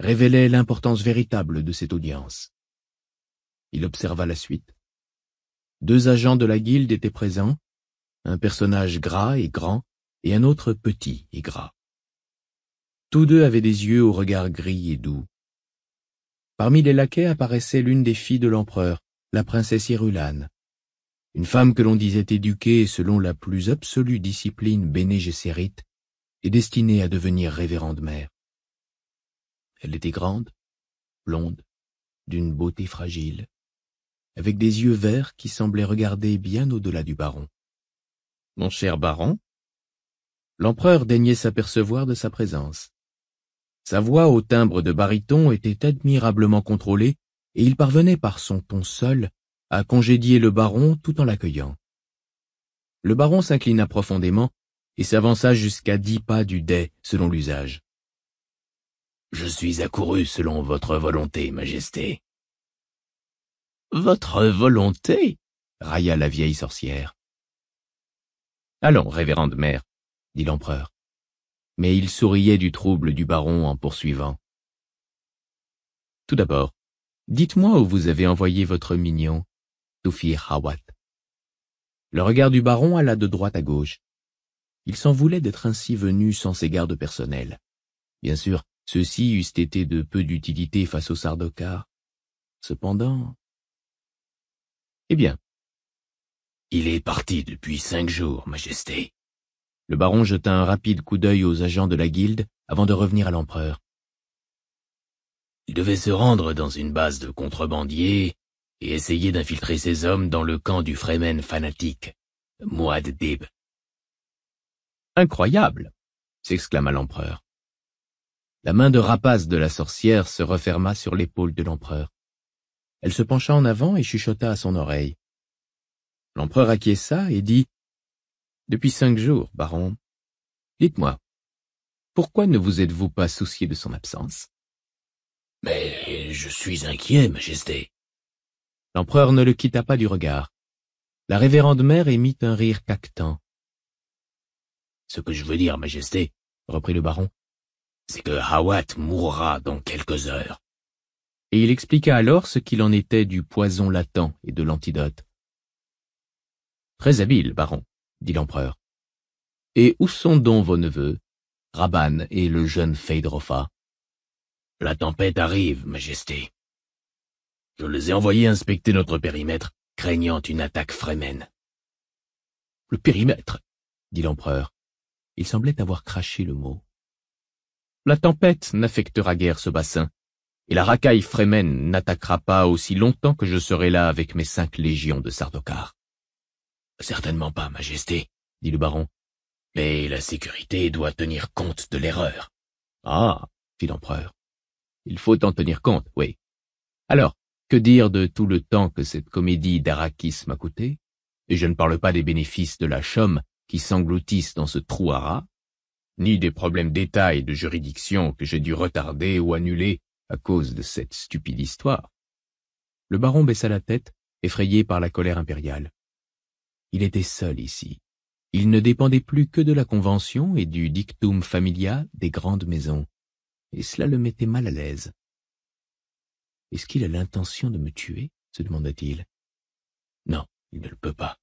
révélait l'importance véritable de cette audience. Il observa la suite. Deux agents de la guilde étaient présents, un personnage gras et grand, et un autre petit et gras. Tous deux avaient des yeux au regard gris et doux. Parmi les laquais apparaissait l'une des filles de l'empereur, la princesse Irulane. Une femme que l'on disait éduquée selon la plus absolue discipline Béné et destinée à devenir révérende mère. Elle était grande, blonde, d'une beauté fragile, avec des yeux verts qui semblaient regarder bien au-delà du baron. Mon cher baron L'empereur daignait s'apercevoir de sa présence. Sa voix au timbre de baryton était admirablement contrôlée, et il parvenait par son ton seul à congédier le baron tout en l'accueillant. Le baron s'inclina profondément et s'avança jusqu'à dix pas du dais, selon l'usage. Je suis accouru selon votre volonté, Majesté, votre volonté railla la vieille sorcière. Allons, révérende mère, dit l'empereur. Mais il souriait du trouble du baron en poursuivant. Tout d'abord, dites-moi où vous avez envoyé votre mignon, Tufir Hawat. Le regard du baron alla de droite à gauche. Il s'en voulait d'être ainsi venu sans ses gardes personnels. Bien sûr, ceux-ci eussent été de peu d'utilité face au Sardokar. Cependant, eh bien. Il est parti depuis cinq jours, Majesté. Le baron jeta un rapide coup d'œil aux agents de la guilde avant de revenir à l'empereur. Il devait se rendre dans une base de contrebandiers et essayer d'infiltrer ses hommes dans le camp du Fremen fanatique, Mouad Dib. Incroyable s'exclama l'empereur. La main de rapace de la sorcière se referma sur l'épaule de l'empereur. Elle se pencha en avant et chuchota à son oreille. L'empereur acquiesça et dit « Depuis cinq jours, baron. Dites-moi, pourquoi ne vous êtes-vous pas soucié de son absence ?»« Mais je suis inquiet, majesté. » L'empereur ne le quitta pas du regard. La révérende mère émit un rire cactant. « Ce que je veux dire, majesté, reprit le baron, c'est que Hawat mourra dans quelques heures et il expliqua alors ce qu'il en était du poison latent et de l'antidote. Très habile, baron, dit l'empereur. Et où sont donc vos neveux, Rabban et le jeune Feydrofa La tempête arrive, Majesté. Je les ai envoyés inspecter notre périmètre, craignant une attaque frémenne. »« Le périmètre, dit l'empereur. Il semblait avoir craché le mot. La tempête n'affectera guère ce bassin, et la racaille Fremen n'attaquera pas aussi longtemps que je serai là avec mes cinq légions de Sardaukar. Certainement pas, Majesté, dit le baron. Mais la sécurité doit tenir compte de l'erreur. Ah, fit l'empereur. Il faut en tenir compte, oui. Alors, que dire de tout le temps que cette comédie d'Arakis m'a coûté Et je ne parle pas des bénéfices de la chomme qui s'engloutissent dans ce trou à rats, ni des problèmes et de juridiction que j'ai dû retarder ou annuler à cause de cette stupide histoire. Le baron baissa la tête, effrayé par la colère impériale. Il était seul ici. Il ne dépendait plus que de la convention et du dictum familia des grandes maisons, et cela le mettait mal à l'aise. Est-ce qu'il a l'intention de me tuer se demanda-t-il. Non, il ne le peut pas.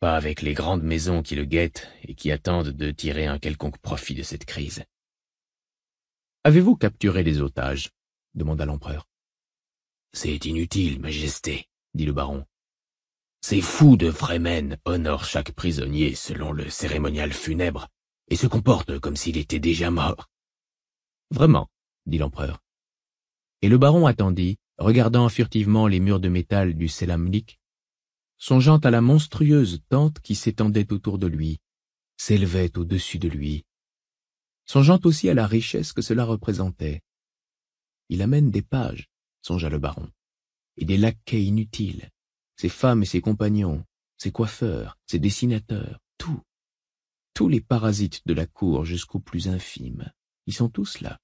Pas avec les grandes maisons qui le guettent et qui attendent de tirer un quelconque profit de cette crise. Avez-vous capturé les otages demanda l'empereur. C'est inutile, Majesté, dit le baron. Ces fous de Fremen honorent chaque prisonnier selon le cérémonial funèbre et se comportent comme s'il était déjà mort. Vraiment, dit l'empereur. Et le baron attendit, regardant furtivement les murs de métal du Selamlik, songeant à la monstrueuse tente qui s'étendait autour de lui, s'élevait au-dessus de lui, songeant aussi à la richesse que cela représentait, il amène des pages, songea le baron, et des laquais inutiles, ses femmes et ses compagnons, ses coiffeurs, ses dessinateurs, tout. Tous les parasites de la cour jusqu'au plus infime, ils sont tous là.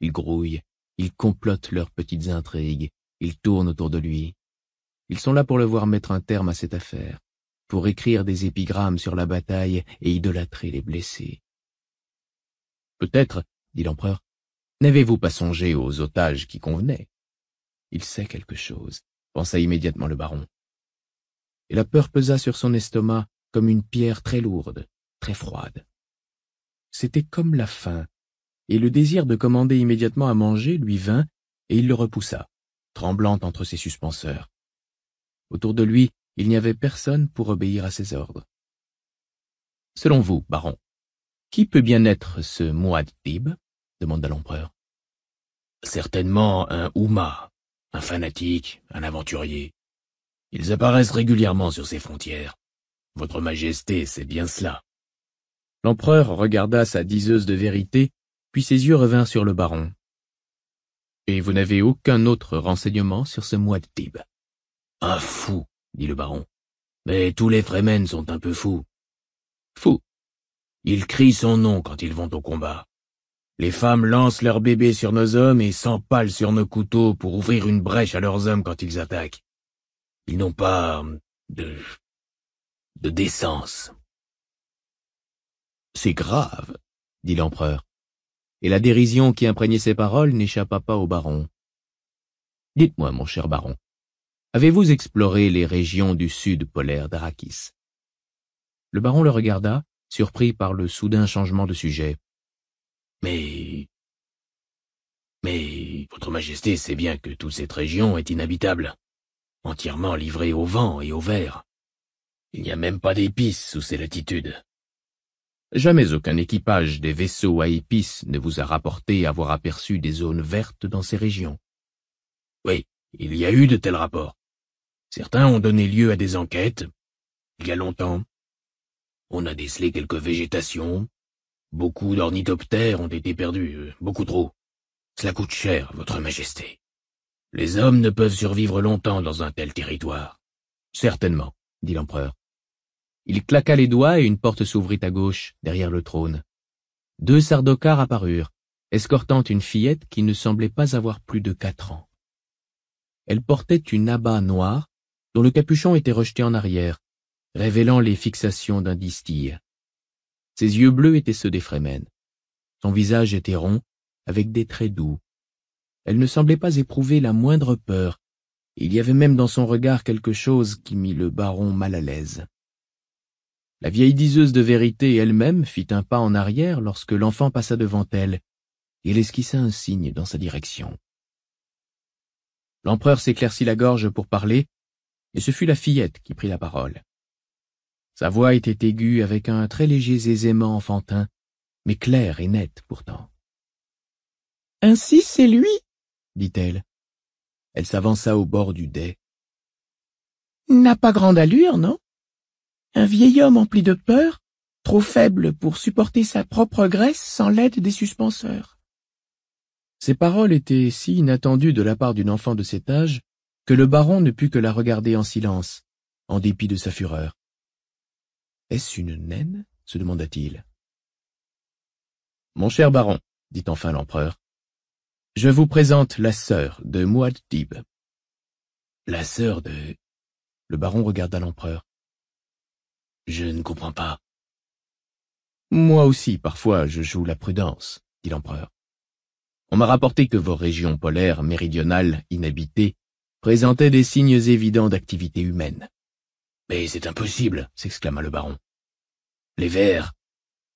Ils grouillent, ils complotent leurs petites intrigues, ils tournent autour de lui. Ils sont là pour le voir mettre un terme à cette affaire, pour écrire des épigrammes sur la bataille et idolâtrer les blessés. Peut-être, dit l'empereur, N'avez-vous pas songé aux otages qui convenaient Il sait quelque chose, pensa immédiatement le baron. Et la peur pesa sur son estomac comme une pierre très lourde, très froide. C'était comme la faim, et le désir de commander immédiatement à manger lui vint, et il le repoussa, tremblant entre ses suspenseurs. Autour de lui, il n'y avait personne pour obéir à ses ordres. Selon vous, baron, qui peut bien être ce Mouad demanda l'empereur. Certainement un Houma, un fanatique, un aventurier. Ils apparaissent régulièrement sur ces frontières. Votre Majesté, c'est bien cela. L'empereur regarda sa diseuse de vérité, puis ses yeux revinrent sur le baron. Et vous n'avez aucun autre renseignement sur ce de Tib ?»« Un fou, dit le baron. Mais tous les Fremen sont un peu fous. Fous. Ils crient son nom quand ils vont au combat. Les femmes lancent leurs bébés sur nos hommes et s'empalent sur nos couteaux pour ouvrir une brèche à leurs hommes quand ils attaquent. Ils n'ont pas hum, de... de décence. C'est grave, dit l'empereur, et la dérision qui imprégnait ses paroles n'échappa pas au baron. Dites-moi, mon cher baron, avez-vous exploré les régions du sud polaire d'Arakis Le baron le regarda, surpris par le soudain changement de sujet. Mais... Mais, Votre Majesté sait bien que toute cette région est inhabitable, entièrement livrée au vent et au vert. Il n'y a même pas d'épices sous ces latitudes. Jamais aucun équipage des vaisseaux à épices ne vous a rapporté avoir aperçu des zones vertes dans ces régions. Oui, il y a eu de tels rapports. Certains ont donné lieu à des enquêtes, il y a longtemps. On a décelé quelques végétations, Beaucoup d'ornithoptères ont été perdus, euh, beaucoup trop. Cela coûte cher, Votre Majesté. Les hommes ne peuvent survivre longtemps dans un tel territoire. Certainement, dit l'empereur. Il claqua les doigts et une porte s'ouvrit à gauche, derrière le trône. Deux sardocars apparurent, escortant une fillette qui ne semblait pas avoir plus de quatre ans. Elle portait une abat noire, dont le capuchon était rejeté en arrière, révélant les fixations d'un distille. Ses yeux bleus étaient ceux des Fremen. Son visage était rond, avec des traits doux. Elle ne semblait pas éprouver la moindre peur, il y avait même dans son regard quelque chose qui mit le baron mal à l'aise. La vieille diseuse de vérité elle-même fit un pas en arrière lorsque l'enfant passa devant elle, et elle esquissa un signe dans sa direction. L'empereur s'éclaircit la gorge pour parler, et ce fut la fillette qui prit la parole. Sa voix était aiguë avec un très léger aisément enfantin, mais claire et nette pourtant. Ainsi c'est lui, dit-elle. Elle, Elle s'avança au bord du dais. N'a pas grande allure, non Un vieil homme empli de peur, trop faible pour supporter sa propre graisse sans l'aide des suspenseurs. Ces paroles étaient si inattendues de la part d'une enfant de cet âge que le baron ne put que la regarder en silence, en dépit de sa fureur. Est-ce une naine se demanda-t-il. Mon cher baron, dit enfin l'empereur, je vous présente la sœur de »« La sœur de... Le baron regarda l'empereur. Je ne comprends pas. Moi aussi, parfois, je joue la prudence, dit l'empereur. On m'a rapporté que vos régions polaires, méridionales, inhabitées, présentaient des signes évidents d'activité humaine. Mais c'est impossible, s'exclama le baron. Les vers.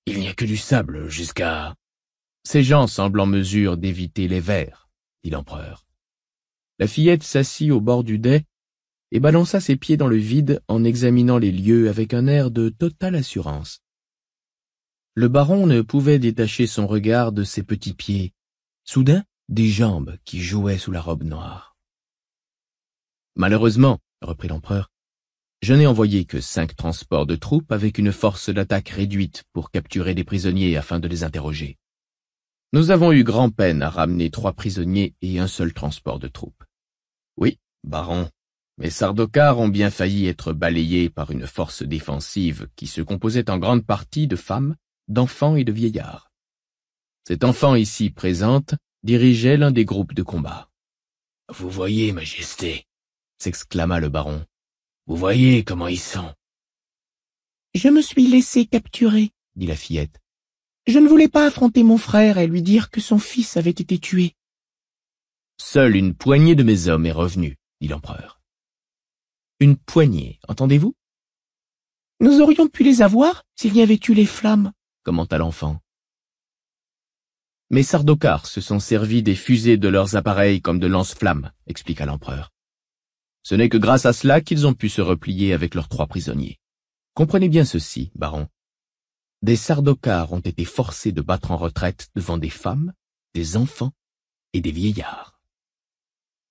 Il n'y a que du sable jusqu'à... Ces gens semblent en mesure d'éviter les vers, dit l'empereur. La fillette s'assit au bord du dais et balança ses pieds dans le vide en examinant les lieux avec un air de totale assurance. Le baron ne pouvait détacher son regard de ses petits pieds, soudain des jambes qui jouaient sous la robe noire. Malheureusement, reprit l'empereur, je n'ai envoyé que cinq transports de troupes avec une force d'attaque réduite pour capturer des prisonniers afin de les interroger. Nous avons eu grand-peine à ramener trois prisonniers et un seul transport de troupes. Oui, baron, mes sardocars ont bien failli être balayés par une force défensive qui se composait en grande partie de femmes, d'enfants et de vieillards. Cet enfant ici présente dirigeait l'un des groupes de combat. Vous voyez, Majesté, s'exclama le baron, vous voyez comment ils sont. Je me suis laissé capturer, dit la fillette. Je ne voulais pas affronter mon frère et lui dire que son fils avait été tué. Seule une poignée de mes hommes est revenue, dit l'empereur. Une poignée, entendez-vous Nous aurions pu les avoir s'il y avait eu les flammes, commenta l'enfant. Mes sardocars se sont servis des fusées de leurs appareils comme de lance-flammes, expliqua l'empereur. Ce n'est que grâce à cela qu'ils ont pu se replier avec leurs trois prisonniers. Comprenez bien ceci, baron. Des sardocars ont été forcés de battre en retraite devant des femmes, des enfants et des vieillards.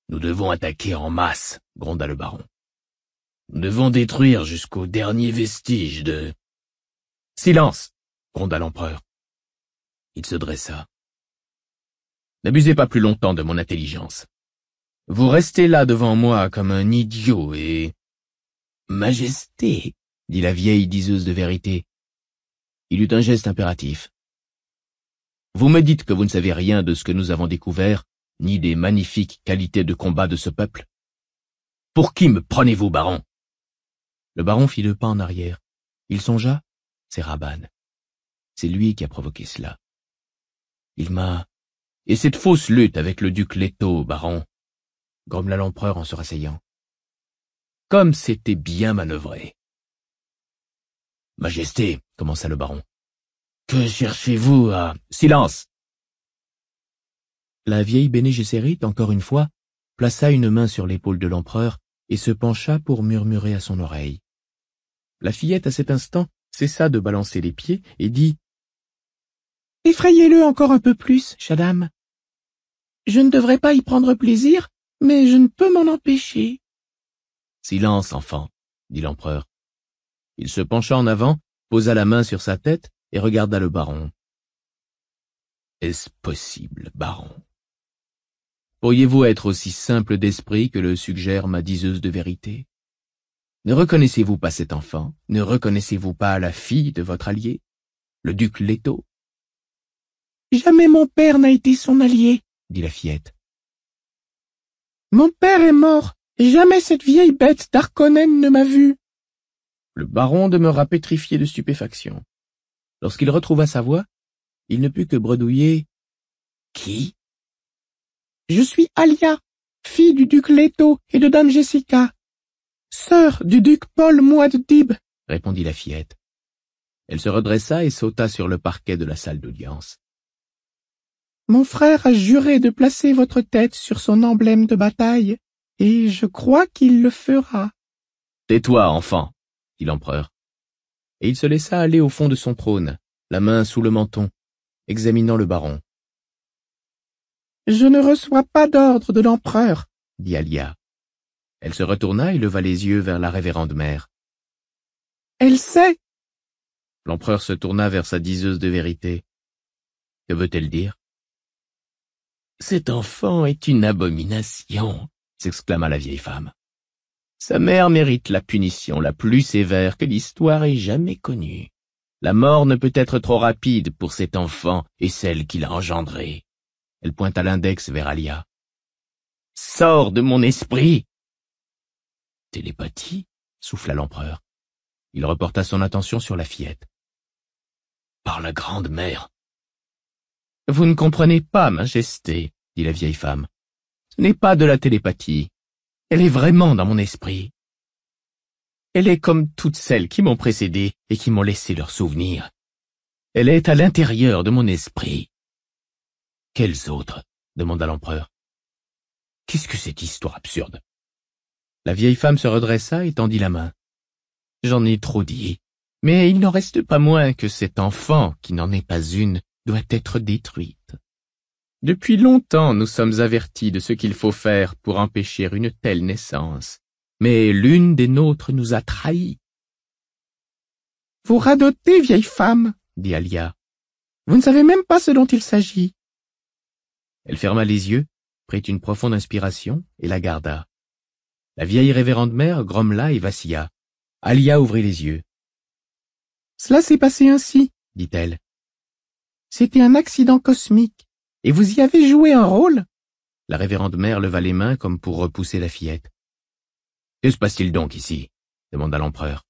Nous devons attaquer en masse, gronda le baron. Nous devons détruire jusqu'au dernier vestige de... Silence, gronda l'empereur. Il se dressa. N'abusez pas plus longtemps de mon intelligence. Vous restez là devant moi comme un idiot et... Majesté, dit la vieille diseuse de vérité. Il eut un geste impératif. Vous me dites que vous ne savez rien de ce que nous avons découvert, ni des magnifiques qualités de combat de ce peuple. Pour qui me prenez-vous, baron Le baron fit deux pas en arrière. Il songea, c'est Rabanne. C'est lui qui a provoqué cela. Il m'a... Et cette fausse lutte avec le duc Leto, baron grommela l'empereur en se rasseyant. Comme c'était bien manœuvré. Majesté, commença le baron, que cherchez-vous à... Silence La vieille Béné encore une fois, plaça une main sur l'épaule de l'empereur et se pencha pour murmurer à son oreille. La fillette, à cet instant, cessa de balancer les pieds et dit Effrayez-le encore un peu plus, chadame. Je ne devrais pas y prendre plaisir, mais je ne peux m'en empêcher. Silence, enfant, dit l'empereur. Il se pencha en avant, posa la main sur sa tête et regarda le baron. Est-ce possible, baron Pourriez-vous être aussi simple d'esprit que le suggère ma diseuse de vérité Ne reconnaissez-vous pas cet enfant Ne reconnaissez-vous pas la fille de votre allié Le duc Leto Jamais mon père n'a été son allié, dit la fillette. Mon père est mort. et Jamais cette vieille bête d'Arconen ne m'a vue. » Le baron demeura pétrifié de stupéfaction. Lorsqu'il retrouva sa voix, il ne put que bredouiller. Qui? Je suis Alia, fille du duc Leto et de dame Jessica. Sœur du duc Paul Dib. répondit la fillette. Elle se redressa et sauta sur le parquet de la salle d'audience. Mon frère a juré de placer votre tête sur son emblème de bataille, et je crois qu'il le fera. Tais-toi, enfant, dit l'empereur. Et il se laissa aller au fond de son trône, la main sous le menton, examinant le baron. Je ne reçois pas d'ordre de l'empereur, dit Alia. Elle se retourna et leva les yeux vers la révérende mère. Elle sait. L'empereur se tourna vers sa diseuse de vérité. Que veut-elle dire cet enfant est une abomination, s'exclama la vieille femme. Sa mère mérite la punition la plus sévère que l'histoire ait jamais connue. La mort ne peut être trop rapide pour cet enfant et celle qu'il a engendrée. Elle pointa l'index vers Alia. Sors de mon esprit! Télépathie? souffla l'empereur. Il reporta son attention sur la fillette. Par la grande mère, vous ne comprenez pas, Majesté, dit la vieille femme. Ce n'est pas de la télépathie. Elle est vraiment dans mon esprit. Elle est comme toutes celles qui m'ont précédé et qui m'ont laissé leurs souvenirs. Elle est à l'intérieur de mon esprit. Quelles autres demanda l'empereur. Qu'est-ce que cette histoire absurde La vieille femme se redressa et tendit la main. J'en ai trop dit, mais il n'en reste pas moins que cet enfant, qui n'en est pas une, doit être détruite. Depuis longtemps nous sommes avertis de ce qu'il faut faire pour empêcher une telle naissance, mais l'une des nôtres nous a trahis. Vous radotez, vieille femme, dit Alia. Vous ne savez même pas ce dont il s'agit. Elle ferma les yeux, prit une profonde inspiration et la garda. La vieille révérende mère grommela et vacilla. Alia ouvrit les yeux. Cela s'est passé ainsi, dit-elle. C'était un accident cosmique, et vous y avez joué un rôle La révérende mère leva les mains comme pour repousser la fillette. Que se passe-t-il donc ici demanda l'empereur.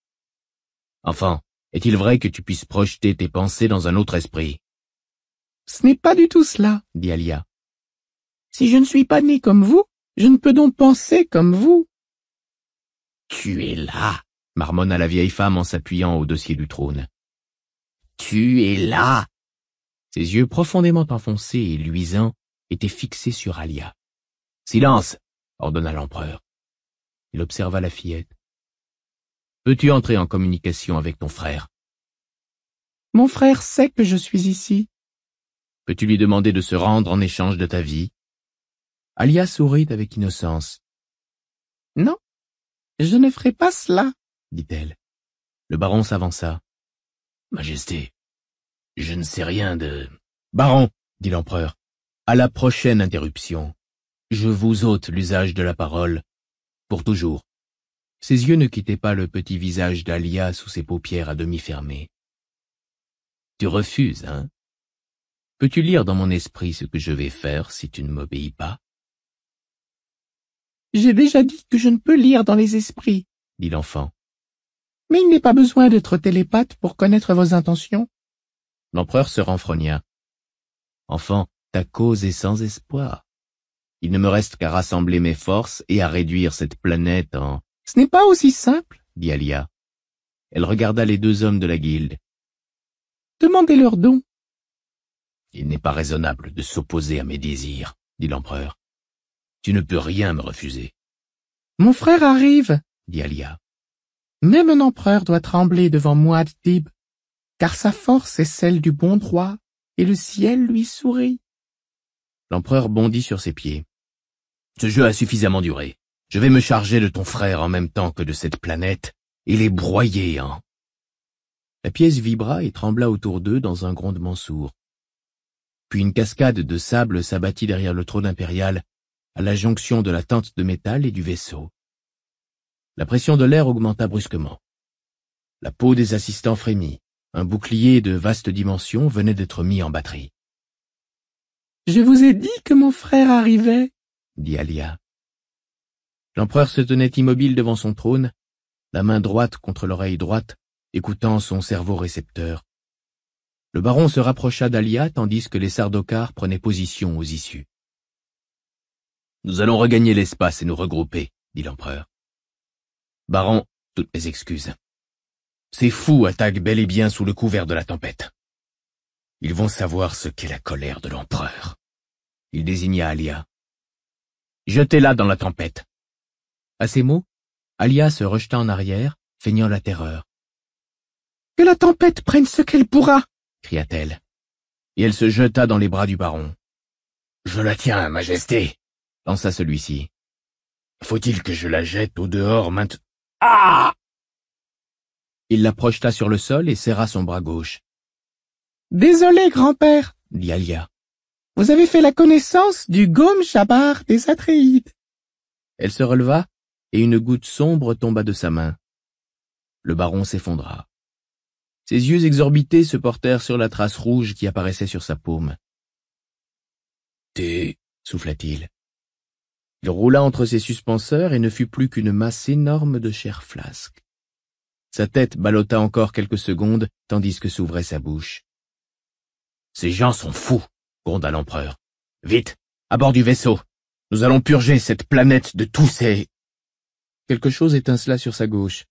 Enfant, est-il vrai que tu puisses projeter tes pensées dans un autre esprit Ce n'est pas du tout cela, dit Alia. Si je ne suis pas né comme vous, je ne peux donc penser comme vous. Tu es là, marmonna la vieille femme en s'appuyant au dossier du trône. Tu es là, ses yeux profondément enfoncés et luisants étaient fixés sur Alia. Silence ordonna l'empereur. Il observa la fillette. Peux-tu entrer en communication avec ton frère Mon frère sait que je suis ici. Peux-tu lui demander de se rendre en échange de ta vie Alia sourit avec innocence. Non, je ne ferai pas cela, dit-elle. Le baron s'avança. Majesté, je ne sais rien de... Baron, dit l'empereur, à la prochaine interruption, je vous ôte l'usage de la parole, pour toujours. Ses yeux ne quittaient pas le petit visage d'Alia sous ses paupières à demi fermées. Tu refuses, hein Peux-tu lire dans mon esprit ce que je vais faire si tu ne m'obéis pas J'ai déjà dit que je ne peux lire dans les esprits, dit l'enfant. Mais il n'est pas besoin d'être télépathe pour connaître vos intentions. L'empereur se renfrogna. Enfant, ta cause est sans espoir. Il ne me reste qu'à rassembler mes forces et à réduire cette planète en... Ce n'est pas aussi simple, dit Alia. Elle regarda les deux hommes de la guilde. Demandez-leur don. Il n'est pas raisonnable de s'opposer à mes désirs, dit l'empereur. Tu ne peux rien me refuser. Mon frère arrive, dit Alia. Même un empereur doit trembler devant moi car sa force est celle du bon droit, et le ciel lui sourit. L'empereur bondit sur ses pieds. Ce jeu a suffisamment duré. Je vais me charger de ton frère en même temps que de cette planète, et les broyer, hein. La pièce vibra et trembla autour d'eux dans un grondement sourd. Puis une cascade de sable s'abattit derrière le trône impérial, à la jonction de la tente de métal et du vaisseau. La pression de l'air augmenta brusquement. La peau des assistants frémit. Un bouclier de vaste dimension venait d'être mis en batterie. Je vous ai dit que mon frère arrivait, dit Alia. L'empereur se tenait immobile devant son trône, la main droite contre l'oreille droite, écoutant son cerveau récepteur. Le baron se rapprocha d'Alia tandis que les sardocars prenaient position aux issues. Nous allons regagner l'espace et nous regrouper, dit l'empereur. Baron, toutes mes excuses. Ces fous attaquent bel et bien sous le couvert de la tempête. Ils vont savoir ce qu'est la colère de l'empereur. Il désigna Alia. Jetez-la dans la tempête. À ces mots, Alia se rejeta en arrière, feignant la terreur. Que la tempête prenne ce qu'elle pourra, cria-t-elle. Et elle se jeta dans les bras du baron. Je la tiens, Majesté, pensa celui-ci. Faut-il que je la jette au dehors maintenant Ah il la sur le sol et serra son bras gauche. Désolé, grand-père, dit Alia. Vous avez fait la connaissance du gomme chabar des Atréides. Elle se releva, et une goutte sombre tomba de sa main. Le baron s'effondra. Ses yeux exorbités se portèrent sur la trace rouge qui apparaissait sur sa paume. Té souffla-t-il. Il roula entre ses suspenseurs et ne fut plus qu'une masse énorme de chair flasque. Sa tête ballotta encore quelques secondes, tandis que s'ouvrait sa bouche. Ces gens sont fous, gronda l'empereur. Vite, à bord du vaisseau. Nous allons purger cette planète de tous ces... Quelque chose étincela sur sa gauche.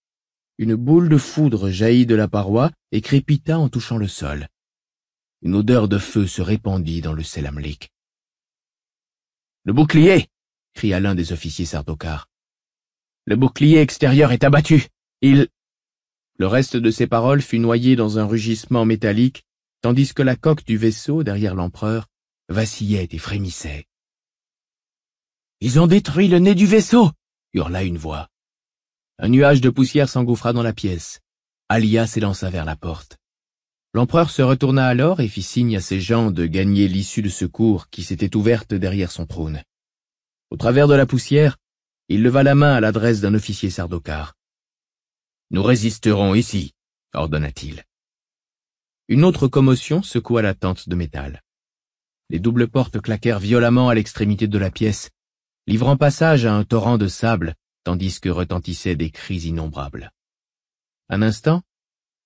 Une boule de foudre jaillit de la paroi et crépita en touchant le sol. Une odeur de feu se répandit dans le Selamlik. Le bouclier cria l'un des officiers sardocars. Le bouclier extérieur est abattu. Il... Le reste de ses paroles fut noyé dans un rugissement métallique, tandis que la coque du vaisseau, derrière l'empereur, vacillait et frémissait. Ils ont détruit le nez du vaisseau! hurla une voix. Un nuage de poussière s'engouffra dans la pièce. Alia s'élança vers la porte. L'empereur se retourna alors et fit signe à ses gens de gagner l'issue de secours qui s'était ouverte derrière son trône. Au travers de la poussière, il leva la main à l'adresse d'un officier sardocar. Nous résisterons ici, ordonna-t-il. Une autre commotion secoua la tente de métal. Les doubles portes claquèrent violemment à l'extrémité de la pièce, livrant passage à un torrent de sable, tandis que retentissaient des cris innombrables. Un instant,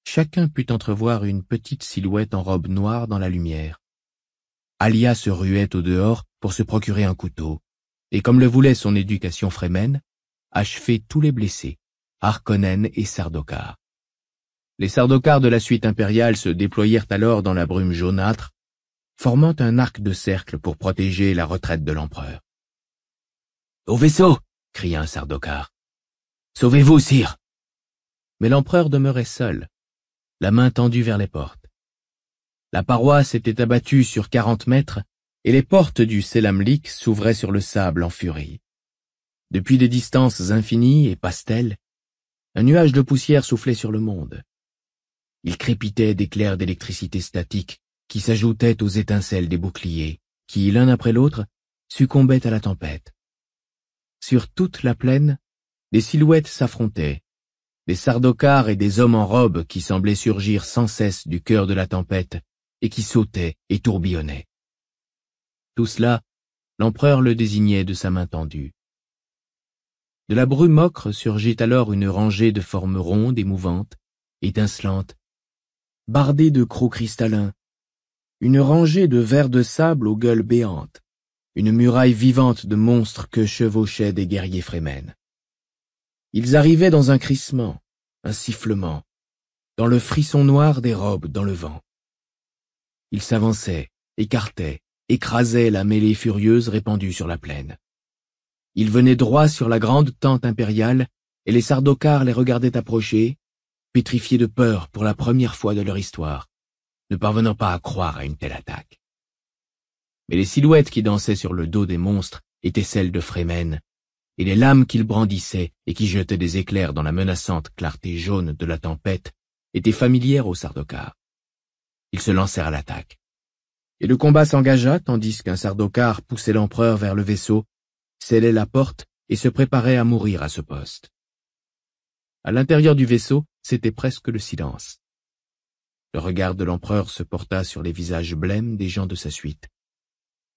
chacun put entrevoir une petite silhouette en robe noire dans la lumière. Alia se ruait au dehors pour se procurer un couteau, et comme le voulait son éducation frémène, achevait tous les blessés. Harkonnen et Sardaukar. Les Sardaukars de la suite impériale se déployèrent alors dans la brume jaunâtre, formant un arc de cercle pour protéger la retraite de l'empereur. Au vaisseau cria un Sardaukar. Sauvez-vous, sire Mais l'empereur demeurait seul, la main tendue vers les portes. La paroi s'était abattue sur quarante mètres, et les portes du Selamlik s'ouvraient sur le sable en furie. Depuis des distances infinies et pastelles, un nuage de poussière soufflait sur le monde. Il crépitait d'éclairs d'électricité statique qui s'ajoutaient aux étincelles des boucliers, qui, l'un après l'autre, succombaient à la tempête. Sur toute la plaine, des silhouettes s'affrontaient, des sardocars et des hommes en robe qui semblaient surgir sans cesse du cœur de la tempête et qui sautaient et tourbillonnaient. Tout cela, l'empereur le désignait de sa main tendue. De la brume ocre surgit alors une rangée de formes rondes et mouvantes, étincelantes, bardées de crocs cristallins, une rangée de vers de sable aux gueules béantes, une muraille vivante de monstres que chevauchaient des guerriers frémènes. Ils arrivaient dans un crissement, un sifflement, dans le frisson noir des robes dans le vent. Ils s'avançaient, écartaient, écrasaient la mêlée furieuse répandue sur la plaine. Ils venaient droit sur la grande tente impériale, et les sardocars les regardaient approcher, pétrifiés de peur pour la première fois de leur histoire, ne parvenant pas à croire à une telle attaque. Mais les silhouettes qui dansaient sur le dos des monstres étaient celles de Fremen, et les lames qu'ils brandissaient et qui jetaient des éclairs dans la menaçante clarté jaune de la tempête étaient familières aux sardocars. Ils se lancèrent à l'attaque. Et le combat s'engagea tandis qu'un sardocar poussait l'empereur vers le vaisseau scellait la porte et se préparait à mourir à ce poste. À l'intérieur du vaisseau, c'était presque le silence. Le regard de l'empereur se porta sur les visages blêmes des gens de sa suite.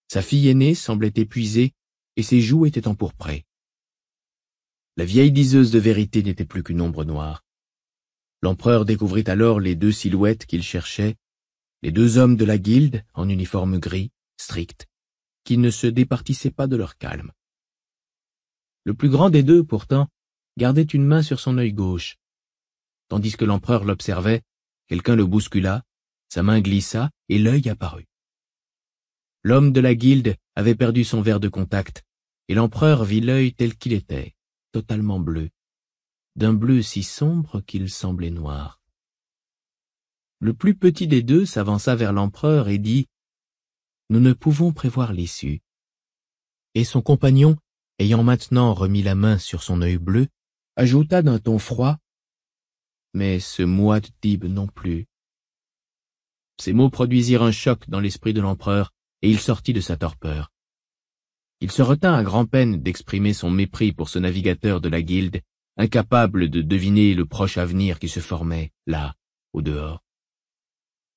Sa fille aînée semblait épuisée et ses joues étaient empourprées. La vieille diseuse de vérité n'était plus qu'une ombre noire. L'empereur découvrit alors les deux silhouettes qu'il cherchait, les deux hommes de la guilde en uniforme gris, strict, qui ne se départissaient pas de leur calme le plus grand des deux pourtant, gardait une main sur son œil gauche. Tandis que l'empereur l'observait, quelqu'un le bouscula, sa main glissa et l'œil apparut. L'homme de la guilde avait perdu son verre de contact, et l'empereur vit l'œil tel qu'il était, totalement bleu, d'un bleu si sombre qu'il semblait noir. Le plus petit des deux s'avança vers l'empereur et dit ⁇ Nous ne pouvons prévoir l'issue ⁇ Et son compagnon ayant maintenant remis la main sur son œil bleu, ajouta d'un ton froid Mais ce de Tib non plus. Ces mots produisirent un choc dans l'esprit de l'empereur, et il sortit de sa torpeur. Il se retint à grand-peine d'exprimer son mépris pour ce navigateur de la guilde, incapable de deviner le proche avenir qui se formait, là, au dehors.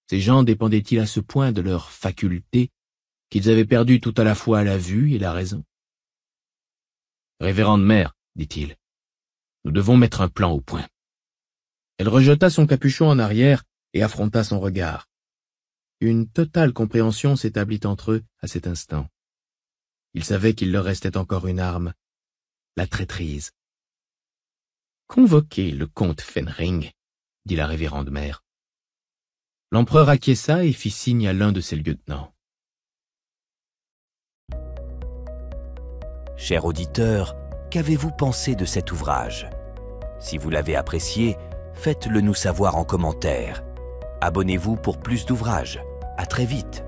Ces gens dépendaient-ils à ce point de leur faculté qu'ils avaient perdu tout à la fois la vue et la raison Révérende mère, dit-il, nous devons mettre un plan au point. Elle rejeta son capuchon en arrière et affronta son regard. Une totale compréhension s'établit entre eux à cet instant. Ils savaient qu'il leur restait encore une arme, la traîtrise. Convoquez le comte Fenring, dit la révérende mère. L'empereur acquiesça et fit signe à l'un de ses lieutenants. Chers auditeurs, qu'avez-vous pensé de cet ouvrage Si vous l'avez apprécié, faites-le nous savoir en commentaire. Abonnez-vous pour plus d'ouvrages. À très vite